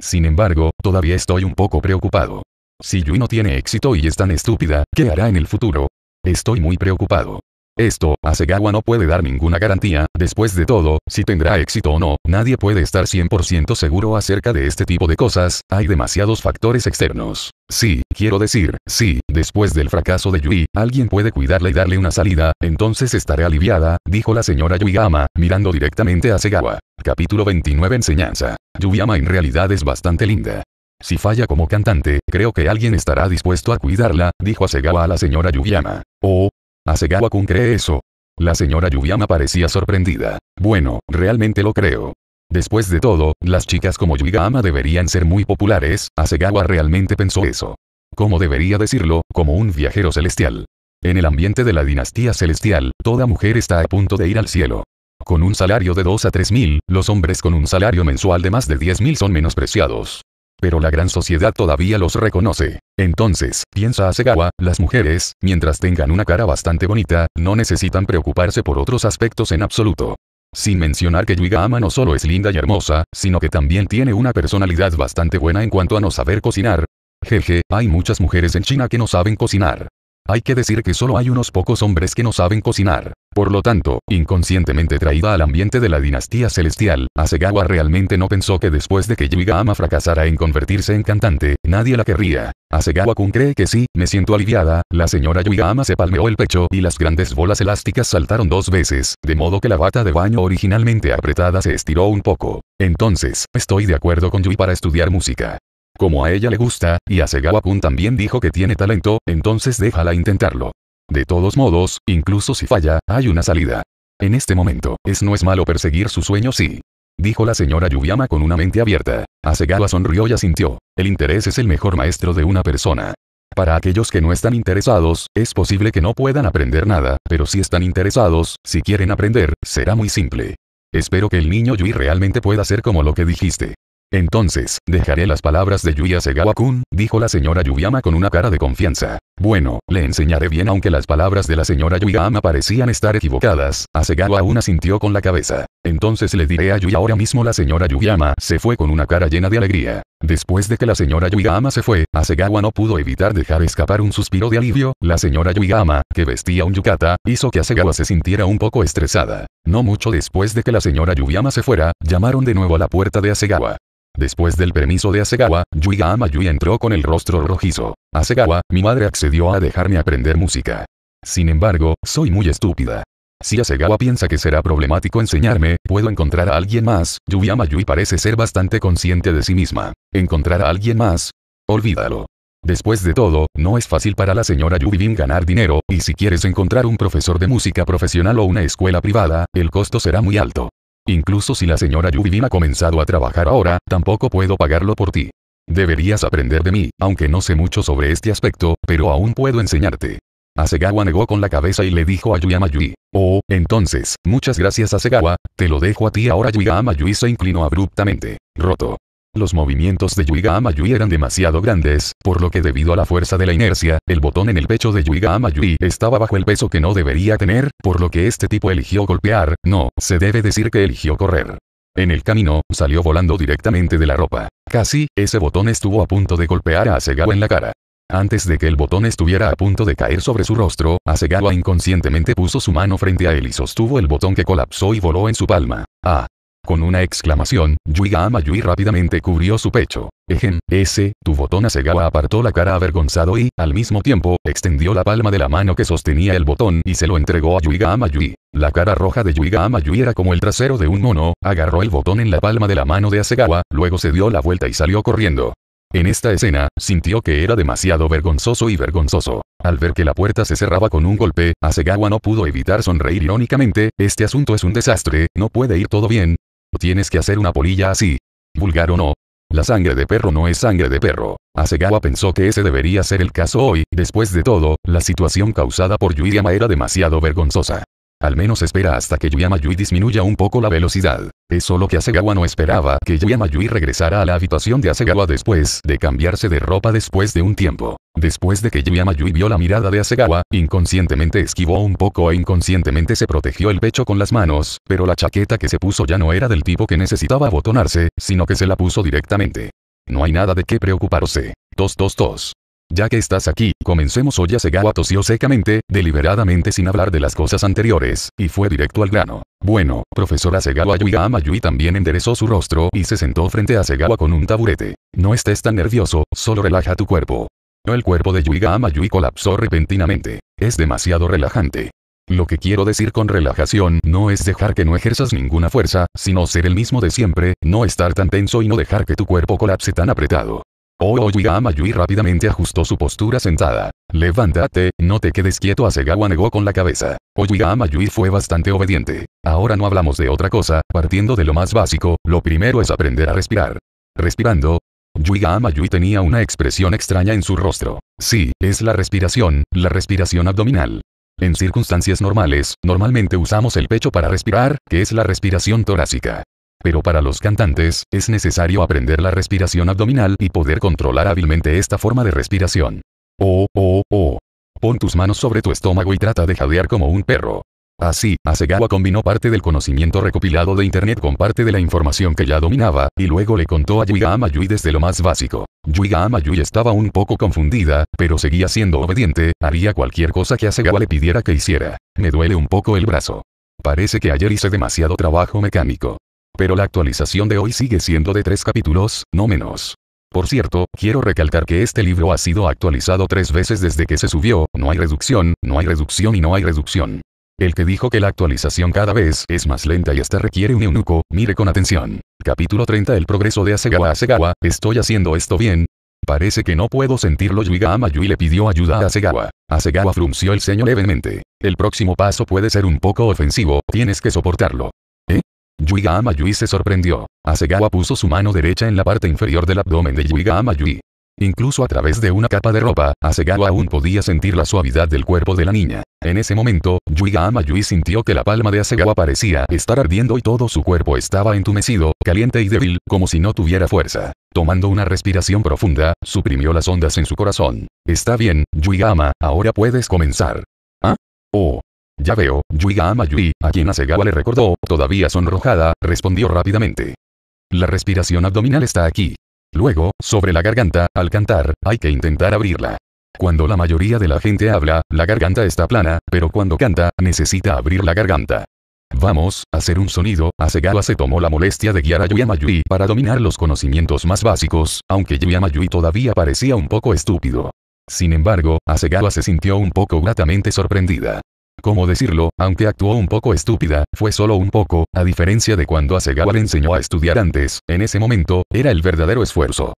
Sin embargo, todavía estoy un poco preocupado. Si Yui no tiene éxito y es tan estúpida, ¿qué hará en el futuro? Estoy muy preocupado. Esto, Asegawa no puede dar ninguna garantía, después de todo, si tendrá éxito o no, nadie puede estar 100% seguro acerca de este tipo de cosas, hay demasiados factores externos. Sí, quiero decir, sí, después del fracaso de Yui, alguien puede cuidarla y darle una salida, entonces estaré aliviada, dijo la señora Yuigama, mirando directamente a Segawa. Capítulo 29 Enseñanza. Yuyama en realidad es bastante linda. Si falla como cantante, creo que alguien estará dispuesto a cuidarla, dijo Asegawa a la señora Yuyama. Oh, Asegawa kun cree eso. La señora Yuyama parecía sorprendida. Bueno, realmente lo creo. Después de todo, las chicas como Yuigama deberían ser muy populares, Asegawa realmente pensó eso. ¿Cómo debería decirlo, como un viajero celestial. En el ambiente de la dinastía celestial, toda mujer está a punto de ir al cielo. Con un salario de 2 a 3 mil, los hombres con un salario mensual de más de 10 mil son menospreciados pero la gran sociedad todavía los reconoce. Entonces, piensa Asegawa, las mujeres, mientras tengan una cara bastante bonita, no necesitan preocuparse por otros aspectos en absoluto. Sin mencionar que Yuiga Ama no solo es linda y hermosa, sino que también tiene una personalidad bastante buena en cuanto a no saber cocinar. Jeje, hay muchas mujeres en China que no saben cocinar. Hay que decir que solo hay unos pocos hombres que no saben cocinar. Por lo tanto, inconscientemente traída al ambiente de la dinastía celestial, Asegawa realmente no pensó que después de que Yuigama fracasara en convertirse en cantante, nadie la querría. Asegawa-kun cree que sí, me siento aliviada, la señora Yuigama se palmeó el pecho y las grandes bolas elásticas saltaron dos veces, de modo que la bata de baño originalmente apretada se estiró un poco. Entonces, estoy de acuerdo con Yui para estudiar música. Como a ella le gusta, y Asegawa-kun también dijo que tiene talento, entonces déjala intentarlo. De todos modos, incluso si falla, hay una salida. En este momento, es no es malo perseguir su sueño? Sí. Dijo la señora Yubiama con una mente abierta. Hasegawa sonrió y asintió. El interés es el mejor maestro de una persona. Para aquellos que no están interesados, es posible que no puedan aprender nada, pero si están interesados, si quieren aprender, será muy simple. Espero que el niño Yui realmente pueda ser como lo que dijiste. Entonces, dejaré las palabras de Yuya Segawa-kun, dijo la señora Yuyama con una cara de confianza. Bueno, le enseñaré bien aunque las palabras de la señora Yuyama parecían estar equivocadas, Asegawa aún asintió con la cabeza. Entonces le diré a Yui ahora mismo la señora Yuyama se fue con una cara llena de alegría. Después de que la señora Yuyama se fue, Asegawa no pudo evitar dejar escapar un suspiro de alivio, la señora Yuyama, que vestía un yukata, hizo que Asegawa se sintiera un poco estresada. No mucho después de que la señora Yuyama se fuera, llamaron de nuevo a la puerta de Asegawa. Después del permiso de Asegawa, Yuiga Amayui entró con el rostro rojizo. Asegawa, mi madre accedió a dejarme aprender música. Sin embargo, soy muy estúpida. Si Asegawa piensa que será problemático enseñarme, puedo encontrar a alguien más. Yuya Yui parece ser bastante consciente de sí misma. ¿Encontrar a alguien más? Olvídalo. Después de todo, no es fácil para la señora Yubibin ganar dinero, y si quieres encontrar un profesor de música profesional o una escuela privada, el costo será muy alto. Incluso si la señora Yu-Gi-Vin ha comenzado a trabajar ahora, tampoco puedo pagarlo por ti. Deberías aprender de mí, aunque no sé mucho sobre este aspecto, pero aún puedo enseñarte. Asegawa negó con la cabeza y le dijo a Yuyama Yui. Oh, entonces, muchas gracias Asegawa, te lo dejo a ti ahora Yuyama Yui se inclinó abruptamente. Roto. Los movimientos de Yuiga Amayui eran demasiado grandes, por lo que debido a la fuerza de la inercia, el botón en el pecho de Yuiga Amayui estaba bajo el peso que no debería tener, por lo que este tipo eligió golpear, no, se debe decir que eligió correr. En el camino, salió volando directamente de la ropa. Casi, ese botón estuvo a punto de golpear a Asegawa en la cara. Antes de que el botón estuviera a punto de caer sobre su rostro, Asegawa inconscientemente puso su mano frente a él y sostuvo el botón que colapsó y voló en su palma. Ah, con una exclamación, Yuiga Amayui rápidamente cubrió su pecho. Ejen, ese, tu botón Asegawa apartó la cara avergonzado y, al mismo tiempo, extendió la palma de la mano que sostenía el botón y se lo entregó a Yuiga Amayui. La cara roja de Yuiga Amayui era como el trasero de un mono, agarró el botón en la palma de la mano de Asegawa, luego se dio la vuelta y salió corriendo. En esta escena, sintió que era demasiado vergonzoso y vergonzoso. Al ver que la puerta se cerraba con un golpe, Asegawa no pudo evitar sonreír irónicamente, este asunto es un desastre, no puede ir todo bien, Tienes que hacer una polilla así. Vulgar o no. La sangre de perro no es sangre de perro. Asegawa pensó que ese debería ser el caso hoy, después de todo, la situación causada por Yuyama era demasiado vergonzosa. Al menos espera hasta que Yuyama Yui disminuya un poco la velocidad. Es solo que Asegawa no esperaba que Yamayui regresara a la habitación de Asegawa después de cambiarse de ropa después de un tiempo. Después de que Yamayui vio la mirada de Asegawa, inconscientemente esquivó un poco e inconscientemente se protegió el pecho con las manos, pero la chaqueta que se puso ya no era del tipo que necesitaba abotonarse, sino que se la puso directamente. No hay nada de qué preocuparse. Tos tos tos. Ya que estás aquí, comencemos hoy Segawa tosió secamente, deliberadamente sin hablar de las cosas anteriores, y fue directo al grano. Bueno, profesora Segawa Yuiga Yui también enderezó su rostro y se sentó frente a Segawa con un taburete. No estés tan nervioso, solo relaja tu cuerpo. El cuerpo de Yuiga Yui colapsó repentinamente. Es demasiado relajante. Lo que quiero decir con relajación no es dejar que no ejerzas ninguna fuerza, sino ser el mismo de siempre, no estar tan tenso y no dejar que tu cuerpo colapse tan apretado. Oigama Yui rápidamente ajustó su postura sentada. Levántate, no te quedes quieto. Asegawa negó con la cabeza. Oigama Yui fue bastante obediente. Ahora no hablamos de otra cosa, partiendo de lo más básico, lo primero es aprender a respirar. Respirando, Yuigama Yui tenía una expresión extraña en su rostro. Sí, es la respiración, la respiración abdominal. En circunstancias normales, normalmente usamos el pecho para respirar, que es la respiración torácica. Pero para los cantantes, es necesario aprender la respiración abdominal y poder controlar hábilmente esta forma de respiración. Oh, oh, oh. Pon tus manos sobre tu estómago y trata de jadear como un perro. Así, Asegawa combinó parte del conocimiento recopilado de Internet con parte de la información que ya dominaba, y luego le contó a Yuiga Amayui desde lo más básico. Yuiga Amayui estaba un poco confundida, pero seguía siendo obediente, haría cualquier cosa que Asegawa le pidiera que hiciera. Me duele un poco el brazo. Parece que ayer hice demasiado trabajo mecánico. Pero la actualización de hoy sigue siendo de tres capítulos, no menos. Por cierto, quiero recalcar que este libro ha sido actualizado tres veces desde que se subió, no hay reducción, no hay reducción y no hay reducción. El que dijo que la actualización cada vez es más lenta y hasta requiere un eunuco, mire con atención. Capítulo 30 El progreso de Asegawa Asegawa, ¿estoy haciendo esto bien? Parece que no puedo sentirlo Yuiga y le pidió ayuda a Asegawa. Asegawa frunció el ceño levemente. El próximo paso puede ser un poco ofensivo, tienes que soportarlo. Yuiga Yui se sorprendió. Asegawa puso su mano derecha en la parte inferior del abdomen de Yuiga Yui. Incluso a través de una capa de ropa, Asegawa aún podía sentir la suavidad del cuerpo de la niña. En ese momento, Yuiga Yui sintió que la palma de Asegawa parecía estar ardiendo y todo su cuerpo estaba entumecido, caliente y débil, como si no tuviera fuerza. Tomando una respiración profunda, suprimió las ondas en su corazón. Está bien, Yuigama, ahora puedes comenzar. ¿Ah? Oh, ya veo, Yuiga ama Yui, a quien Asegawa le recordó, todavía sonrojada, respondió rápidamente. La respiración abdominal está aquí. Luego, sobre la garganta, al cantar, hay que intentar abrirla. Cuando la mayoría de la gente habla, la garganta está plana, pero cuando canta, necesita abrir la garganta. Vamos, hacer un sonido, Asegawa se tomó la molestia de guiar a Yui para dominar los conocimientos más básicos, aunque Yui todavía parecía un poco estúpido. Sin embargo, Asegawa se sintió un poco gratamente sorprendida. Como decirlo, aunque actuó un poco estúpida, fue solo un poco, a diferencia de cuando Asegawa le enseñó a estudiar antes, en ese momento, era el verdadero esfuerzo.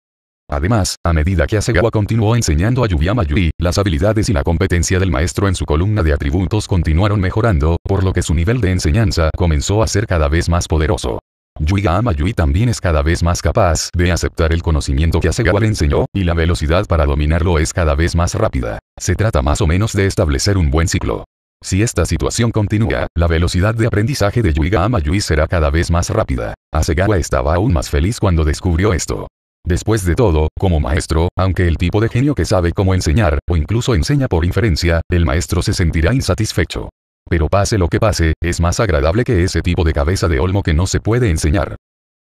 Además, a medida que Asegawa continuó enseñando a Yubiyama Yui, las habilidades y la competencia del maestro en su columna de atributos continuaron mejorando, por lo que su nivel de enseñanza comenzó a ser cada vez más poderoso. Yuiga Yui también es cada vez más capaz de aceptar el conocimiento que Asegawa le enseñó, y la velocidad para dominarlo es cada vez más rápida. Se trata más o menos de establecer un buen ciclo. Si esta situación continúa, la velocidad de aprendizaje de Yuiga Amayui será cada vez más rápida. Asegawa estaba aún más feliz cuando descubrió esto. Después de todo, como maestro, aunque el tipo de genio que sabe cómo enseñar, o incluso enseña por inferencia, el maestro se sentirá insatisfecho. Pero pase lo que pase, es más agradable que ese tipo de cabeza de olmo que no se puede enseñar.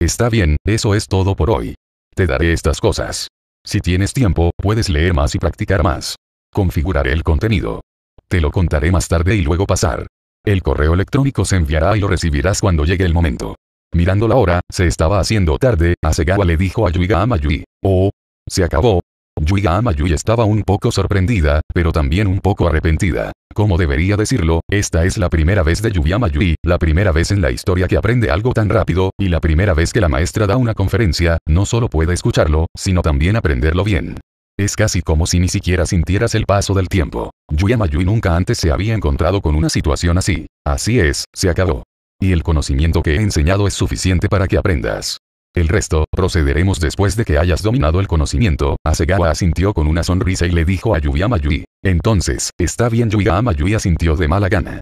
Está bien, eso es todo por hoy. Te daré estas cosas. Si tienes tiempo, puedes leer más y practicar más. Configuraré el contenido. Te lo contaré más tarde y luego pasar. El correo electrónico se enviará y lo recibirás cuando llegue el momento. Mirando la hora, se estaba haciendo tarde, Asegawa le dijo a Yuiga Amayui. Oh. Se acabó. Yuiga Amayui estaba un poco sorprendida, pero también un poco arrepentida. Como debería decirlo, esta es la primera vez de Yuiga Amayui, la primera vez en la historia que aprende algo tan rápido, y la primera vez que la maestra da una conferencia, no solo puede escucharlo, sino también aprenderlo bien. Es casi como si ni siquiera sintieras el paso del tiempo. Yuya nunca antes se había encontrado con una situación así. Así es, se acabó. Y el conocimiento que he enseñado es suficiente para que aprendas. El resto, procederemos después de que hayas dominado el conocimiento. Asegawa asintió con una sonrisa y le dijo a Yuyamayui. Entonces, está bien Yuya asintió de mala gana.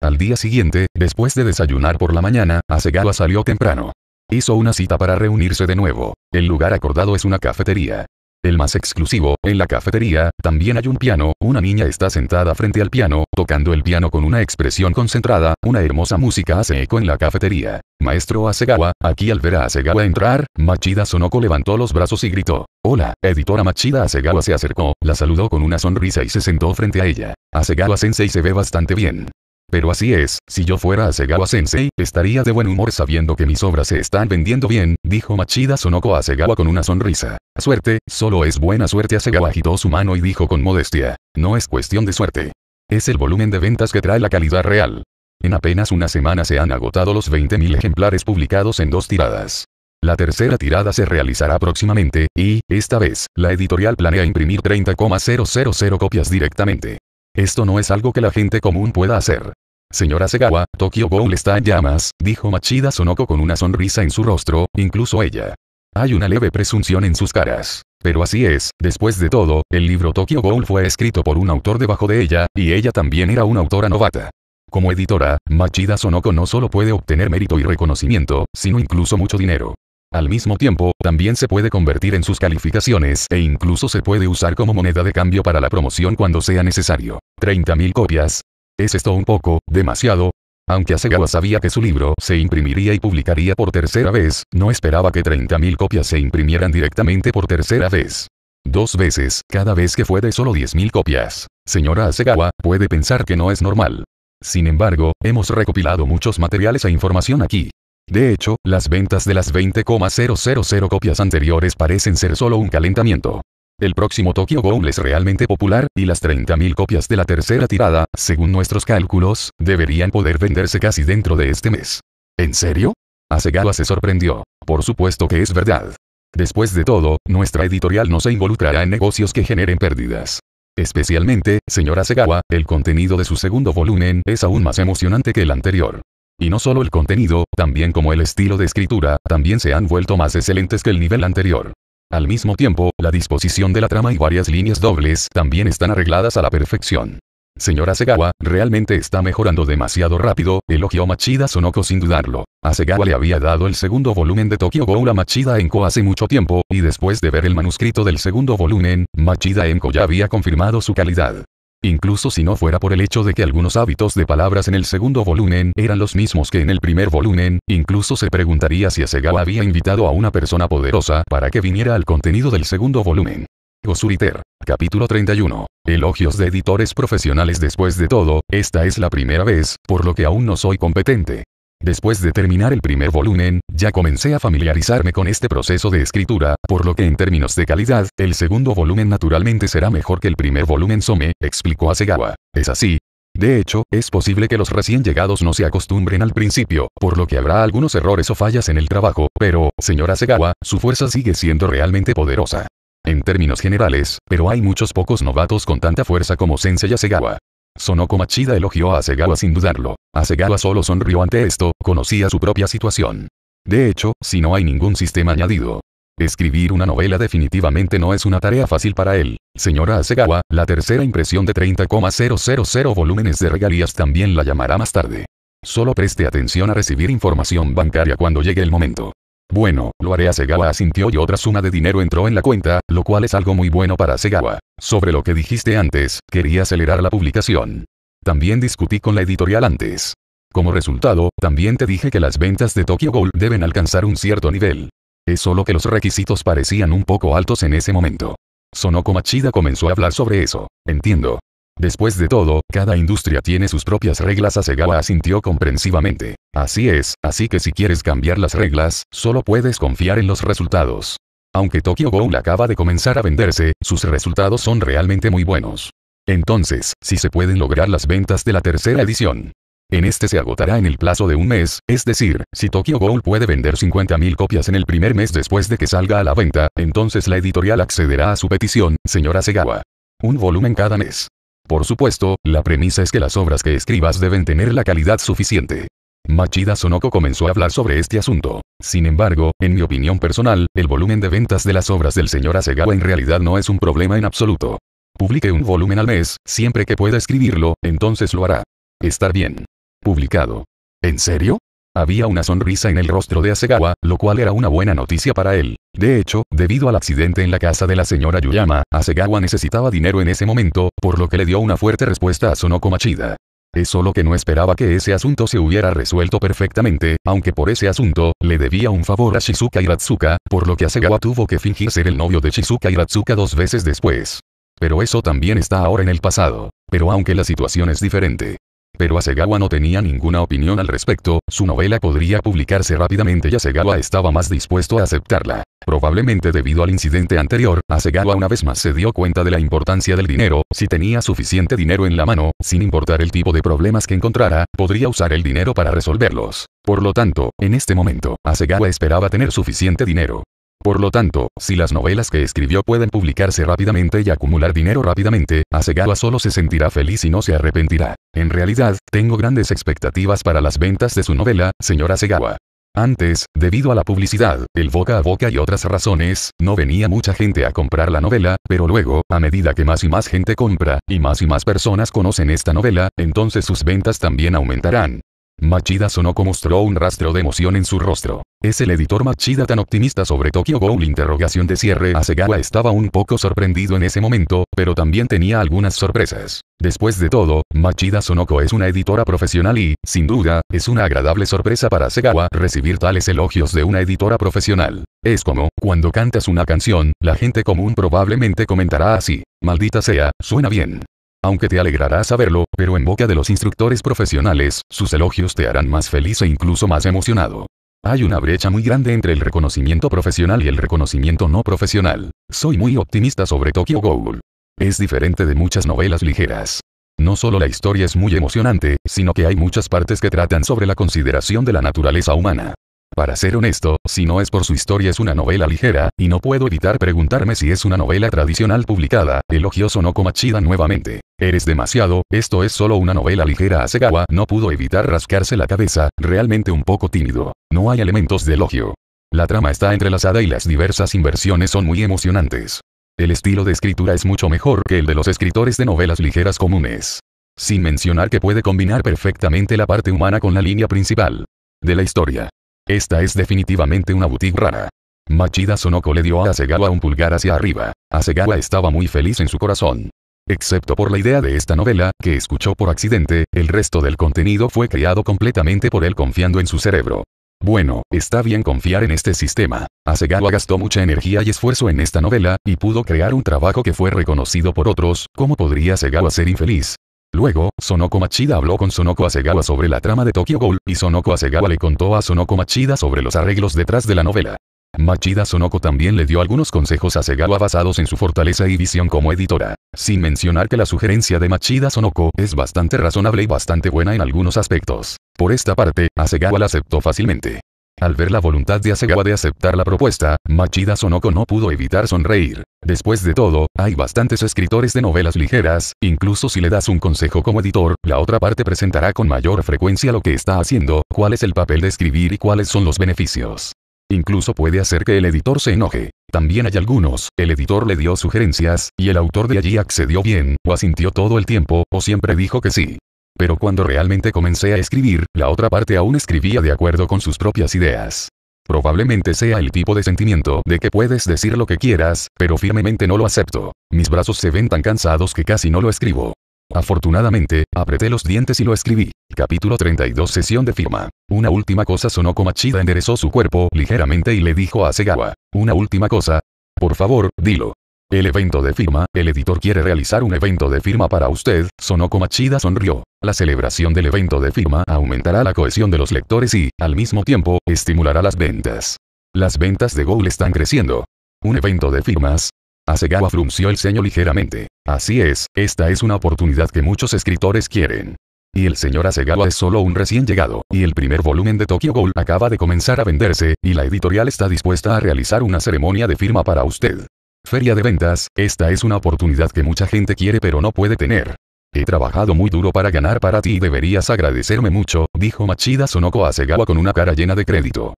Al día siguiente, después de desayunar por la mañana, Asegawa salió temprano. Hizo una cita para reunirse de nuevo. El lugar acordado es una cafetería el más exclusivo, en la cafetería, también hay un piano, una niña está sentada frente al piano, tocando el piano con una expresión concentrada, una hermosa música hace eco en la cafetería. Maestro Asegawa, aquí al ver a Asegawa entrar, Machida Sonoko levantó los brazos y gritó. Hola, editora Machida Asegawa se acercó, la saludó con una sonrisa y se sentó frente a ella. Asegawa Sensei se ve bastante bien. Pero así es, si yo fuera a Sensei, estaría de buen humor sabiendo que mis obras se están vendiendo bien, dijo Machida Sonoko a Segawa con una sonrisa. Suerte, solo es buena suerte a agitó su mano y dijo con modestia. No es cuestión de suerte. Es el volumen de ventas que trae la calidad real. En apenas una semana se han agotado los 20.000 ejemplares publicados en dos tiradas. La tercera tirada se realizará próximamente, y, esta vez, la editorial planea imprimir 30,000 copias directamente. Esto no es algo que la gente común pueda hacer. Señora Segawa, Tokyo Ghoul está en llamas, dijo Machida Sonoko con una sonrisa en su rostro, incluso ella. Hay una leve presunción en sus caras. Pero así es, después de todo, el libro Tokyo Ghoul fue escrito por un autor debajo de ella, y ella también era una autora novata. Como editora, Machida Sonoko no solo puede obtener mérito y reconocimiento, sino incluso mucho dinero. Al mismo tiempo, también se puede convertir en sus calificaciones e incluso se puede usar como moneda de cambio para la promoción cuando sea necesario. 30.000 copias. ¿Es esto un poco, demasiado? Aunque Asegawa sabía que su libro se imprimiría y publicaría por tercera vez, no esperaba que 30.000 copias se imprimieran directamente por tercera vez. Dos veces, cada vez que fue de solo 10.000 copias. Señora Asegawa, puede pensar que no es normal. Sin embargo, hemos recopilado muchos materiales e información aquí. De hecho, las ventas de las 20,000 copias anteriores parecen ser solo un calentamiento. El próximo Tokyo Ghoul es realmente popular, y las 30.000 copias de la tercera tirada, según nuestros cálculos, deberían poder venderse casi dentro de este mes. ¿En serio? Asegawa se sorprendió. Por supuesto que es verdad. Después de todo, nuestra editorial no se involucrará en negocios que generen pérdidas. Especialmente, señora Segawa, el contenido de su segundo volumen es aún más emocionante que el anterior. Y no solo el contenido, también como el estilo de escritura, también se han vuelto más excelentes que el nivel anterior. Al mismo tiempo, la disposición de la trama y varias líneas dobles también están arregladas a la perfección. Señora Segawa, realmente está mejorando demasiado rápido, elogió Machida Sonoko sin dudarlo. A Segawa le había dado el segundo volumen de Tokyo Ghoul a Machida Enko hace mucho tiempo, y después de ver el manuscrito del segundo volumen, Machida Enko ya había confirmado su calidad. Incluso si no fuera por el hecho de que algunos hábitos de palabras en el segundo volumen eran los mismos que en el primer volumen, incluso se preguntaría si Asegawa había invitado a una persona poderosa para que viniera al contenido del segundo volumen. Osuriter. Capítulo 31. Elogios de editores profesionales Después de todo, esta es la primera vez, por lo que aún no soy competente. Después de terminar el primer volumen, ya comencé a familiarizarme con este proceso de escritura, por lo que en términos de calidad, el segundo volumen naturalmente será mejor que el primer volumen Some, explicó Asegawa. Es así. De hecho, es posible que los recién llegados no se acostumbren al principio, por lo que habrá algunos errores o fallas en el trabajo, pero, señora Asegawa, su fuerza sigue siendo realmente poderosa. En términos generales, pero hay muchos pocos novatos con tanta fuerza como Sensei Asegawa. Sonoko Machida elogió a Asegawa sin dudarlo. Asegawa solo sonrió ante esto, conocía su propia situación. De hecho, si no hay ningún sistema añadido. Escribir una novela definitivamente no es una tarea fácil para él. Señora Asegawa, la tercera impresión de 30,000 volúmenes de regalías también la llamará más tarde. Solo preste atención a recibir información bancaria cuando llegue el momento. Bueno, lo haré a Segawa asintió y otra suma de dinero entró en la cuenta, lo cual es algo muy bueno para Segawa. Sobre lo que dijiste antes, quería acelerar la publicación. También discutí con la editorial antes. Como resultado, también te dije que las ventas de Tokyo Gold deben alcanzar un cierto nivel. Es solo que los requisitos parecían un poco altos en ese momento. Sonoko Machida comenzó a hablar sobre eso. Entiendo. Después de todo, cada industria tiene sus propias reglas Asegawa asintió comprensivamente. Así es, así que si quieres cambiar las reglas, solo puedes confiar en los resultados. Aunque Tokyo Ghoul acaba de comenzar a venderse, sus resultados son realmente muy buenos. Entonces, si se pueden lograr las ventas de la tercera edición. En este se agotará en el plazo de un mes, es decir, si Tokyo Ghoul puede vender 50.000 copias en el primer mes después de que salga a la venta, entonces la editorial accederá a su petición, señora Segawa. Un volumen cada mes. Por supuesto, la premisa es que las obras que escribas deben tener la calidad suficiente. Machida Sonoko comenzó a hablar sobre este asunto. Sin embargo, en mi opinión personal, el volumen de ventas de las obras del señor Asegawa en realidad no es un problema en absoluto. Publique un volumen al mes, siempre que pueda escribirlo, entonces lo hará. Estar bien. Publicado. ¿En serio? Había una sonrisa en el rostro de Asegawa, lo cual era una buena noticia para él. De hecho, debido al accidente en la casa de la señora Yuyama, Asegawa necesitaba dinero en ese momento, por lo que le dio una fuerte respuesta a Sonoko Machida. Es solo que no esperaba que ese asunto se hubiera resuelto perfectamente, aunque por ese asunto, le debía un favor a Shizuka Hiratsuka, por lo que Asegawa tuvo que fingir ser el novio de Shizuka Hiratsuka dos veces después. Pero eso también está ahora en el pasado. Pero aunque la situación es diferente, pero Asegawa no tenía ninguna opinión al respecto, su novela podría publicarse rápidamente y Asegawa estaba más dispuesto a aceptarla. Probablemente debido al incidente anterior, Asegawa una vez más se dio cuenta de la importancia del dinero, si tenía suficiente dinero en la mano, sin importar el tipo de problemas que encontrara, podría usar el dinero para resolverlos. Por lo tanto, en este momento, Asegawa esperaba tener suficiente dinero. Por lo tanto, si las novelas que escribió pueden publicarse rápidamente y acumular dinero rápidamente, Asegawa solo se sentirá feliz y no se arrepentirá. En realidad, tengo grandes expectativas para las ventas de su novela, señora Asegawa. Antes, debido a la publicidad, el boca a boca y otras razones, no venía mucha gente a comprar la novela, pero luego, a medida que más y más gente compra, y más y más personas conocen esta novela, entonces sus ventas también aumentarán. Machida Sonoko mostró un rastro de emoción en su rostro. ¿Es el editor Machida tan optimista sobre Tokyo Ghoul? Interrogación de cierre. A Segawa estaba un poco sorprendido en ese momento, pero también tenía algunas sorpresas. Después de todo, Machida Sonoko es una editora profesional y, sin duda, es una agradable sorpresa para Segawa recibir tales elogios de una editora profesional. Es como, cuando cantas una canción, la gente común probablemente comentará así. Maldita sea, suena bien. Aunque te alegrará saberlo, pero en boca de los instructores profesionales, sus elogios te harán más feliz e incluso más emocionado. Hay una brecha muy grande entre el reconocimiento profesional y el reconocimiento no profesional. Soy muy optimista sobre Tokyo Ghoul. Es diferente de muchas novelas ligeras. No solo la historia es muy emocionante, sino que hay muchas partes que tratan sobre la consideración de la naturaleza humana. Para ser honesto, si no es por su historia es una novela ligera, y no puedo evitar preguntarme si es una novela tradicional publicada, elogioso no Komachida nuevamente. Eres demasiado, esto es solo una novela ligera Asegawa no pudo evitar rascarse la cabeza, realmente un poco tímido. No hay elementos de elogio. La trama está entrelazada y las diversas inversiones son muy emocionantes. El estilo de escritura es mucho mejor que el de los escritores de novelas ligeras comunes. Sin mencionar que puede combinar perfectamente la parte humana con la línea principal de la historia. Esta es definitivamente una boutique rara. Machida Sonoko le dio a Asegawa un pulgar hacia arriba. Asegawa estaba muy feliz en su corazón. Excepto por la idea de esta novela, que escuchó por accidente, el resto del contenido fue creado completamente por él confiando en su cerebro. Bueno, está bien confiar en este sistema. Asegawa gastó mucha energía y esfuerzo en esta novela, y pudo crear un trabajo que fue reconocido por otros, ¿cómo podría Asegawa ser infeliz? Luego, Sonoko Machida habló con Sonoko Asegawa sobre la trama de Tokyo Ghoul, y Sonoko Asegawa le contó a Sonoko Machida sobre los arreglos detrás de la novela. Machida Sonoko también le dio algunos consejos a Segawa basados en su fortaleza y visión como editora, sin mencionar que la sugerencia de Machida Sonoko es bastante razonable y bastante buena en algunos aspectos. Por esta parte, Asegawa la aceptó fácilmente. Al ver la voluntad de Asegawa de aceptar la propuesta, Machida Sonoko no pudo evitar sonreír. Después de todo, hay bastantes escritores de novelas ligeras, incluso si le das un consejo como editor, la otra parte presentará con mayor frecuencia lo que está haciendo, cuál es el papel de escribir y cuáles son los beneficios. Incluso puede hacer que el editor se enoje. También hay algunos, el editor le dio sugerencias, y el autor de allí accedió bien, o asintió todo el tiempo, o siempre dijo que sí pero cuando realmente comencé a escribir, la otra parte aún escribía de acuerdo con sus propias ideas. Probablemente sea el tipo de sentimiento de que puedes decir lo que quieras, pero firmemente no lo acepto. Mis brazos se ven tan cansados que casi no lo escribo. Afortunadamente, apreté los dientes y lo escribí. Capítulo 32 Sesión de firma. Una última cosa sonó como Chida enderezó su cuerpo ligeramente y le dijo a Segawa. Una última cosa. Por favor, dilo. El evento de firma, el editor quiere realizar un evento de firma para usted, Sonoko Machida sonrió. La celebración del evento de firma aumentará la cohesión de los lectores y, al mismo tiempo, estimulará las ventas. Las ventas de Goal están creciendo. Un evento de firmas. Asegawa frunció el ceño ligeramente. Así es, esta es una oportunidad que muchos escritores quieren. Y el señor Asegawa es solo un recién llegado, y el primer volumen de Tokyo Ghoul acaba de comenzar a venderse, y la editorial está dispuesta a realizar una ceremonia de firma para usted. Feria de ventas, esta es una oportunidad que mucha gente quiere pero no puede tener. He trabajado muy duro para ganar para ti y deberías agradecerme mucho, dijo Machida Sonoko a Asegawa con una cara llena de crédito.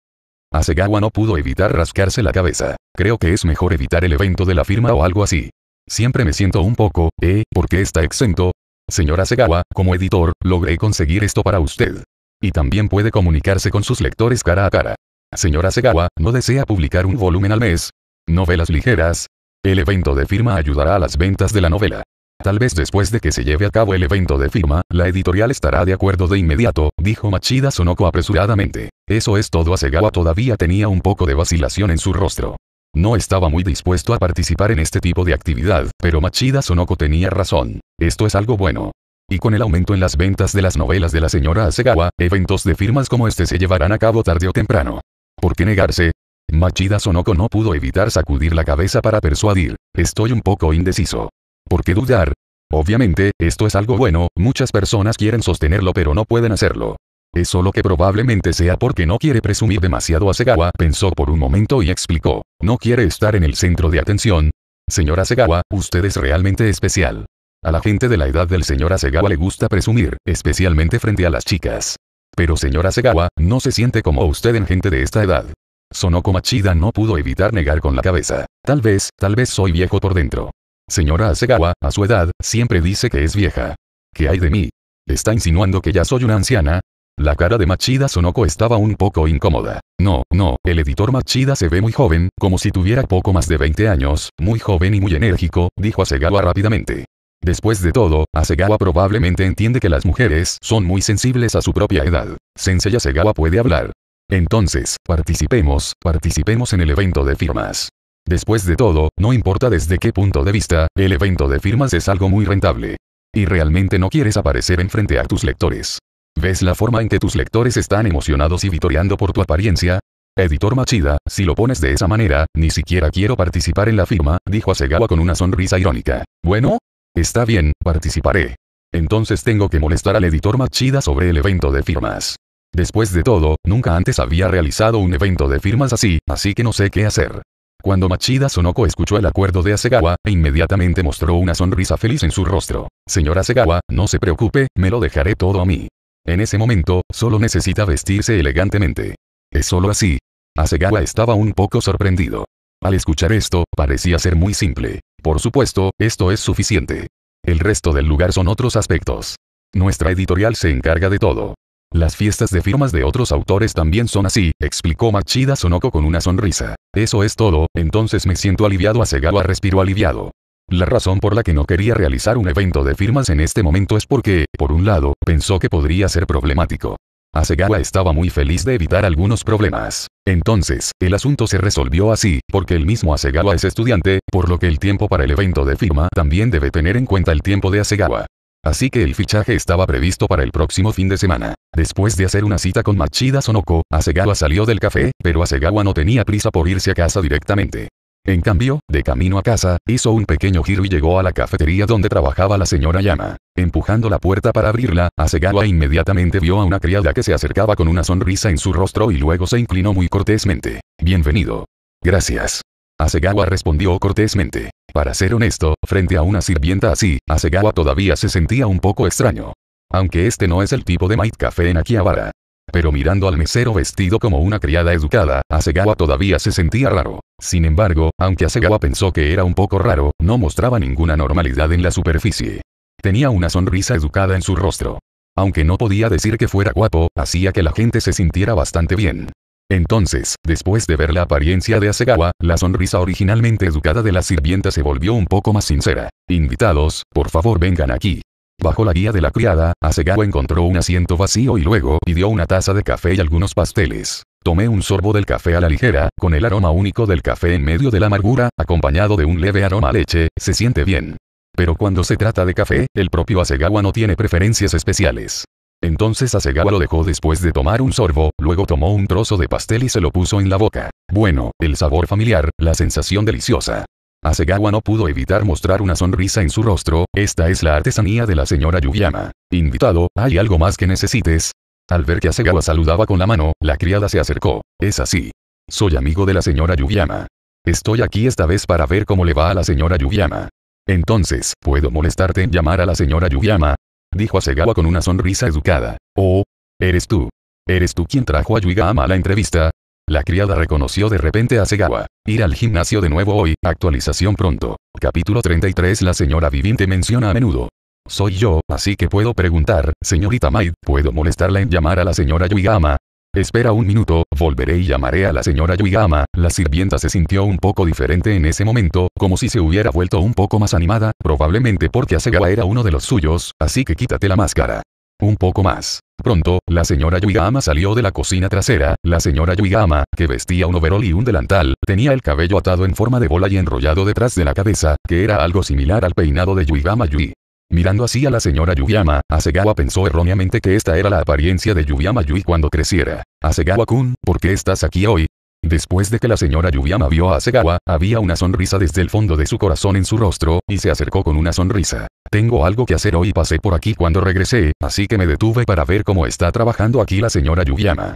Asegawa no pudo evitar rascarse la cabeza. Creo que es mejor evitar el evento de la firma o algo así. Siempre me siento un poco, ¿eh? ¿Por qué está exento? Señora Asegawa, como editor, logré conseguir esto para usted. Y también puede comunicarse con sus lectores cara a cara. Señora Asegawa, ¿no desea publicar un volumen al mes? Novelas ligeras, el evento de firma ayudará a las ventas de la novela. Tal vez después de que se lleve a cabo el evento de firma, la editorial estará de acuerdo de inmediato, dijo Machida Sonoko apresuradamente. Eso es todo. Asegawa todavía tenía un poco de vacilación en su rostro. No estaba muy dispuesto a participar en este tipo de actividad, pero Machida Sonoko tenía razón. Esto es algo bueno. Y con el aumento en las ventas de las novelas de la señora Asegawa, eventos de firmas como este se llevarán a cabo tarde o temprano. ¿Por qué negarse? Machida Sonoko no pudo evitar sacudir la cabeza para persuadir. Estoy un poco indeciso. ¿Por qué dudar? Obviamente, esto es algo bueno, muchas personas quieren sostenerlo pero no pueden hacerlo. Es solo que probablemente sea porque no quiere presumir demasiado a Segawa, pensó por un momento y explicó. No quiere estar en el centro de atención. Señora Segawa, usted es realmente especial. A la gente de la edad del señor Asegawa le gusta presumir, especialmente frente a las chicas. Pero señora Segawa, no se siente como usted en gente de esta edad. Sonoko Machida no pudo evitar negar con la cabeza. Tal vez, tal vez soy viejo por dentro. Señora Asegawa, a su edad, siempre dice que es vieja. ¿Qué hay de mí? ¿Está insinuando que ya soy una anciana? La cara de Machida Sonoko estaba un poco incómoda. No, no, el editor Machida se ve muy joven, como si tuviera poco más de 20 años, muy joven y muy enérgico, dijo Asegawa rápidamente. Después de todo, Asegawa probablemente entiende que las mujeres son muy sensibles a su propia edad. Sensei Asegawa puede hablar. Entonces, participemos, participemos en el evento de firmas. Después de todo, no importa desde qué punto de vista, el evento de firmas es algo muy rentable. Y realmente no quieres aparecer enfrente a tus lectores. ¿Ves la forma en que tus lectores están emocionados y vitoreando por tu apariencia? Editor Machida, si lo pones de esa manera, ni siquiera quiero participar en la firma, dijo Asegawa con una sonrisa irónica. Bueno, está bien, participaré. Entonces tengo que molestar al editor Machida sobre el evento de firmas. Después de todo, nunca antes había realizado un evento de firmas así, así que no sé qué hacer. Cuando Machida Sonoko escuchó el acuerdo de Asegawa, e inmediatamente mostró una sonrisa feliz en su rostro. Señor Asegawa, no se preocupe, me lo dejaré todo a mí. En ese momento, solo necesita vestirse elegantemente. Es solo así. Asegawa estaba un poco sorprendido. Al escuchar esto, parecía ser muy simple. Por supuesto, esto es suficiente. El resto del lugar son otros aspectos. Nuestra editorial se encarga de todo. Las fiestas de firmas de otros autores también son así, explicó Machida Sonoko con una sonrisa. Eso es todo, entonces me siento aliviado Asegawa respiro aliviado. La razón por la que no quería realizar un evento de firmas en este momento es porque, por un lado, pensó que podría ser problemático. Asegawa estaba muy feliz de evitar algunos problemas. Entonces, el asunto se resolvió así, porque el mismo Asegawa es estudiante, por lo que el tiempo para el evento de firma también debe tener en cuenta el tiempo de Asegawa. Así que el fichaje estaba previsto para el próximo fin de semana. Después de hacer una cita con Machida Sonoko, Asegawa salió del café, pero Asegawa no tenía prisa por irse a casa directamente. En cambio, de camino a casa, hizo un pequeño giro y llegó a la cafetería donde trabajaba la señora Yama. Empujando la puerta para abrirla, Asegawa inmediatamente vio a una criada que se acercaba con una sonrisa en su rostro y luego se inclinó muy cortésmente. Bienvenido. Gracias. Asegawa respondió cortésmente. Para ser honesto, frente a una sirvienta así, Asegawa todavía se sentía un poco extraño. Aunque este no es el tipo de maid café en Akihabara. Pero mirando al mesero vestido como una criada educada, Asegawa todavía se sentía raro. Sin embargo, aunque Asegawa pensó que era un poco raro, no mostraba ninguna normalidad en la superficie. Tenía una sonrisa educada en su rostro. Aunque no podía decir que fuera guapo, hacía que la gente se sintiera bastante bien. Entonces, después de ver la apariencia de Asegawa, la sonrisa originalmente educada de la sirvienta se volvió un poco más sincera. Invitados, por favor vengan aquí. Bajo la guía de la criada, Asegawa encontró un asiento vacío y luego pidió una taza de café y algunos pasteles. Tomé un sorbo del café a la ligera, con el aroma único del café en medio de la amargura, acompañado de un leve aroma a leche, se siente bien. Pero cuando se trata de café, el propio Asegawa no tiene preferencias especiales. Entonces Asegawa lo dejó después de tomar un sorbo, luego tomó un trozo de pastel y se lo puso en la boca. Bueno, el sabor familiar, la sensación deliciosa. Asegawa no pudo evitar mostrar una sonrisa en su rostro, esta es la artesanía de la señora Yuyama. Invitado, ¿hay algo más que necesites? Al ver que Asegawa saludaba con la mano, la criada se acercó. Es así. Soy amigo de la señora Yuyama. Estoy aquí esta vez para ver cómo le va a la señora Yuyama. Entonces, ¿puedo molestarte en llamar a la señora Yuyama? dijo Asegawa con una sonrisa educada. Oh, eres tú. ¿Eres tú quien trajo a Yuigama a la entrevista? La criada reconoció de repente a Segawa. Ir al gimnasio de nuevo hoy, actualización pronto. Capítulo 33 La señora Viviente te menciona a menudo. Soy yo, así que puedo preguntar, señorita Maid, ¿puedo molestarla en llamar a la señora Yuigama? Espera un minuto, volveré y llamaré a la señora Yuigama. La sirvienta se sintió un poco diferente en ese momento, como si se hubiera vuelto un poco más animada, probablemente porque Asegawa era uno de los suyos, así que quítate la máscara. Un poco más. Pronto, la señora Yuigama salió de la cocina trasera, la señora Yuigama, que vestía un overol y un delantal, tenía el cabello atado en forma de bola y enrollado detrás de la cabeza, que era algo similar al peinado de Yuigama Yui. Mirando así a la señora Yuyama, Asegawa pensó erróneamente que esta era la apariencia de Yuyama Yui cuando creciera. Asegawa-kun, ¿por qué estás aquí hoy? Después de que la señora Yuyama vio a Asegawa, había una sonrisa desde el fondo de su corazón en su rostro, y se acercó con una sonrisa. Tengo algo que hacer hoy y pasé por aquí cuando regresé, así que me detuve para ver cómo está trabajando aquí la señora Yuyama.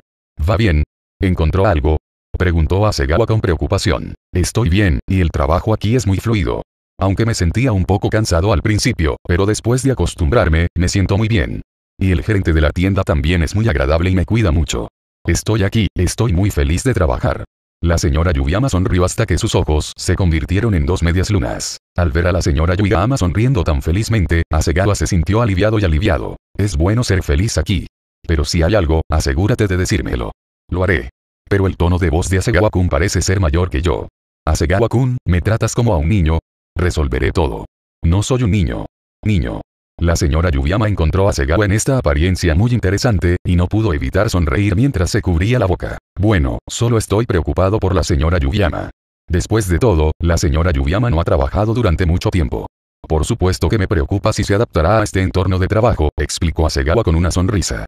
¿Va bien? ¿Encontró algo? Preguntó Asegawa con preocupación. Estoy bien, y el trabajo aquí es muy fluido. Aunque me sentía un poco cansado al principio, pero después de acostumbrarme, me siento muy bien. Y el gerente de la tienda también es muy agradable y me cuida mucho. Estoy aquí, estoy muy feliz de trabajar. La señora Yuyama sonrió hasta que sus ojos se convirtieron en dos medias lunas. Al ver a la señora Yuyama sonriendo tan felizmente, Asegawa se sintió aliviado y aliviado. Es bueno ser feliz aquí. Pero si hay algo, asegúrate de decírmelo. Lo haré. Pero el tono de voz de Asegawa-kun parece ser mayor que yo. Asegawa-kun, me tratas como a un niño, Resolveré todo. No soy un niño. Niño. La señora Yuyama encontró a Segawa en esta apariencia muy interesante, y no pudo evitar sonreír mientras se cubría la boca. Bueno, solo estoy preocupado por la señora Yuyama. Después de todo, la señora Yuyama no ha trabajado durante mucho tiempo. Por supuesto que me preocupa si se adaptará a este entorno de trabajo, explicó a Segawa con una sonrisa.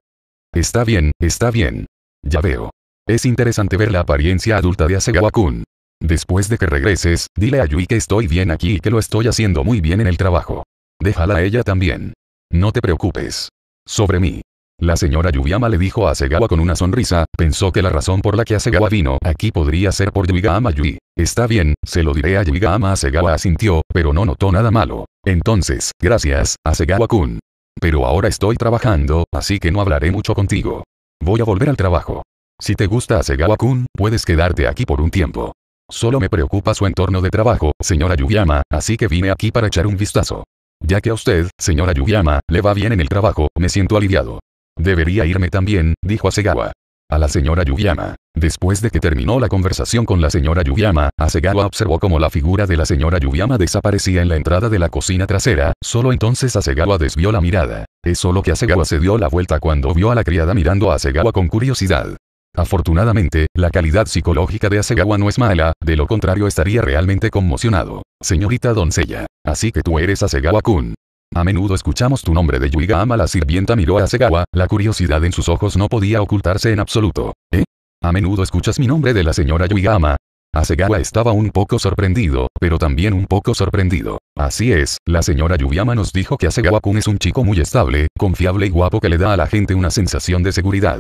Está bien, está bien. Ya veo. Es interesante ver la apariencia adulta de Asegawa-kun. Después de que regreses, dile a Yui que estoy bien aquí y que lo estoy haciendo muy bien en el trabajo. Déjala a ella también. No te preocupes. Sobre mí. La señora Yuyama le dijo a Segawa con una sonrisa, pensó que la razón por la que Asegawa vino aquí podría ser por Yuigama. Yui. Está bien, se lo diré a Yuigama. Segawa asintió, pero no notó nada malo. Entonces, gracias, Asegawa-kun. Pero ahora estoy trabajando, así que no hablaré mucho contigo. Voy a volver al trabajo. Si te gusta Asegawa-kun, puedes quedarte aquí por un tiempo. Solo me preocupa su entorno de trabajo, señora Yuyama, así que vine aquí para echar un vistazo. Ya que a usted, señora Yuyama, le va bien en el trabajo, me siento aliviado. Debería irme también, dijo Asegawa. A la señora Yugiyama. Después de que terminó la conversación con la señora Yuyama, Asegawa observó cómo la figura de la señora Yuyama desaparecía en la entrada de la cocina trasera, solo entonces Asegawa desvió la mirada. Es solo que Asegawa se dio la vuelta cuando vio a la criada mirando a Asegawa con curiosidad. Afortunadamente, la calidad psicológica de Asegawa no es mala, de lo contrario estaría realmente conmocionado. Señorita doncella. Así que tú eres Asegawa-kun. A menudo escuchamos tu nombre de Yuigama la sirvienta miró a Asegawa, la curiosidad en sus ojos no podía ocultarse en absoluto. ¿Eh? A menudo escuchas mi nombre de la señora Yuigama. Asegawa estaba un poco sorprendido, pero también un poco sorprendido. Así es, la señora Yuyama nos dijo que Asegawa-kun es un chico muy estable, confiable y guapo que le da a la gente una sensación de seguridad.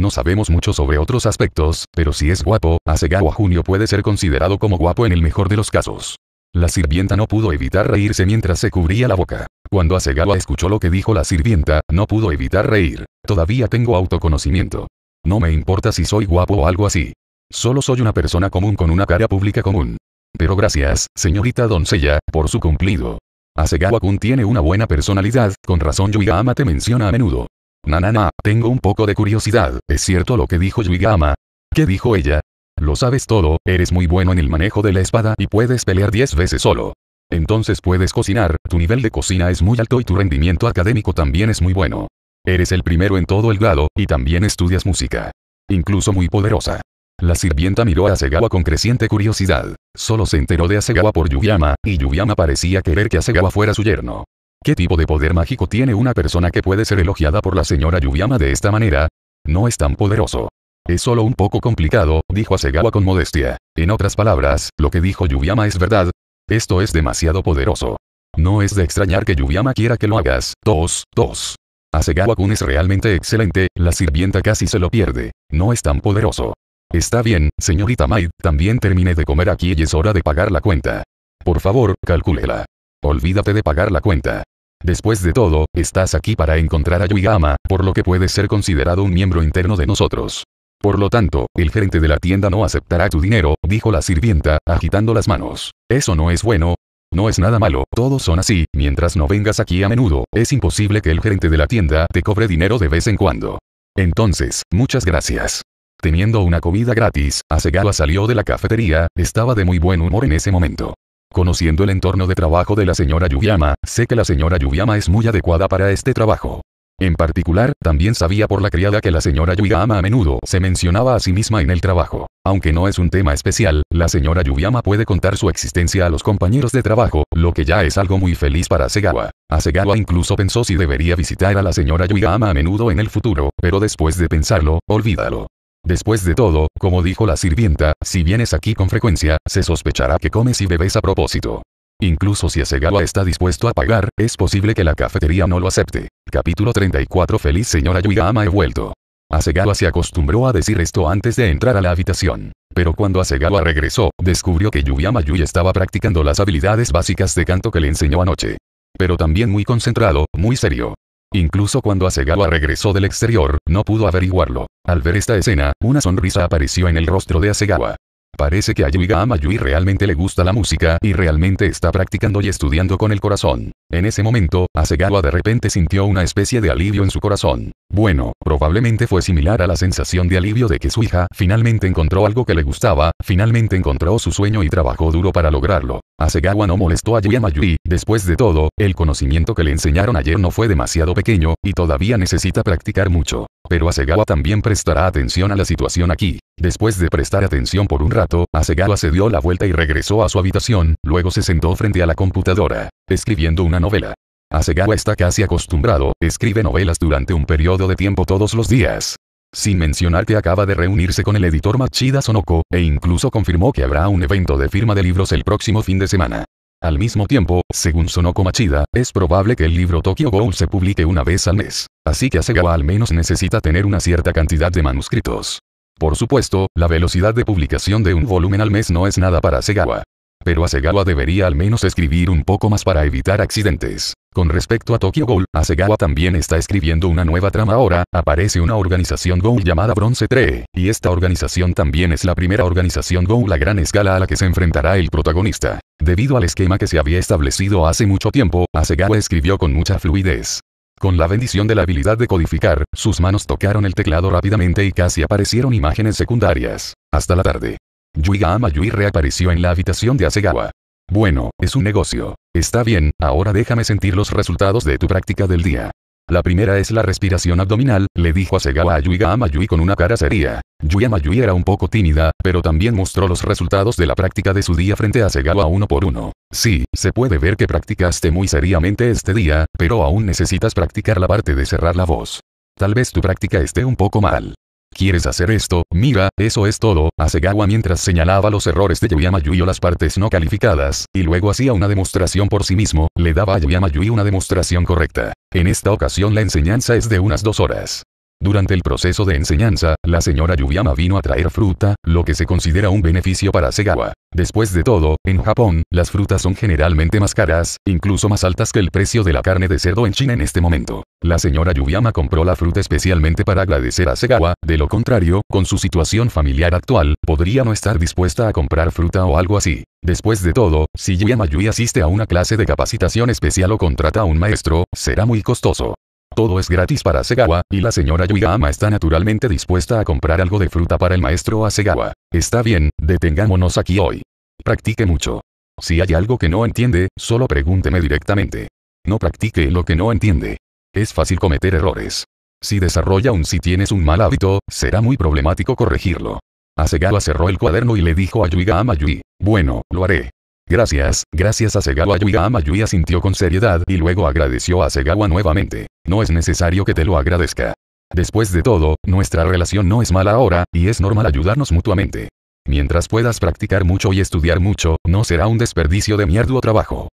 No sabemos mucho sobre otros aspectos, pero si es guapo, Asegawa Junio puede ser considerado como guapo en el mejor de los casos. La sirvienta no pudo evitar reírse mientras se cubría la boca. Cuando Asegawa escuchó lo que dijo la sirvienta, no pudo evitar reír. Todavía tengo autoconocimiento. No me importa si soy guapo o algo así. Solo soy una persona común con una cara pública común. Pero gracias, señorita doncella, por su cumplido. Asegawa kun tiene una buena personalidad, con razón Ama te menciona a menudo. Nanana, tengo un poco de curiosidad, ¿es cierto lo que dijo Yuigama? ¿Qué dijo ella? Lo sabes todo, eres muy bueno en el manejo de la espada y puedes pelear 10 veces solo. Entonces puedes cocinar, tu nivel de cocina es muy alto y tu rendimiento académico también es muy bueno. Eres el primero en todo el grado, y también estudias música. Incluso muy poderosa. La sirvienta miró a Asegawa con creciente curiosidad. Solo se enteró de Asegawa por yuyama y yuyama parecía querer que Asegawa fuera su yerno. ¿Qué tipo de poder mágico tiene una persona que puede ser elogiada por la señora Yuyama de esta manera? No es tan poderoso. Es solo un poco complicado, dijo Asegawa con modestia. En otras palabras, lo que dijo Yuyama es verdad. Esto es demasiado poderoso. No es de extrañar que Yuyama quiera que lo hagas. Dos, dos. Asegawa-kun es realmente excelente, la sirvienta casi se lo pierde. No es tan poderoso. Está bien, señorita Maid, también terminé de comer aquí y es hora de pagar la cuenta. Por favor, calcúlela. Olvídate de pagar la cuenta. Después de todo, estás aquí para encontrar a Yuigama, por lo que puedes ser considerado un miembro interno de nosotros. Por lo tanto, el gerente de la tienda no aceptará tu dinero, dijo la sirvienta, agitando las manos. Eso no es bueno. No es nada malo, todos son así, mientras no vengas aquí a menudo, es imposible que el gerente de la tienda te cobre dinero de vez en cuando. Entonces, muchas gracias. Teniendo una comida gratis, Asegawa salió de la cafetería, estaba de muy buen humor en ese momento. Conociendo el entorno de trabajo de la señora Yuyama, sé que la señora Yuyama es muy adecuada para este trabajo. En particular, también sabía por la criada que la señora Yuyama a menudo se mencionaba a sí misma en el trabajo. Aunque no es un tema especial, la señora Yuyama puede contar su existencia a los compañeros de trabajo, lo que ya es algo muy feliz para Segawa. Asegawa incluso pensó si debería visitar a la señora Yuyama a menudo en el futuro, pero después de pensarlo, olvídalo. Después de todo, como dijo la sirvienta, si vienes aquí con frecuencia, se sospechará que comes y bebes a propósito. Incluso si Asegawa está dispuesto a pagar, es posible que la cafetería no lo acepte. Capítulo 34 Feliz señora Yuyama he vuelto. Asegawa se acostumbró a decir esto antes de entrar a la habitación. Pero cuando Asegawa regresó, descubrió que Yuyama Yui estaba practicando las habilidades básicas de canto que le enseñó anoche. Pero también muy concentrado, muy serio. Incluso cuando Asegawa regresó del exterior, no pudo averiguarlo. Al ver esta escena, una sonrisa apareció en el rostro de Asegawa. Parece que a Yui realmente le gusta la música y realmente está practicando y estudiando con el corazón. En ese momento, Asegawa de repente sintió una especie de alivio en su corazón. Bueno, probablemente fue similar a la sensación de alivio de que su hija finalmente encontró algo que le gustaba, finalmente encontró su sueño y trabajó duro para lograrlo. Asegawa no molestó a Yuyama Yui, después de todo, el conocimiento que le enseñaron ayer no fue demasiado pequeño, y todavía necesita practicar mucho. Pero Asegawa también prestará atención a la situación aquí. Después de prestar atención por un rato, Asegawa se dio la vuelta y regresó a su habitación, luego se sentó frente a la computadora, escribiendo una novela. Asegawa está casi acostumbrado, escribe novelas durante un periodo de tiempo todos los días. Sin mencionar que acaba de reunirse con el editor Machida Sonoko, e incluso confirmó que habrá un evento de firma de libros el próximo fin de semana. Al mismo tiempo, según Sonoko Machida, es probable que el libro Tokyo Ghoul se publique una vez al mes. Así que Asegawa al menos necesita tener una cierta cantidad de manuscritos. Por supuesto, la velocidad de publicación de un volumen al mes no es nada para Segawa. Pero Asegawa debería al menos escribir un poco más para evitar accidentes. Con respecto a Tokyo Ghoul, Asegawa también está escribiendo una nueva trama ahora, aparece una organización Ghoul llamada Bronze 3, y esta organización también es la primera organización Ghoul a gran escala a la que se enfrentará el protagonista. Debido al esquema que se había establecido hace mucho tiempo, Asegawa escribió con mucha fluidez. Con la bendición de la habilidad de codificar, sus manos tocaron el teclado rápidamente y casi aparecieron imágenes secundarias. Hasta la tarde. Yuiga Yui reapareció en la habitación de Asegawa. Bueno, es un negocio. Está bien, ahora déjame sentir los resultados de tu práctica del día. La primera es la respiración abdominal, le dijo Asegawa a Yuiga Yui con una cara seria. Yuyama Yui era un poco tímida, pero también mostró los resultados de la práctica de su día frente a Segawa uno por uno. Sí, se puede ver que practicaste muy seriamente este día, pero aún necesitas practicar la parte de cerrar la voz. Tal vez tu práctica esté un poco mal. ¿Quieres hacer esto? Mira, eso es todo, Segawa mientras señalaba los errores de Yui o las partes no calificadas, y luego hacía una demostración por sí mismo, le daba a Yui una demostración correcta. En esta ocasión la enseñanza es de unas dos horas. Durante el proceso de enseñanza, la señora Yuyama vino a traer fruta, lo que se considera un beneficio para Segawa. Después de todo, en Japón, las frutas son generalmente más caras, incluso más altas que el precio de la carne de cerdo en China en este momento. La señora Yuyama compró la fruta especialmente para agradecer a Segawa, de lo contrario, con su situación familiar actual, podría no estar dispuesta a comprar fruta o algo así. Después de todo, si Yuyama Yui asiste a una clase de capacitación especial o contrata a un maestro, será muy costoso. Todo es gratis para Asegawa, y la señora Yuigama está naturalmente dispuesta a comprar algo de fruta para el maestro Asegawa. Está bien, detengámonos aquí hoy. Practique mucho. Si hay algo que no entiende, solo pregúnteme directamente. No practique lo que no entiende. Es fácil cometer errores. Si desarrolla un si tienes un mal hábito, será muy problemático corregirlo. Asegawa cerró el cuaderno y le dijo a Yuigama Yui, bueno, lo haré. Gracias, gracias a Segawa Yui. Amayui asintió con seriedad y luego agradeció a Segawa nuevamente. No es necesario que te lo agradezca. Después de todo, nuestra relación no es mala ahora, y es normal ayudarnos mutuamente. Mientras puedas practicar mucho y estudiar mucho, no será un desperdicio de mierdo trabajo.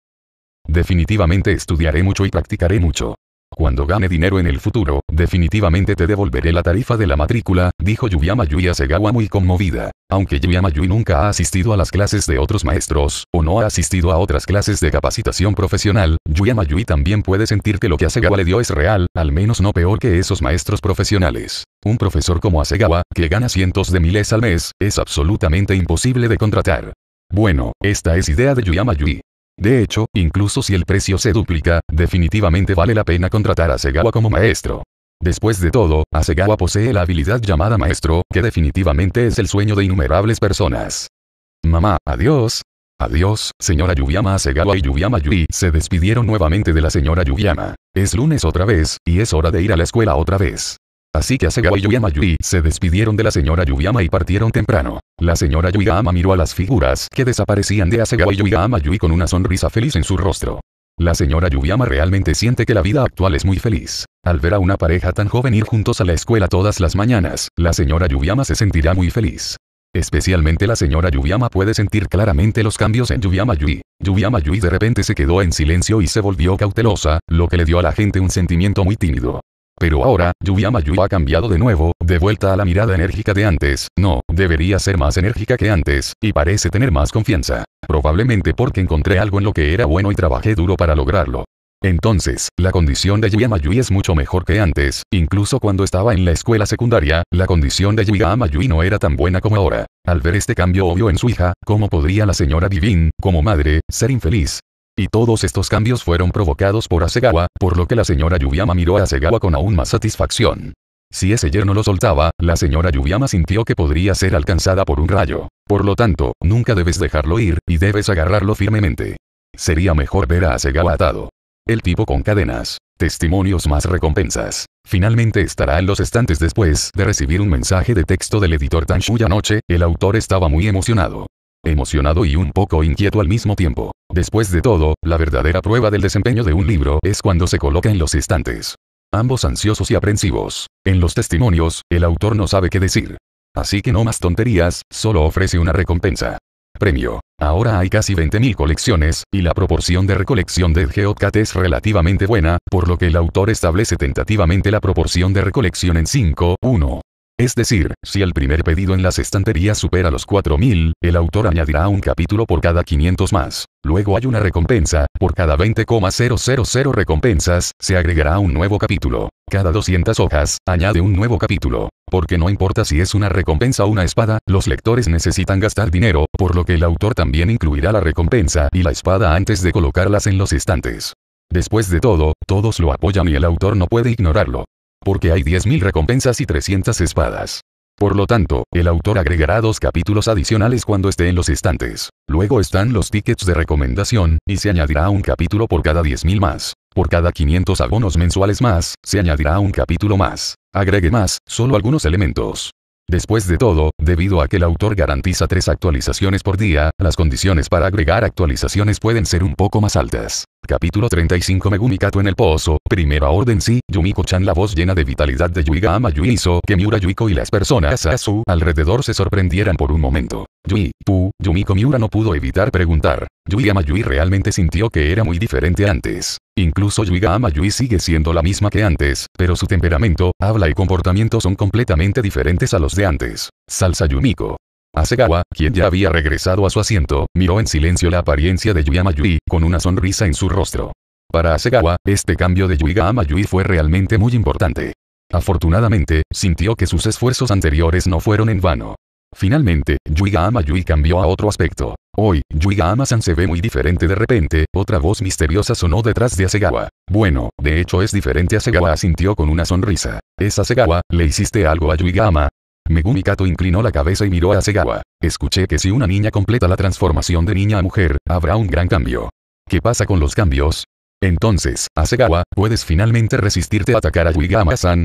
Definitivamente estudiaré mucho y practicaré mucho. Cuando gane dinero en el futuro, definitivamente te devolveré la tarifa de la matrícula, dijo Yuyama Yui a muy conmovida. Aunque Yuyama Yui nunca ha asistido a las clases de otros maestros, o no ha asistido a otras clases de capacitación profesional, Yuyama Yui también puede sentir que lo que Asegawa le dio es real, al menos no peor que esos maestros profesionales. Un profesor como Asegawa, que gana cientos de miles al mes, es absolutamente imposible de contratar. Bueno, esta es idea de Yuyama Yui. De hecho, incluso si el precio se duplica, definitivamente vale la pena contratar a Segawa como maestro. Después de todo, Asegawa posee la habilidad llamada maestro, que definitivamente es el sueño de innumerables personas. Mamá, adiós. Adiós, señora Yuyama Asegawa y Yuyama Yui se despidieron nuevamente de la señora Yuyama. Es lunes otra vez, y es hora de ir a la escuela otra vez. Así que Asegawa y Yuyama Yui se despidieron de la señora Yuyama y partieron temprano. La señora Yuyama miró a las figuras que desaparecían de Asegawa y Yuyama Yui con una sonrisa feliz en su rostro. La señora Yuyama realmente siente que la vida actual es muy feliz. Al ver a una pareja tan joven ir juntos a la escuela todas las mañanas, la señora Yuyama se sentirá muy feliz. Especialmente la señora Yuyama puede sentir claramente los cambios en Yuyama Yui. Yuyama Yui de repente se quedó en silencio y se volvió cautelosa, lo que le dio a la gente un sentimiento muy tímido pero ahora, Yuyama Mayu ha cambiado de nuevo, de vuelta a la mirada enérgica de antes, no, debería ser más enérgica que antes, y parece tener más confianza. Probablemente porque encontré algo en lo que era bueno y trabajé duro para lograrlo. Entonces, la condición de Yuyama Mayui es mucho mejor que antes, incluso cuando estaba en la escuela secundaria, la condición de Yuyama Yui no era tan buena como ahora. Al ver este cambio obvio en su hija, ¿cómo podría la señora Divin, como madre, ser infeliz? Y todos estos cambios fueron provocados por Asegawa, por lo que la señora Yuyama miró a Asegawa con aún más satisfacción. Si ese yerno lo soltaba, la señora Yuyama sintió que podría ser alcanzada por un rayo. Por lo tanto, nunca debes dejarlo ir, y debes agarrarlo firmemente. Sería mejor ver a Asegawa atado. El tipo con cadenas. Testimonios más recompensas. Finalmente estará en los estantes después de recibir un mensaje de texto del editor Tanshu Noche, el autor estaba muy emocionado emocionado y un poco inquieto al mismo tiempo. Después de todo, la verdadera prueba del desempeño de un libro es cuando se coloca en los estantes. Ambos ansiosos y aprensivos. En los testimonios, el autor no sabe qué decir. Así que no más tonterías, solo ofrece una recompensa. Premio. Ahora hay casi 20.000 colecciones, y la proporción de recolección de Geocat es relativamente buena, por lo que el autor establece tentativamente la proporción de recolección en 5:1. 1. Es decir, si el primer pedido en las estanterías supera los 4.000, el autor añadirá un capítulo por cada 500 más. Luego hay una recompensa, por cada 20,000 recompensas, se agregará un nuevo capítulo. Cada 200 hojas, añade un nuevo capítulo. Porque no importa si es una recompensa o una espada, los lectores necesitan gastar dinero, por lo que el autor también incluirá la recompensa y la espada antes de colocarlas en los estantes. Después de todo, todos lo apoyan y el autor no puede ignorarlo. Porque hay 10.000 recompensas y 300 espadas. Por lo tanto, el autor agregará dos capítulos adicionales cuando esté en los estantes. Luego están los tickets de recomendación, y se añadirá un capítulo por cada 10.000 más. Por cada 500 abonos mensuales más, se añadirá un capítulo más. Agregue más, solo algunos elementos. Después de todo, debido a que el autor garantiza tres actualizaciones por día, las condiciones para agregar actualizaciones pueden ser un poco más altas. Capítulo 35 Megumi-Kato en el pozo, primera orden sí, Yumiko-chan La voz llena de vitalidad de Yuiga Ama Yui hizo que Miura Yuiko y las personas a su alrededor se sorprendieran por un momento. Yui, Pu, Yumiko Miura no pudo evitar preguntar. Yui Ama Yui realmente sintió que era muy diferente antes. Incluso Yuiga Ama Yui sigue siendo la misma que antes, pero su temperamento, habla y comportamiento son completamente diferentes a los de antes. Salsa Yumiko. Asegawa, quien ya había regresado a su asiento, miró en silencio la apariencia de Yui con una sonrisa en su rostro. Para Asegawa, este cambio de Yuiga Yui fue realmente muy importante. Afortunadamente, sintió que sus esfuerzos anteriores no fueron en vano. Finalmente, Yuiga Yui cambió a otro aspecto. Hoy, Yuiga san se ve muy diferente de repente, otra voz misteriosa sonó detrás de Asegawa. Bueno, de hecho es diferente Asegawa asintió con una sonrisa. Es Asegawa, ¿le hiciste algo a Yuigama? Megumi Kato inclinó la cabeza y miró a Asegawa. Escuché que si una niña completa la transformación de niña a mujer, habrá un gran cambio. ¿Qué pasa con los cambios? Entonces, Asegawa, ¿puedes finalmente resistirte a atacar a Yuigama-san?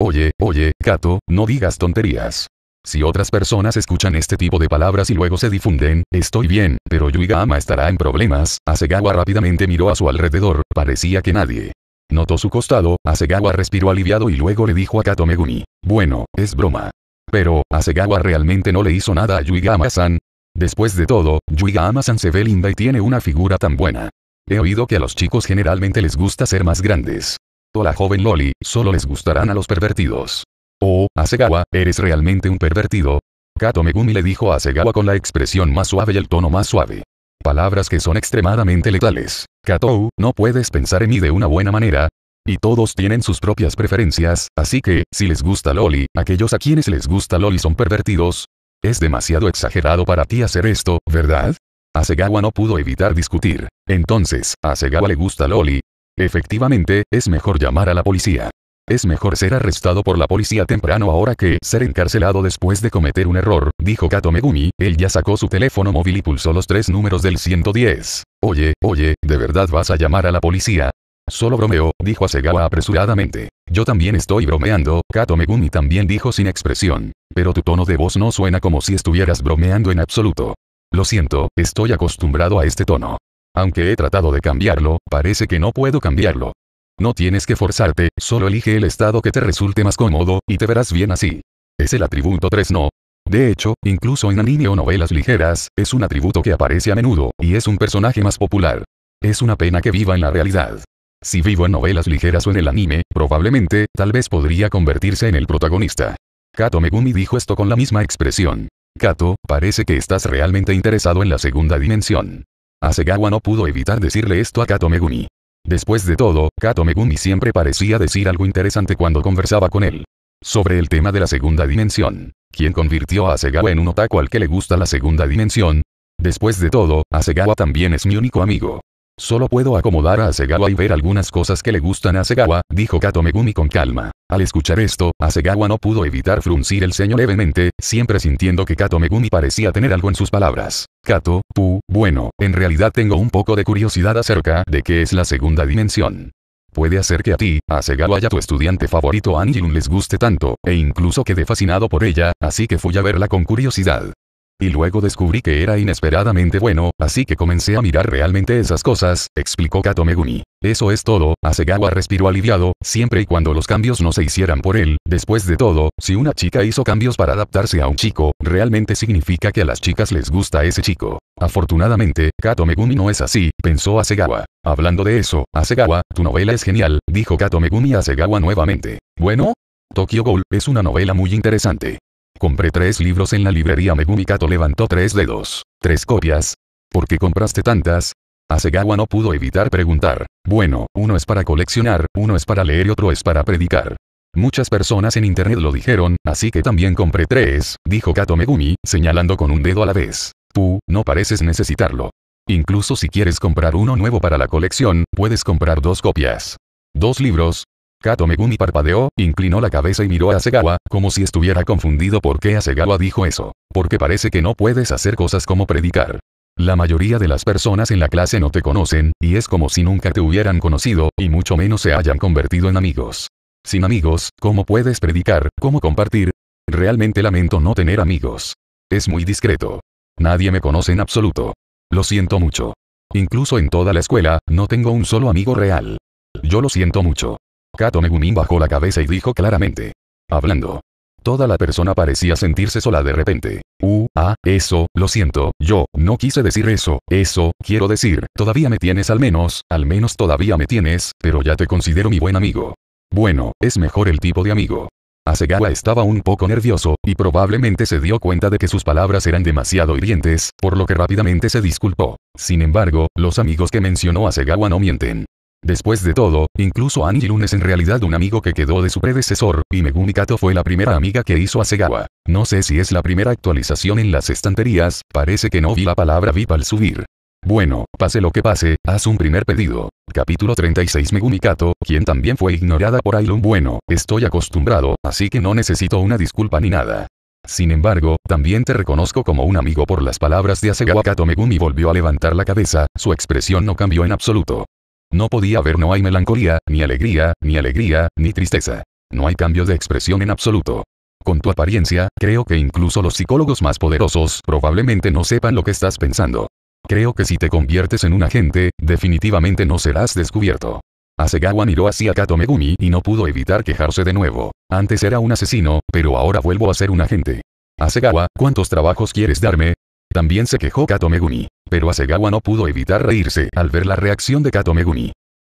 Oye, oye, Kato, no digas tonterías. Si otras personas escuchan este tipo de palabras y luego se difunden, estoy bien, pero Yuigama estará en problemas. Asegawa rápidamente miró a su alrededor, parecía que nadie. Notó su costado, Asegawa respiró aliviado y luego le dijo a Kato Megumi. Bueno, es broma. Pero, Asegawa realmente no le hizo nada a Yuiga san Después de todo, Yuiga san se ve linda y tiene una figura tan buena. He oído que a los chicos generalmente les gusta ser más grandes. O la joven Loli, solo les gustarán a los pervertidos. Oh, Asegawa, eres realmente un pervertido. Kato Megumi le dijo a Asegawa con la expresión más suave y el tono más suave. Palabras que son extremadamente letales. Kato, no puedes pensar en mí de una buena manera, y todos tienen sus propias preferencias, así que, si les gusta Loli, aquellos a quienes les gusta Loli son pervertidos. Es demasiado exagerado para ti hacer esto, ¿verdad? Asegawa no pudo evitar discutir. Entonces, a Asegawa le gusta Loli. Efectivamente, es mejor llamar a la policía. Es mejor ser arrestado por la policía temprano ahora que ser encarcelado después de cometer un error, dijo Kato Megumi, él ya sacó su teléfono móvil y pulsó los tres números del 110. Oye, oye, ¿de verdad vas a llamar a la policía? Solo bromeo, dijo Asegawa apresuradamente. Yo también estoy bromeando, Kato Megumi también dijo sin expresión. Pero tu tono de voz no suena como si estuvieras bromeando en absoluto. Lo siento, estoy acostumbrado a este tono. Aunque he tratado de cambiarlo, parece que no puedo cambiarlo. No tienes que forzarte, solo elige el estado que te resulte más cómodo, y te verás bien así. Es el atributo 3 no. De hecho, incluso en anime o novelas ligeras, es un atributo que aparece a menudo, y es un personaje más popular. Es una pena que viva en la realidad. Si vivo en novelas ligeras o en el anime, probablemente, tal vez podría convertirse en el protagonista. Kato Megumi dijo esto con la misma expresión. Kato, parece que estás realmente interesado en la segunda dimensión. Asegawa no pudo evitar decirle esto a Kato Megumi. Después de todo, Kato Megumi siempre parecía decir algo interesante cuando conversaba con él. Sobre el tema de la segunda dimensión. ¿Quién convirtió a Asegawa en un otaku al que le gusta la segunda dimensión? Después de todo, Asegawa también es mi único amigo. Solo puedo acomodar a Asegawa y ver algunas cosas que le gustan a Asegawa, dijo Kato Megumi con calma. Al escuchar esto, Asegawa no pudo evitar fruncir el ceño levemente, siempre sintiendo que Kato Megumi parecía tener algo en sus palabras. Kato, pu, bueno, en realidad tengo un poco de curiosidad acerca de qué es la segunda dimensión. Puede hacer que a ti, Asegawa y a tu estudiante favorito Angelun les guste tanto, e incluso quede fascinado por ella, así que fui a verla con curiosidad y luego descubrí que era inesperadamente bueno, así que comencé a mirar realmente esas cosas, explicó Kato Megumi. Eso es todo, Asegawa respiró aliviado, siempre y cuando los cambios no se hicieran por él, después de todo, si una chica hizo cambios para adaptarse a un chico, realmente significa que a las chicas les gusta ese chico. Afortunadamente, Kato Megumi no es así, pensó Asegawa. Hablando de eso, Asegawa, tu novela es genial, dijo Kato Megumi a Asegawa nuevamente. Bueno, Tokyo Ghoul es una novela muy interesante. Compré tres libros en la librería Megumi Kato levantó tres dedos. ¿Tres copias? ¿Por qué compraste tantas? Asegawa no pudo evitar preguntar. Bueno, uno es para coleccionar, uno es para leer y otro es para predicar. Muchas personas en internet lo dijeron, así que también compré tres, dijo Kato Megumi, señalando con un dedo a la vez. Tú, no pareces necesitarlo. Incluso si quieres comprar uno nuevo para la colección, puedes comprar dos copias. Dos libros, Kato Megumi parpadeó, inclinó la cabeza y miró a Asegawa, como si estuviera confundido por qué Asegawa dijo eso. Porque parece que no puedes hacer cosas como predicar. La mayoría de las personas en la clase no te conocen, y es como si nunca te hubieran conocido, y mucho menos se hayan convertido en amigos. Sin amigos, ¿cómo puedes predicar? ¿Cómo compartir? Realmente lamento no tener amigos. Es muy discreto. Nadie me conoce en absoluto. Lo siento mucho. Incluso en toda la escuela, no tengo un solo amigo real. Yo lo siento mucho. Kato Megumin bajó la cabeza y dijo claramente. Hablando. Toda la persona parecía sentirse sola de repente. Uh, ah, eso, lo siento, yo, no quise decir eso, eso, quiero decir, todavía me tienes al menos, al menos todavía me tienes, pero ya te considero mi buen amigo. Bueno, es mejor el tipo de amigo. Asegawa estaba un poco nervioso, y probablemente se dio cuenta de que sus palabras eran demasiado hirientes, por lo que rápidamente se disculpó. Sin embargo, los amigos que mencionó Segawa no mienten. Después de todo, incluso Angie es en realidad un amigo que quedó de su predecesor, y Megumi Kato fue la primera amiga que hizo a Segawa. No sé si es la primera actualización en las estanterías, parece que no vi la palabra VIP al subir. Bueno, pase lo que pase, haz un primer pedido. Capítulo 36 Megumi Kato, quien también fue ignorada por Ailun Bueno, estoy acostumbrado, así que no necesito una disculpa ni nada. Sin embargo, también te reconozco como un amigo por las palabras de Asegawa Kato Megumi volvió a levantar la cabeza, su expresión no cambió en absoluto. No podía ver. no hay melancolía, ni alegría, ni alegría, ni tristeza. No hay cambio de expresión en absoluto. Con tu apariencia, creo que incluso los psicólogos más poderosos probablemente no sepan lo que estás pensando. Creo que si te conviertes en un agente, definitivamente no serás descubierto. Asegawa miró hacia Kato Megumi y no pudo evitar quejarse de nuevo. Antes era un asesino, pero ahora vuelvo a ser un agente. Asegawa, ¿cuántos trabajos quieres darme? También se quejó Kato Megumi. Pero Asegawa no pudo evitar reírse al ver la reacción de Kato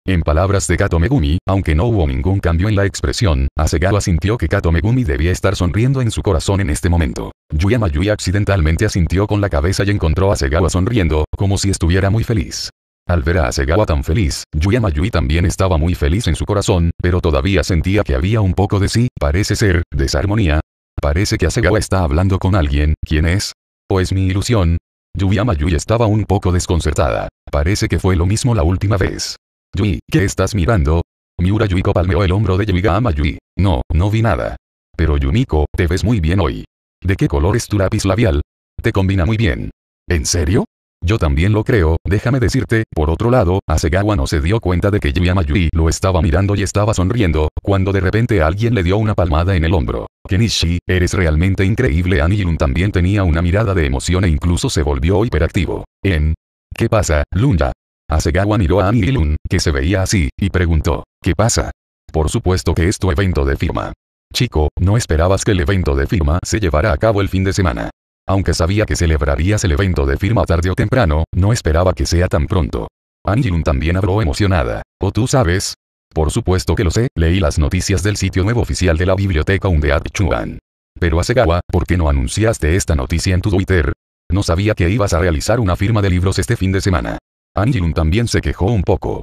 En palabras de Kato Megumi, aunque no hubo ningún cambio en la expresión, Asegawa sintió que Kato Megumi debía estar sonriendo en su corazón en este momento. Yuyama Yui accidentalmente asintió con la cabeza y encontró a Asegawa sonriendo, como si estuviera muy feliz. Al ver a Asegawa tan feliz, Yuyama Yui también estaba muy feliz en su corazón, pero todavía sentía que había un poco de sí, parece ser, desarmonía. Parece que Asegawa está hablando con alguien, ¿quién es? ¿O es pues mi ilusión? Yui estaba un poco desconcertada. Parece que fue lo mismo la última vez. Yui, ¿qué estás mirando? Miura Yuiko palmeó el hombro de Yuyama No, no vi nada. Pero Yumiko, te ves muy bien hoy. ¿De qué color es tu lápiz labial? Te combina muy bien. ¿En serio? Yo también lo creo, déjame decirte, por otro lado, Asegawa no se dio cuenta de que Yui lo estaba mirando y estaba sonriendo, cuando de repente alguien le dio una palmada en el hombro. Kenichi, eres realmente increíble. Anilun también tenía una mirada de emoción e incluso se volvió hiperactivo. En... ¿Qué pasa, Lunda? Asegawa miró a Anilun, que se veía así, y preguntó, ¿qué pasa? Por supuesto que es tu evento de firma. Chico, no esperabas que el evento de firma se llevara a cabo el fin de semana. Aunque sabía que celebrarías el evento de firma tarde o temprano, no esperaba que sea tan pronto. Anilun también habló emocionada. ¿O tú sabes? Por supuesto que lo sé, leí las noticias del sitio nuevo oficial de la biblioteca Undead Chuan. Pero Asegawa, ¿por qué no anunciaste esta noticia en tu Twitter? No sabía que ibas a realizar una firma de libros este fin de semana. Angelun también se quejó un poco.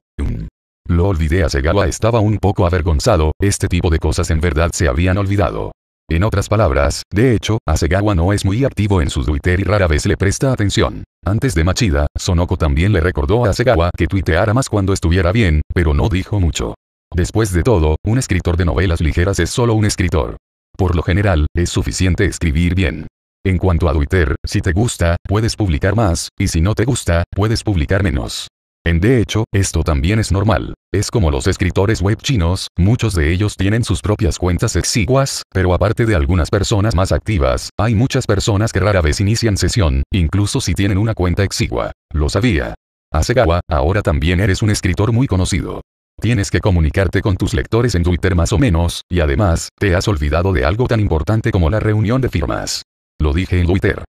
Lo olvidé, Asegawa estaba un poco avergonzado, este tipo de cosas en verdad se habían olvidado. En otras palabras, de hecho, Asegawa no es muy activo en su Twitter y rara vez le presta atención. Antes de Machida, Sonoko también le recordó a Asegawa que tuiteara más cuando estuviera bien, pero no dijo mucho. Después de todo, un escritor de novelas ligeras es solo un escritor. Por lo general, es suficiente escribir bien. En cuanto a Twitter, si te gusta, puedes publicar más, y si no te gusta, puedes publicar menos. En de hecho, esto también es normal. Es como los escritores web chinos, muchos de ellos tienen sus propias cuentas exiguas, pero aparte de algunas personas más activas, hay muchas personas que rara vez inician sesión, incluso si tienen una cuenta exigua. Lo sabía. Hasegawa, ahora también eres un escritor muy conocido. Tienes que comunicarte con tus lectores en Twitter más o menos, y además, te has olvidado de algo tan importante como la reunión de firmas. Lo dije en Twitter.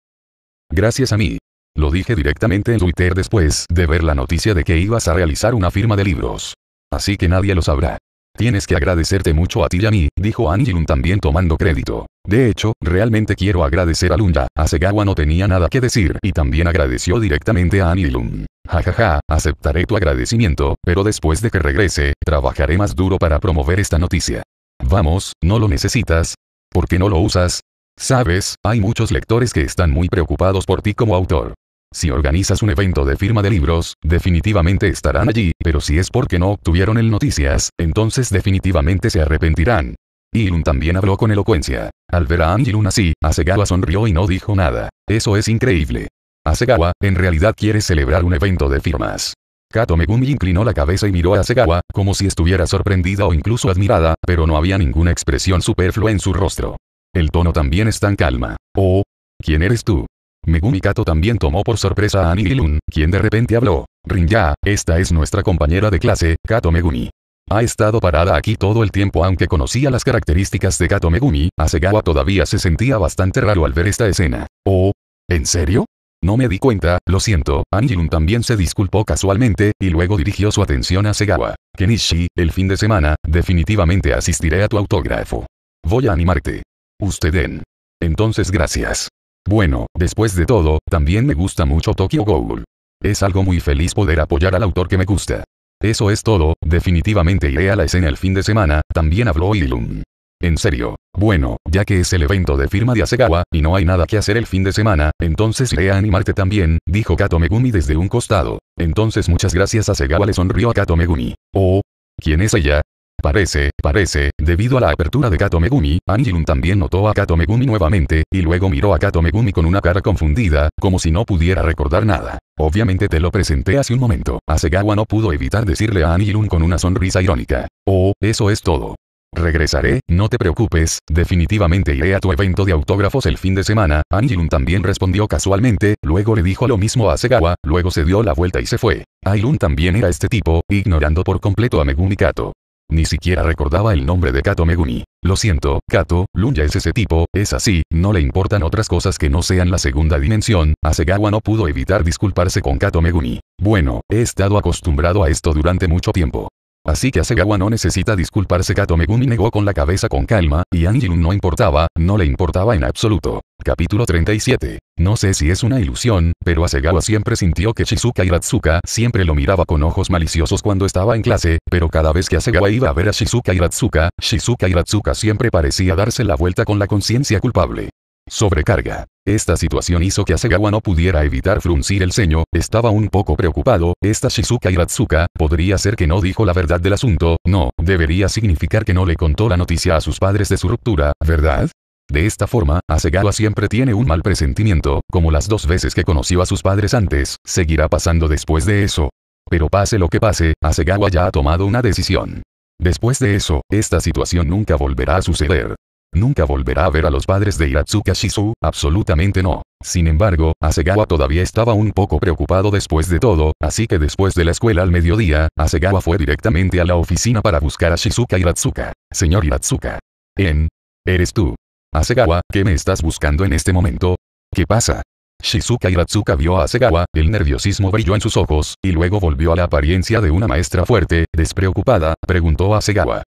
Gracias a mí, lo dije directamente en Twitter después de ver la noticia de que ibas a realizar una firma de libros. Así que nadie lo sabrá. Tienes que agradecerte mucho a ti y a mí, dijo Anilun también tomando crédito. De hecho, realmente quiero agradecer a Lunda, Segawa no tenía nada que decir y también agradeció directamente a ja Jajaja, aceptaré tu agradecimiento, pero después de que regrese, trabajaré más duro para promover esta noticia. Vamos, no lo necesitas. ¿Por qué no lo usas? Sabes, hay muchos lectores que están muy preocupados por ti como autor. Si organizas un evento de firma de libros, definitivamente estarán allí, pero si es porque no obtuvieron el noticias, entonces definitivamente se arrepentirán. Ilun también habló con elocuencia. Al ver a Angilun así, Asegawa sonrió y no dijo nada. Eso es increíble. Asegawa, en realidad quiere celebrar un evento de firmas. Kato Megumi inclinó la cabeza y miró a Asegawa, como si estuviera sorprendida o incluso admirada, pero no había ninguna expresión superflua en su rostro. El tono también es tan calma. Oh, ¿quién eres tú? Megumi Kato también tomó por sorpresa a Anilun, quien de repente habló. Rinja, esta es nuestra compañera de clase, Kato Megumi. Ha estado parada aquí todo el tiempo aunque conocía las características de Kato Megumi, Segawa todavía se sentía bastante raro al ver esta escena. Oh, ¿en serio? No me di cuenta, lo siento. Anjilun también se disculpó casualmente, y luego dirigió su atención a Segawa. Kenichi, el fin de semana, definitivamente asistiré a tu autógrafo. Voy a animarte. Usted en. Entonces gracias. Bueno, después de todo, también me gusta mucho Tokyo Ghoul. Es algo muy feliz poder apoyar al autor que me gusta. Eso es todo, definitivamente iré a la escena el fin de semana, también habló Ilum. En serio. Bueno, ya que es el evento de firma de Asegawa, y no hay nada que hacer el fin de semana, entonces iré a animarte también, dijo Kato Megumi desde un costado. Entonces muchas gracias Asegawa le sonrió a Kato Megumi. Oh. ¿Quién es ella? Parece, parece, debido a la apertura de Kato Megumi, Anjilun también notó a Kato Megumi nuevamente, y luego miró a Kato Megumi con una cara confundida, como si no pudiera recordar nada. Obviamente te lo presenté hace un momento. Asegawa no pudo evitar decirle a Anjilun con una sonrisa irónica. Oh, eso es todo. Regresaré, no te preocupes, definitivamente iré a tu evento de autógrafos el fin de semana. Anjilun también respondió casualmente, luego le dijo lo mismo a Segawa, luego se dio la vuelta y se fue. Ailun también era este tipo, ignorando por completo a Megumi Kato. Ni siquiera recordaba el nombre de Kato Megumi. Lo siento, Kato, Lunya es ese tipo, es así, no le importan otras cosas que no sean la segunda dimensión, Asegawa no pudo evitar disculparse con Kato Megumi. Bueno, he estado acostumbrado a esto durante mucho tiempo. Así que Asegawa no necesita disculparse Kato Megumi negó con la cabeza con calma, y Angelun no importaba, no le importaba en absoluto. Capítulo 37. No sé si es una ilusión, pero Asegawa siempre sintió que Shizuka Ratsuka siempre lo miraba con ojos maliciosos cuando estaba en clase, pero cada vez que Asegawa iba a ver a Shizuka Hiratsuka, Shizuka Ratsuka siempre parecía darse la vuelta con la conciencia culpable. Sobrecarga. Esta situación hizo que Asegawa no pudiera evitar fruncir el ceño, estaba un poco preocupado, esta Shizuka Ratsuka podría ser que no dijo la verdad del asunto, no, debería significar que no le contó la noticia a sus padres de su ruptura, ¿verdad? De esta forma, Asegawa siempre tiene un mal presentimiento, como las dos veces que conoció a sus padres antes, seguirá pasando después de eso. Pero pase lo que pase, Asegawa ya ha tomado una decisión. Después de eso, esta situación nunca volverá a suceder. Nunca volverá a ver a los padres de Hiratsuka Shizu, absolutamente no. Sin embargo, Asegawa todavía estaba un poco preocupado después de todo, así que después de la escuela al mediodía, Asegawa fue directamente a la oficina para buscar a Shizuka Hiratsuka. Señor Hiratsuka. En. ¿Eres tú? Asegawa, ¿qué me estás buscando en este momento? ¿Qué pasa? Shizuka Hiratsuka vio a Asegawa, el nerviosismo brilló en sus ojos, y luego volvió a la apariencia de una maestra fuerte, despreocupada, preguntó a Asegawa.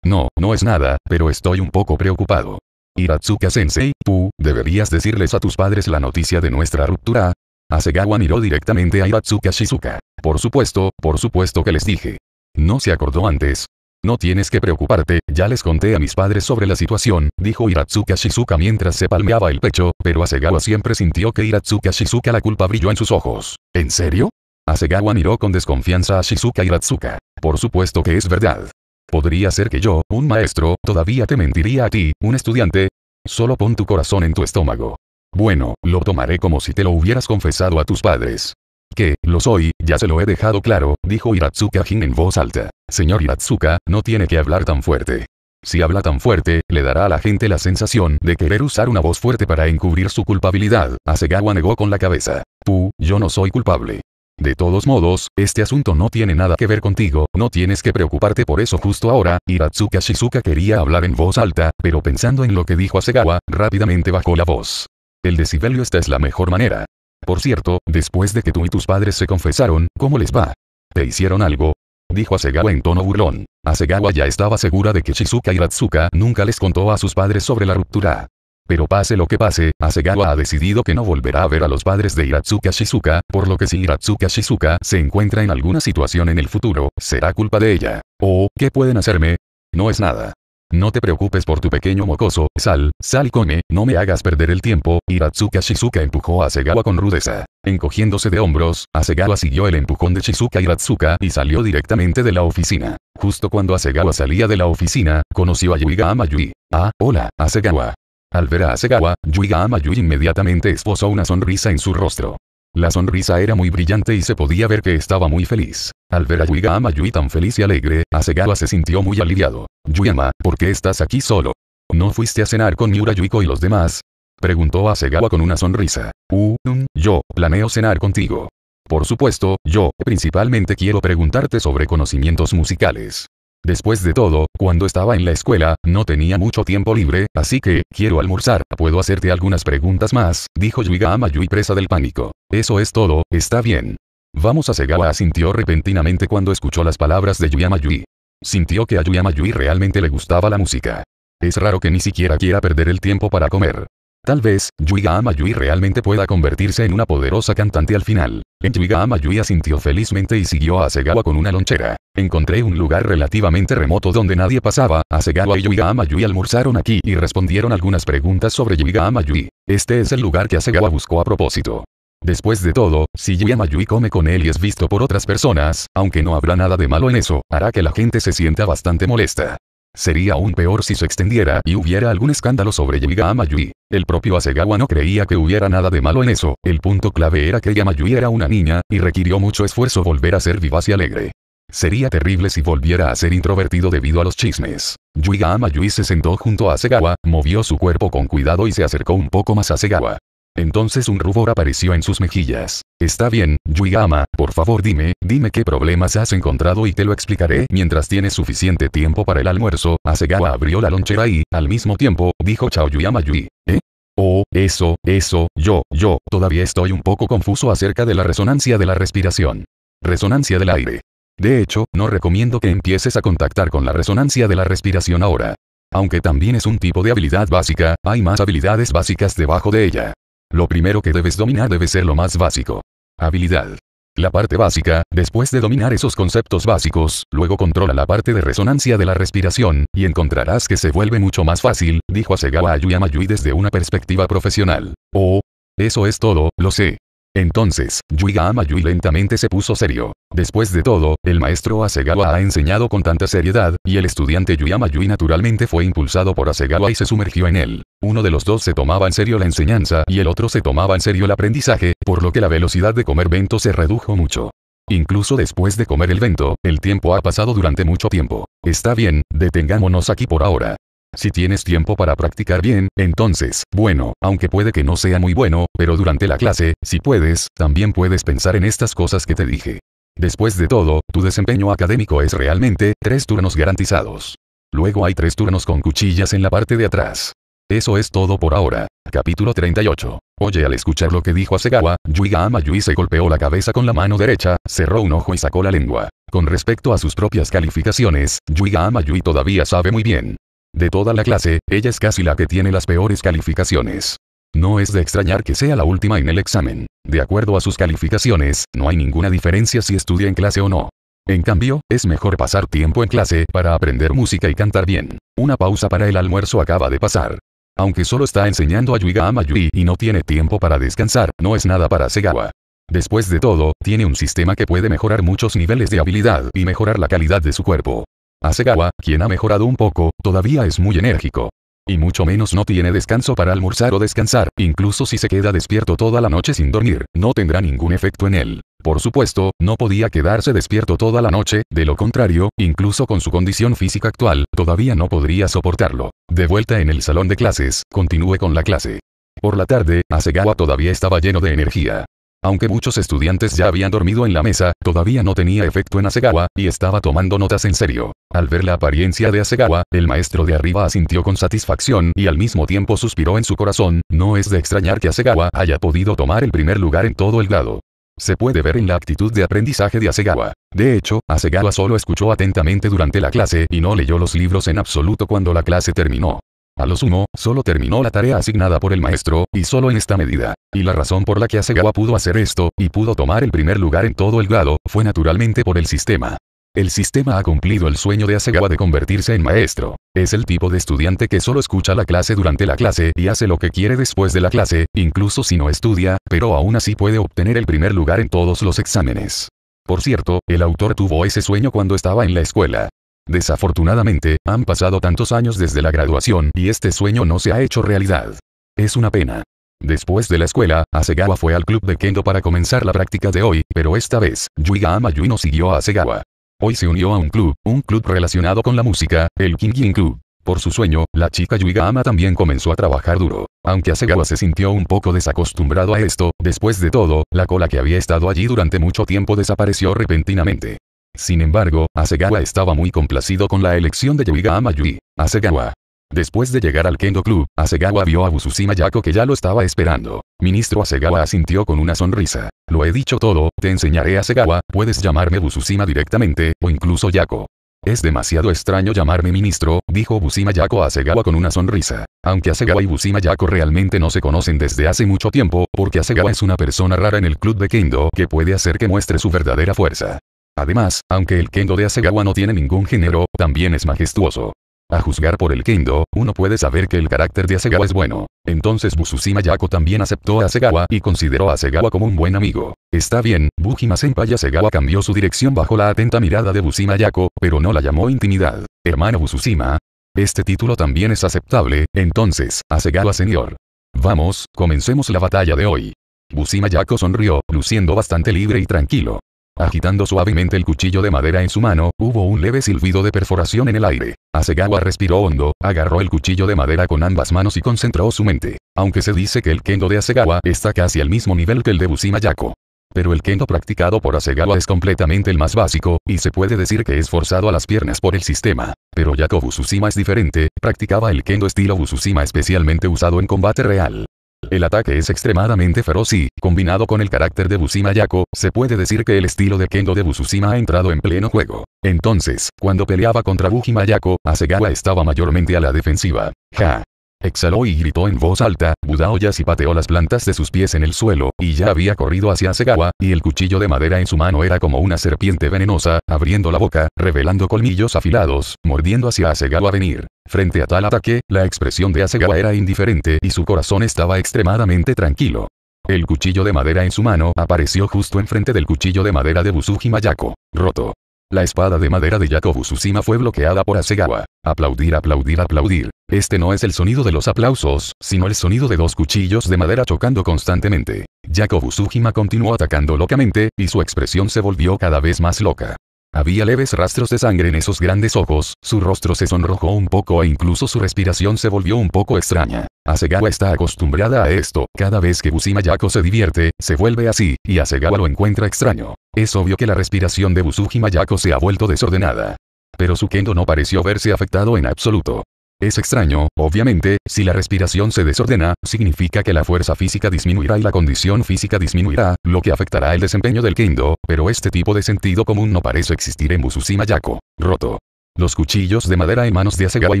No, no es nada, pero estoy un poco preocupado. Hiratsuka-sensei, ¿tú, ¿deberías decirles a tus padres la noticia de nuestra ruptura? Asegawa miró directamente a Hiratsuka Shizuka. Por supuesto, por supuesto que les dije. No se acordó antes. No tienes que preocuparte, ya les conté a mis padres sobre la situación, dijo Hiratsuka Shizuka mientras se palmeaba el pecho, pero Asegawa siempre sintió que Hiratsuka Shizuka la culpa brilló en sus ojos. ¿En serio? Asegawa miró con desconfianza a Shizuka Hiratsuka. Por supuesto que es verdad. Podría ser que yo, un maestro, todavía te mentiría a ti, un estudiante. Solo pon tu corazón en tu estómago. Bueno, lo tomaré como si te lo hubieras confesado a tus padres. Que, lo soy, ya se lo he dejado claro, dijo Hiratsuka Jin en voz alta. Señor Hiratsuka, no tiene que hablar tan fuerte. Si habla tan fuerte, le dará a la gente la sensación de querer usar una voz fuerte para encubrir su culpabilidad. Asegawa negó con la cabeza. Tú, yo no soy culpable. De todos modos, este asunto no tiene nada que ver contigo, no tienes que preocuparte por eso justo ahora, Hiratsuka Shizuka quería hablar en voz alta, pero pensando en lo que dijo Asegawa, rápidamente bajó la voz. El decibelio esta es la mejor manera. Por cierto, después de que tú y tus padres se confesaron, ¿cómo les va? ¿Te hicieron algo? Dijo Asegawa en tono burlón. Asegawa ya estaba segura de que Shizuka Hiratsuka nunca les contó a sus padres sobre la ruptura. Pero pase lo que pase, Asegawa ha decidido que no volverá a ver a los padres de Hiratsuka Shizuka, por lo que si Hiratsuka Shizuka se encuentra en alguna situación en el futuro, será culpa de ella. Oh, ¿qué pueden hacerme? No es nada. No te preocupes por tu pequeño mocoso, sal, sal come, no me hagas perder el tiempo, Hiratsuka Shizuka empujó a Asegawa con rudeza. Encogiéndose de hombros, Asegawa siguió el empujón de Shizuka Hiratsuka y salió directamente de la oficina. Justo cuando Asegawa salía de la oficina, conoció a Yuiga Amayui. Ah, hola, Asegawa. Al ver a Asegawa, Yuiga Amayu inmediatamente esposó una sonrisa en su rostro. La sonrisa era muy brillante y se podía ver que estaba muy feliz. Al ver a Yuiga Amayui tan feliz y alegre, Asegawa se sintió muy aliviado. Yuyama, ¿por qué estás aquí solo? ¿No fuiste a cenar con Miura Yuiko y los demás? Preguntó Asegawa con una sonrisa. Uh, yo, planeo cenar contigo. Por supuesto, yo, principalmente quiero preguntarte sobre conocimientos musicales. Después de todo, cuando estaba en la escuela, no tenía mucho tiempo libre, así que, quiero almorzar, puedo hacerte algunas preguntas más, dijo Yuiga a presa del pánico. Eso es todo, está bien. Vamos a Segawa sintió repentinamente cuando escuchó las palabras de Yuya Mayui. Sintió que a Yuya realmente le gustaba la música. Es raro que ni siquiera quiera perder el tiempo para comer. Tal vez, Yuiga Amayui realmente pueda convertirse en una poderosa cantante al final. En Yuiga Amayui asintió felizmente y siguió a Asegawa con una lonchera. Encontré un lugar relativamente remoto donde nadie pasaba, Asegawa y Yuiga Amayui almorzaron aquí y respondieron algunas preguntas sobre Yuiga Amayui. Este es el lugar que Asegawa buscó a propósito. Después de todo, si Yui come con él y es visto por otras personas, aunque no habrá nada de malo en eso, hará que la gente se sienta bastante molesta. Sería aún peor si se extendiera y hubiera algún escándalo sobre Yuiga Yui. El propio Asegawa no creía que hubiera nada de malo en eso, el punto clave era que Yamayui era una niña, y requirió mucho esfuerzo volver a ser vivaz y alegre. Sería terrible si volviera a ser introvertido debido a los chismes. Yuiga Amayui se sentó junto a Asegawa, movió su cuerpo con cuidado y se acercó un poco más a Asegawa. Entonces un rubor apareció en sus mejillas. Está bien, Yuigama, por favor dime, dime qué problemas has encontrado y te lo explicaré mientras tienes suficiente tiempo para el almuerzo. Asegawa abrió la lonchera y, al mismo tiempo, dijo Chao Yuigama Yui. ¿Eh? Oh, eso, eso, yo, yo, todavía estoy un poco confuso acerca de la resonancia de la respiración. Resonancia del aire. De hecho, no recomiendo que empieces a contactar con la resonancia de la respiración ahora. Aunque también es un tipo de habilidad básica, hay más habilidades básicas debajo de ella. Lo primero que debes dominar debe ser lo más básico. Habilidad. La parte básica, después de dominar esos conceptos básicos, luego controla la parte de resonancia de la respiración, y encontrarás que se vuelve mucho más fácil, dijo Asegawa Ayuyamayui desde una perspectiva profesional. Oh. Eso es todo, lo sé. Entonces, Yuiga Amayui lentamente se puso serio. Después de todo, el maestro Asegawa ha enseñado con tanta seriedad, y el estudiante Yuiama Yui naturalmente fue impulsado por Asegawa y se sumergió en él. Uno de los dos se tomaba en serio la enseñanza y el otro se tomaba en serio el aprendizaje, por lo que la velocidad de comer vento se redujo mucho. Incluso después de comer el vento, el tiempo ha pasado durante mucho tiempo. Está bien, detengámonos aquí por ahora. Si tienes tiempo para practicar bien, entonces, bueno, aunque puede que no sea muy bueno, pero durante la clase, si puedes, también puedes pensar en estas cosas que te dije. Después de todo, tu desempeño académico es realmente, tres turnos garantizados. Luego hay tres turnos con cuchillas en la parte de atrás. Eso es todo por ahora. Capítulo 38. Oye, al escuchar lo que dijo Asegawa, Yuiga Amayui se golpeó la cabeza con la mano derecha, cerró un ojo y sacó la lengua. Con respecto a sus propias calificaciones, Yuiga Amayui todavía sabe muy bien de toda la clase, ella es casi la que tiene las peores calificaciones. No es de extrañar que sea la última en el examen. De acuerdo a sus calificaciones, no hay ninguna diferencia si estudia en clase o no. En cambio, es mejor pasar tiempo en clase para aprender música y cantar bien. Una pausa para el almuerzo acaba de pasar. Aunque solo está enseñando a Yuiga a Mayui y no tiene tiempo para descansar, no es nada para Segawa. Después de todo, tiene un sistema que puede mejorar muchos niveles de habilidad y mejorar la calidad de su cuerpo. Asegawa, quien ha mejorado un poco, todavía es muy enérgico. Y mucho menos no tiene descanso para almorzar o descansar, incluso si se queda despierto toda la noche sin dormir, no tendrá ningún efecto en él. Por supuesto, no podía quedarse despierto toda la noche, de lo contrario, incluso con su condición física actual, todavía no podría soportarlo. De vuelta en el salón de clases, continúe con la clase. Por la tarde, Asegawa todavía estaba lleno de energía. Aunque muchos estudiantes ya habían dormido en la mesa, todavía no tenía efecto en Asegawa, y estaba tomando notas en serio. Al ver la apariencia de Asegawa, el maestro de arriba asintió con satisfacción y al mismo tiempo suspiró en su corazón, no es de extrañar que Asegawa haya podido tomar el primer lugar en todo el grado. Se puede ver en la actitud de aprendizaje de Asegawa. De hecho, Asegawa solo escuchó atentamente durante la clase y no leyó los libros en absoluto cuando la clase terminó. A lo sumo, solo terminó la tarea asignada por el maestro, y solo en esta medida. Y la razón por la que Asegawa pudo hacer esto, y pudo tomar el primer lugar en todo el grado, fue naturalmente por el sistema. El sistema ha cumplido el sueño de Asegawa de convertirse en maestro. Es el tipo de estudiante que solo escucha la clase durante la clase y hace lo que quiere después de la clase, incluso si no estudia, pero aún así puede obtener el primer lugar en todos los exámenes. Por cierto, el autor tuvo ese sueño cuando estaba en la escuela. Desafortunadamente, han pasado tantos años desde la graduación y este sueño no se ha hecho realidad. Es una pena. Después de la escuela, Asegawa fue al club de kendo para comenzar la práctica de hoy, pero esta vez, Yuiga no siguió a Asegawa. Hoy se unió a un club, un club relacionado con la música, el Kingin Club. Por su sueño, la chica Yuiga Ama también comenzó a trabajar duro. Aunque Asegawa se sintió un poco desacostumbrado a esto, después de todo, la cola que había estado allí durante mucho tiempo desapareció repentinamente. Sin embargo, Asegawa estaba muy complacido con la elección de Yuiga Amayui. Asegawa. Después de llegar al Kendo Club, Asegawa vio a Bususima Yako que ya lo estaba esperando. Ministro Asegawa asintió con una sonrisa. Lo he dicho todo, te enseñaré Asegawa, puedes llamarme Busushima directamente, o incluso Yako. Es demasiado extraño llamarme ministro, dijo Busima Yako a Asegawa con una sonrisa. Aunque Asegawa y Busima Yako realmente no se conocen desde hace mucho tiempo, porque Asegawa es una persona rara en el club de Kendo que puede hacer que muestre su verdadera fuerza. Además, aunque el kendo de Asegawa no tiene ningún género, también es majestuoso. A juzgar por el kendo, uno puede saber que el carácter de Asegawa es bueno. Entonces Busushima Yako también aceptó a Asegawa y consideró a Asegawa como un buen amigo. Está bien, Bujima Senpai Asegawa cambió su dirección bajo la atenta mirada de Bushima Yako, pero no la llamó intimidad. Hermano Busushima. Este título también es aceptable, entonces, Asegawa señor. Vamos, comencemos la batalla de hoy. Bushima Yako sonrió, luciendo bastante libre y tranquilo. Ah. Agitando suavemente el cuchillo de madera en su mano, hubo un leve silbido de perforación en el aire. Asegawa respiró hondo, agarró el cuchillo de madera con ambas manos y concentró su mente. Aunque se dice que el kendo de Asegawa está casi al mismo nivel que el de Bushima Yako. Pero el kendo practicado por Asegawa es completamente el más básico, y se puede decir que es forzado a las piernas por el sistema. Pero Yako Busushima es diferente, practicaba el kendo estilo Busushima especialmente usado en combate real. El ataque es extremadamente feroz y, combinado con el carácter de Bushimayako, Yako, se puede decir que el estilo de Kendo de Busushima ha entrado en pleno juego. Entonces, cuando peleaba contra Bushima Yako, Asegawa estaba mayormente a la defensiva. Ja, Exhaló y gritó en voz alta, ya y pateó las plantas de sus pies en el suelo, y ya había corrido hacia Asegawa, y el cuchillo de madera en su mano era como una serpiente venenosa, abriendo la boca, revelando colmillos afilados, mordiendo hacia Asegawa venir. Frente a tal ataque, la expresión de Asegawa era indiferente y su corazón estaba extremadamente tranquilo. El cuchillo de madera en su mano apareció justo enfrente del cuchillo de madera de Busuji Mayako. Roto. La espada de madera de Yakobu Tsushima fue bloqueada por Asegawa. Aplaudir, aplaudir, aplaudir. Este no es el sonido de los aplausos, sino el sonido de dos cuchillos de madera chocando constantemente. Yakobu Tsushima continuó atacando locamente, y su expresión se volvió cada vez más loca. Había leves rastros de sangre en esos grandes ojos, su rostro se sonrojó un poco e incluso su respiración se volvió un poco extraña. Asegawa está acostumbrada a esto, cada vez que Busuma se divierte, se vuelve así, y Asegawa lo encuentra extraño. Es obvio que la respiración de Busuji Mayako se ha vuelto desordenada. Pero su kendo no pareció verse afectado en absoluto. Es extraño, obviamente, si la respiración se desordena, significa que la fuerza física disminuirá y la condición física disminuirá, lo que afectará el desempeño del kendo, pero este tipo de sentido común no parece existir en Busushima Yako. Roto. Los cuchillos de madera en manos de Asegawa y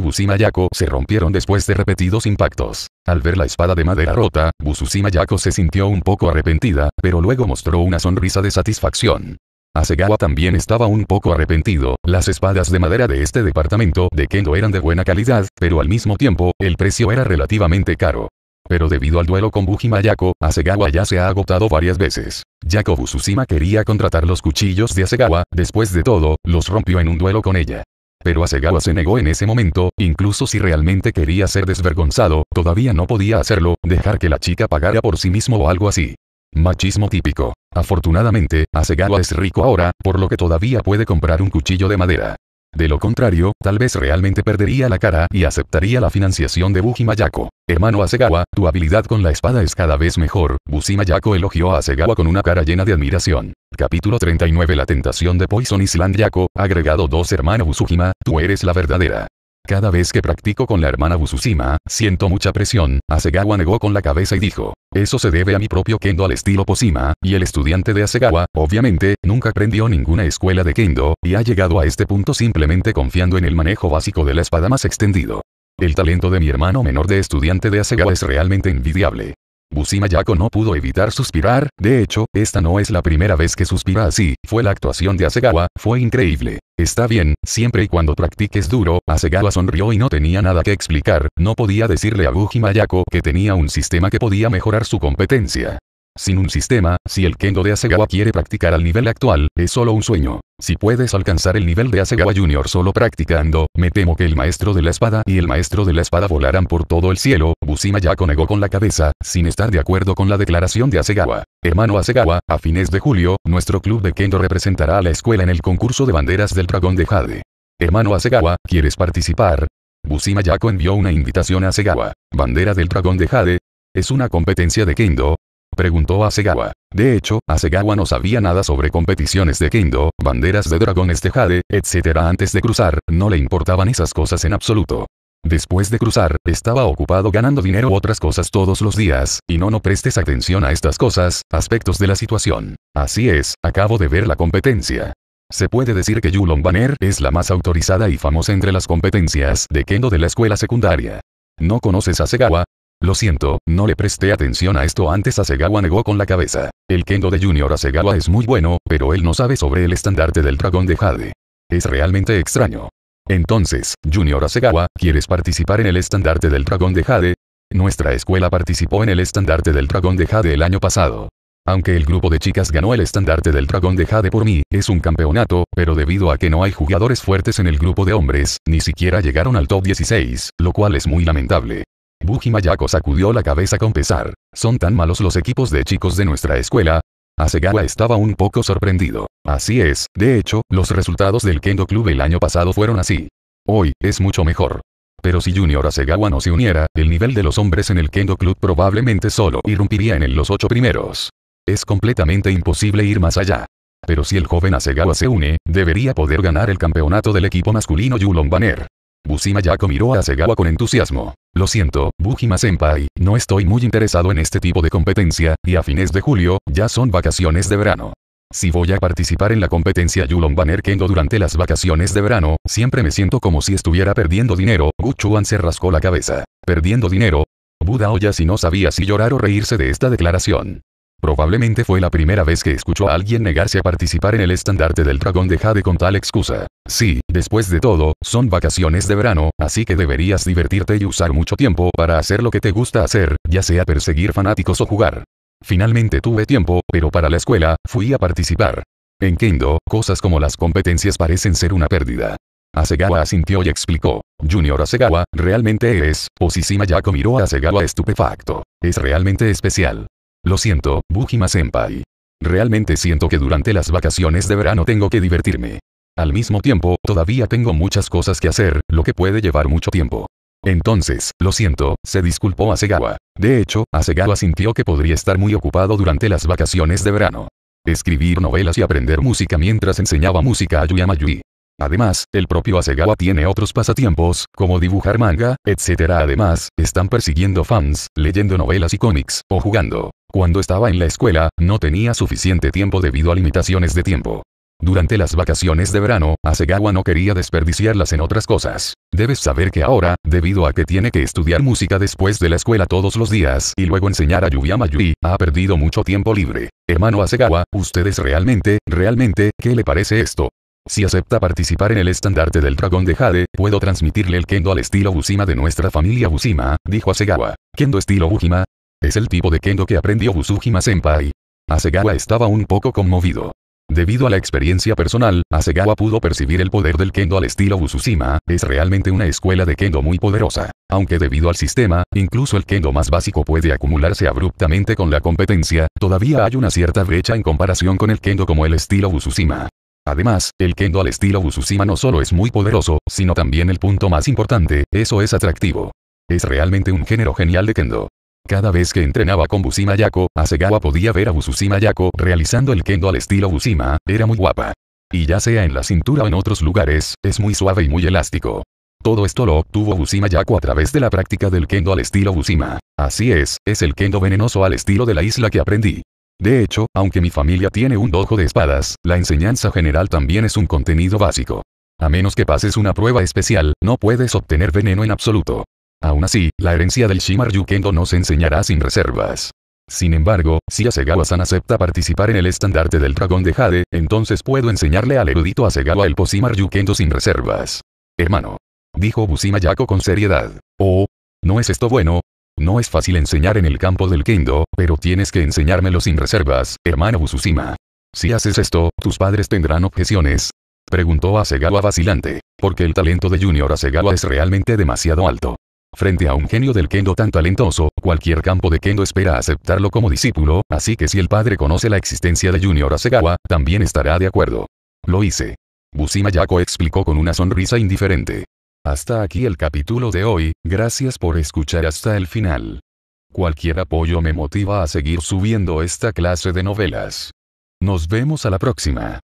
Busushima Yako se rompieron después de repetidos impactos. Al ver la espada de madera rota, Busushima Yako se sintió un poco arrepentida, pero luego mostró una sonrisa de satisfacción. Asegawa también estaba un poco arrepentido, las espadas de madera de este departamento de Kendo eran de buena calidad, pero al mismo tiempo, el precio era relativamente caro. Pero debido al duelo con Bujimayako, Asegawa ya se ha agotado varias veces. Yako Tsushima quería contratar los cuchillos de Asegawa, después de todo, los rompió en un duelo con ella. Pero Asegawa se negó en ese momento, incluso si realmente quería ser desvergonzado, todavía no podía hacerlo, dejar que la chica pagara por sí mismo o algo así. Machismo típico. Afortunadamente, Asegawa es rico ahora, por lo que todavía puede comprar un cuchillo de madera. De lo contrario, tal vez realmente perdería la cara y aceptaría la financiación de Busujimayako. Hermano Asegawa, tu habilidad con la espada es cada vez mejor. Bushimayako elogió a Asegawa con una cara llena de admiración. Capítulo 39 La tentación de Poison Island Yako, agregado 2 hermano Busujima, tú eres la verdadera. Cada vez que practico con la hermana Bususima, siento mucha presión. Asegawa negó con la cabeza y dijo. Eso se debe a mi propio kendo al estilo Posima, y el estudiante de Asegawa, obviamente, nunca aprendió ninguna escuela de kendo, y ha llegado a este punto simplemente confiando en el manejo básico de la espada más extendido. El talento de mi hermano menor de estudiante de Asegawa es realmente envidiable. Mayako no pudo evitar suspirar, de hecho, esta no es la primera vez que suspira así, fue la actuación de Asegawa, fue increíble. Está bien, siempre y cuando practiques duro, Asegawa sonrió y no tenía nada que explicar, no podía decirle a Bujimayako que tenía un sistema que podía mejorar su competencia. Sin un sistema, si el kendo de Asegawa quiere practicar al nivel actual, es solo un sueño. Si puedes alcanzar el nivel de Asegawa Junior solo practicando, me temo que el maestro de la espada y el maestro de la espada volarán por todo el cielo, Busima ya negó con la cabeza, sin estar de acuerdo con la declaración de Asegawa. Hermano Asegawa, a fines de julio, nuestro club de kendo representará a la escuela en el concurso de banderas del dragón de Jade. Hermano Asegawa, ¿quieres participar? Busima Yako envió una invitación a Asegawa. Bandera del dragón de Jade, es una competencia de kendo, preguntó Asegawa. De hecho, Asegawa no sabía nada sobre competiciones de kendo, banderas de dragones de jade, etc. Antes de cruzar, no le importaban esas cosas en absoluto. Después de cruzar, estaba ocupado ganando dinero u otras cosas todos los días, y no no prestes atención a estas cosas, aspectos de la situación. Así es, acabo de ver la competencia. Se puede decir que Yulon Banner es la más autorizada y famosa entre las competencias de kendo de la escuela secundaria. ¿No conoces a Segawa? Lo siento, no le presté atención a esto antes Asegawa negó con la cabeza. El kendo de Junior Asegawa es muy bueno, pero él no sabe sobre el estandarte del dragón de Jade. Es realmente extraño. Entonces, Junior Asegawa, ¿quieres participar en el estandarte del dragón de Jade? Nuestra escuela participó en el estandarte del dragón de Jade el año pasado. Aunque el grupo de chicas ganó el estandarte del dragón de Jade por mí, es un campeonato, pero debido a que no hay jugadores fuertes en el grupo de hombres, ni siquiera llegaron al top 16, lo cual es muy lamentable. Buji Mayako sacudió la cabeza con pesar. Son tan malos los equipos de chicos de nuestra escuela. Asegawa estaba un poco sorprendido. Así es, de hecho, los resultados del Kendo Club el año pasado fueron así. Hoy, es mucho mejor. Pero si Junior Asegawa no se uniera, el nivel de los hombres en el Kendo Club probablemente solo irrumpiría en los ocho primeros. Es completamente imposible ir más allá. Pero si el joven Asegawa se une, debería poder ganar el campeonato del equipo masculino Yulon Banner. Bushima Yako miró a Segawa con entusiasmo. Lo siento, Bujima-senpai, no estoy muy interesado en este tipo de competencia, y a fines de julio, ya son vacaciones de verano. Si voy a participar en la competencia Yulon Banner Kendo durante las vacaciones de verano, siempre me siento como si estuviera perdiendo dinero, Guchuan se rascó la cabeza. ¿Perdiendo dinero? Buda Oya si no sabía si llorar o reírse de esta declaración. Probablemente fue la primera vez que escuchó a alguien negarse a participar en el estandarte del dragón de Jade con tal excusa. Sí, después de todo, son vacaciones de verano, así que deberías divertirte y usar mucho tiempo para hacer lo que te gusta hacer, ya sea perseguir fanáticos o jugar. Finalmente tuve tiempo, pero para la escuela, fui a participar. En Kendo, cosas como las competencias parecen ser una pérdida. Asegawa asintió y explicó. Junior Asegawa, realmente eres, si Yako miró a Asegawa estupefacto. Es realmente especial. Lo siento, Bujima Senpai. Realmente siento que durante las vacaciones de verano tengo que divertirme. Al mismo tiempo, todavía tengo muchas cosas que hacer, lo que puede llevar mucho tiempo. Entonces, lo siento, se disculpó Asegawa. De hecho, Asegawa sintió que podría estar muy ocupado durante las vacaciones de verano. Escribir novelas y aprender música mientras enseñaba música a Yuyama Yui. Además, el propio Asegawa tiene otros pasatiempos, como dibujar manga, etc. Además, están persiguiendo fans, leyendo novelas y cómics, o jugando. Cuando estaba en la escuela, no tenía suficiente tiempo debido a limitaciones de tiempo. Durante las vacaciones de verano, Asegawa no quería desperdiciarlas en otras cosas. Debes saber que ahora, debido a que tiene que estudiar música después de la escuela todos los días y luego enseñar a Yuyama Yui, ha perdido mucho tiempo libre. Hermano Asegawa, ustedes realmente, realmente, ¿qué le parece esto? Si acepta participar en el estandarte del dragón de Jade, puedo transmitirle el kendo al estilo Ushima de nuestra familia Ushima, dijo Asegawa. ¿Kendo estilo Ujima? Es el tipo de kendo que aprendió Busujima Senpai. Asegawa estaba un poco conmovido. Debido a la experiencia personal, Asegawa pudo percibir el poder del kendo al estilo Busushima, es realmente una escuela de kendo muy poderosa. Aunque debido al sistema, incluso el kendo más básico puede acumularse abruptamente con la competencia, todavía hay una cierta brecha en comparación con el kendo como el estilo Busushima. Además, el kendo al estilo Busushima no solo es muy poderoso, sino también el punto más importante, eso es atractivo. Es realmente un género genial de kendo. Cada vez que entrenaba con Busima Yako, Asegawa podía ver a Bususima Yako realizando el kendo al estilo Busima, era muy guapa. Y ya sea en la cintura o en otros lugares, es muy suave y muy elástico. Todo esto lo obtuvo Busima Yako a través de la práctica del kendo al estilo Busima. Así es, es el kendo venenoso al estilo de la isla que aprendí. De hecho, aunque mi familia tiene un dojo de espadas, la enseñanza general también es un contenido básico. A menos que pases una prueba especial, no puedes obtener veneno en absoluto. Aún así, la herencia del Shimar Kendo no se enseñará sin reservas. Sin embargo, si Asegawa-san acepta participar en el estandarte del dragón de Jade, entonces puedo enseñarle al erudito Asegawa el Posimar Yukendo sin reservas. Hermano. Dijo Busima Yako con seriedad. Oh. ¿No es esto bueno? No es fácil enseñar en el campo del Kendo, pero tienes que enseñármelo sin reservas, hermano Busushima. Si haces esto, tus padres tendrán objeciones. Preguntó Asegawa vacilante, porque el talento de Junior Asegawa es realmente demasiado alto. Frente a un genio del kendo tan talentoso, cualquier campo de kendo espera aceptarlo como discípulo, así que si el padre conoce la existencia de Junior Asegawa, también estará de acuerdo. Lo hice. Busima Yako explicó con una sonrisa indiferente. Hasta aquí el capítulo de hoy, gracias por escuchar hasta el final. Cualquier apoyo me motiva a seguir subiendo esta clase de novelas. Nos vemos a la próxima.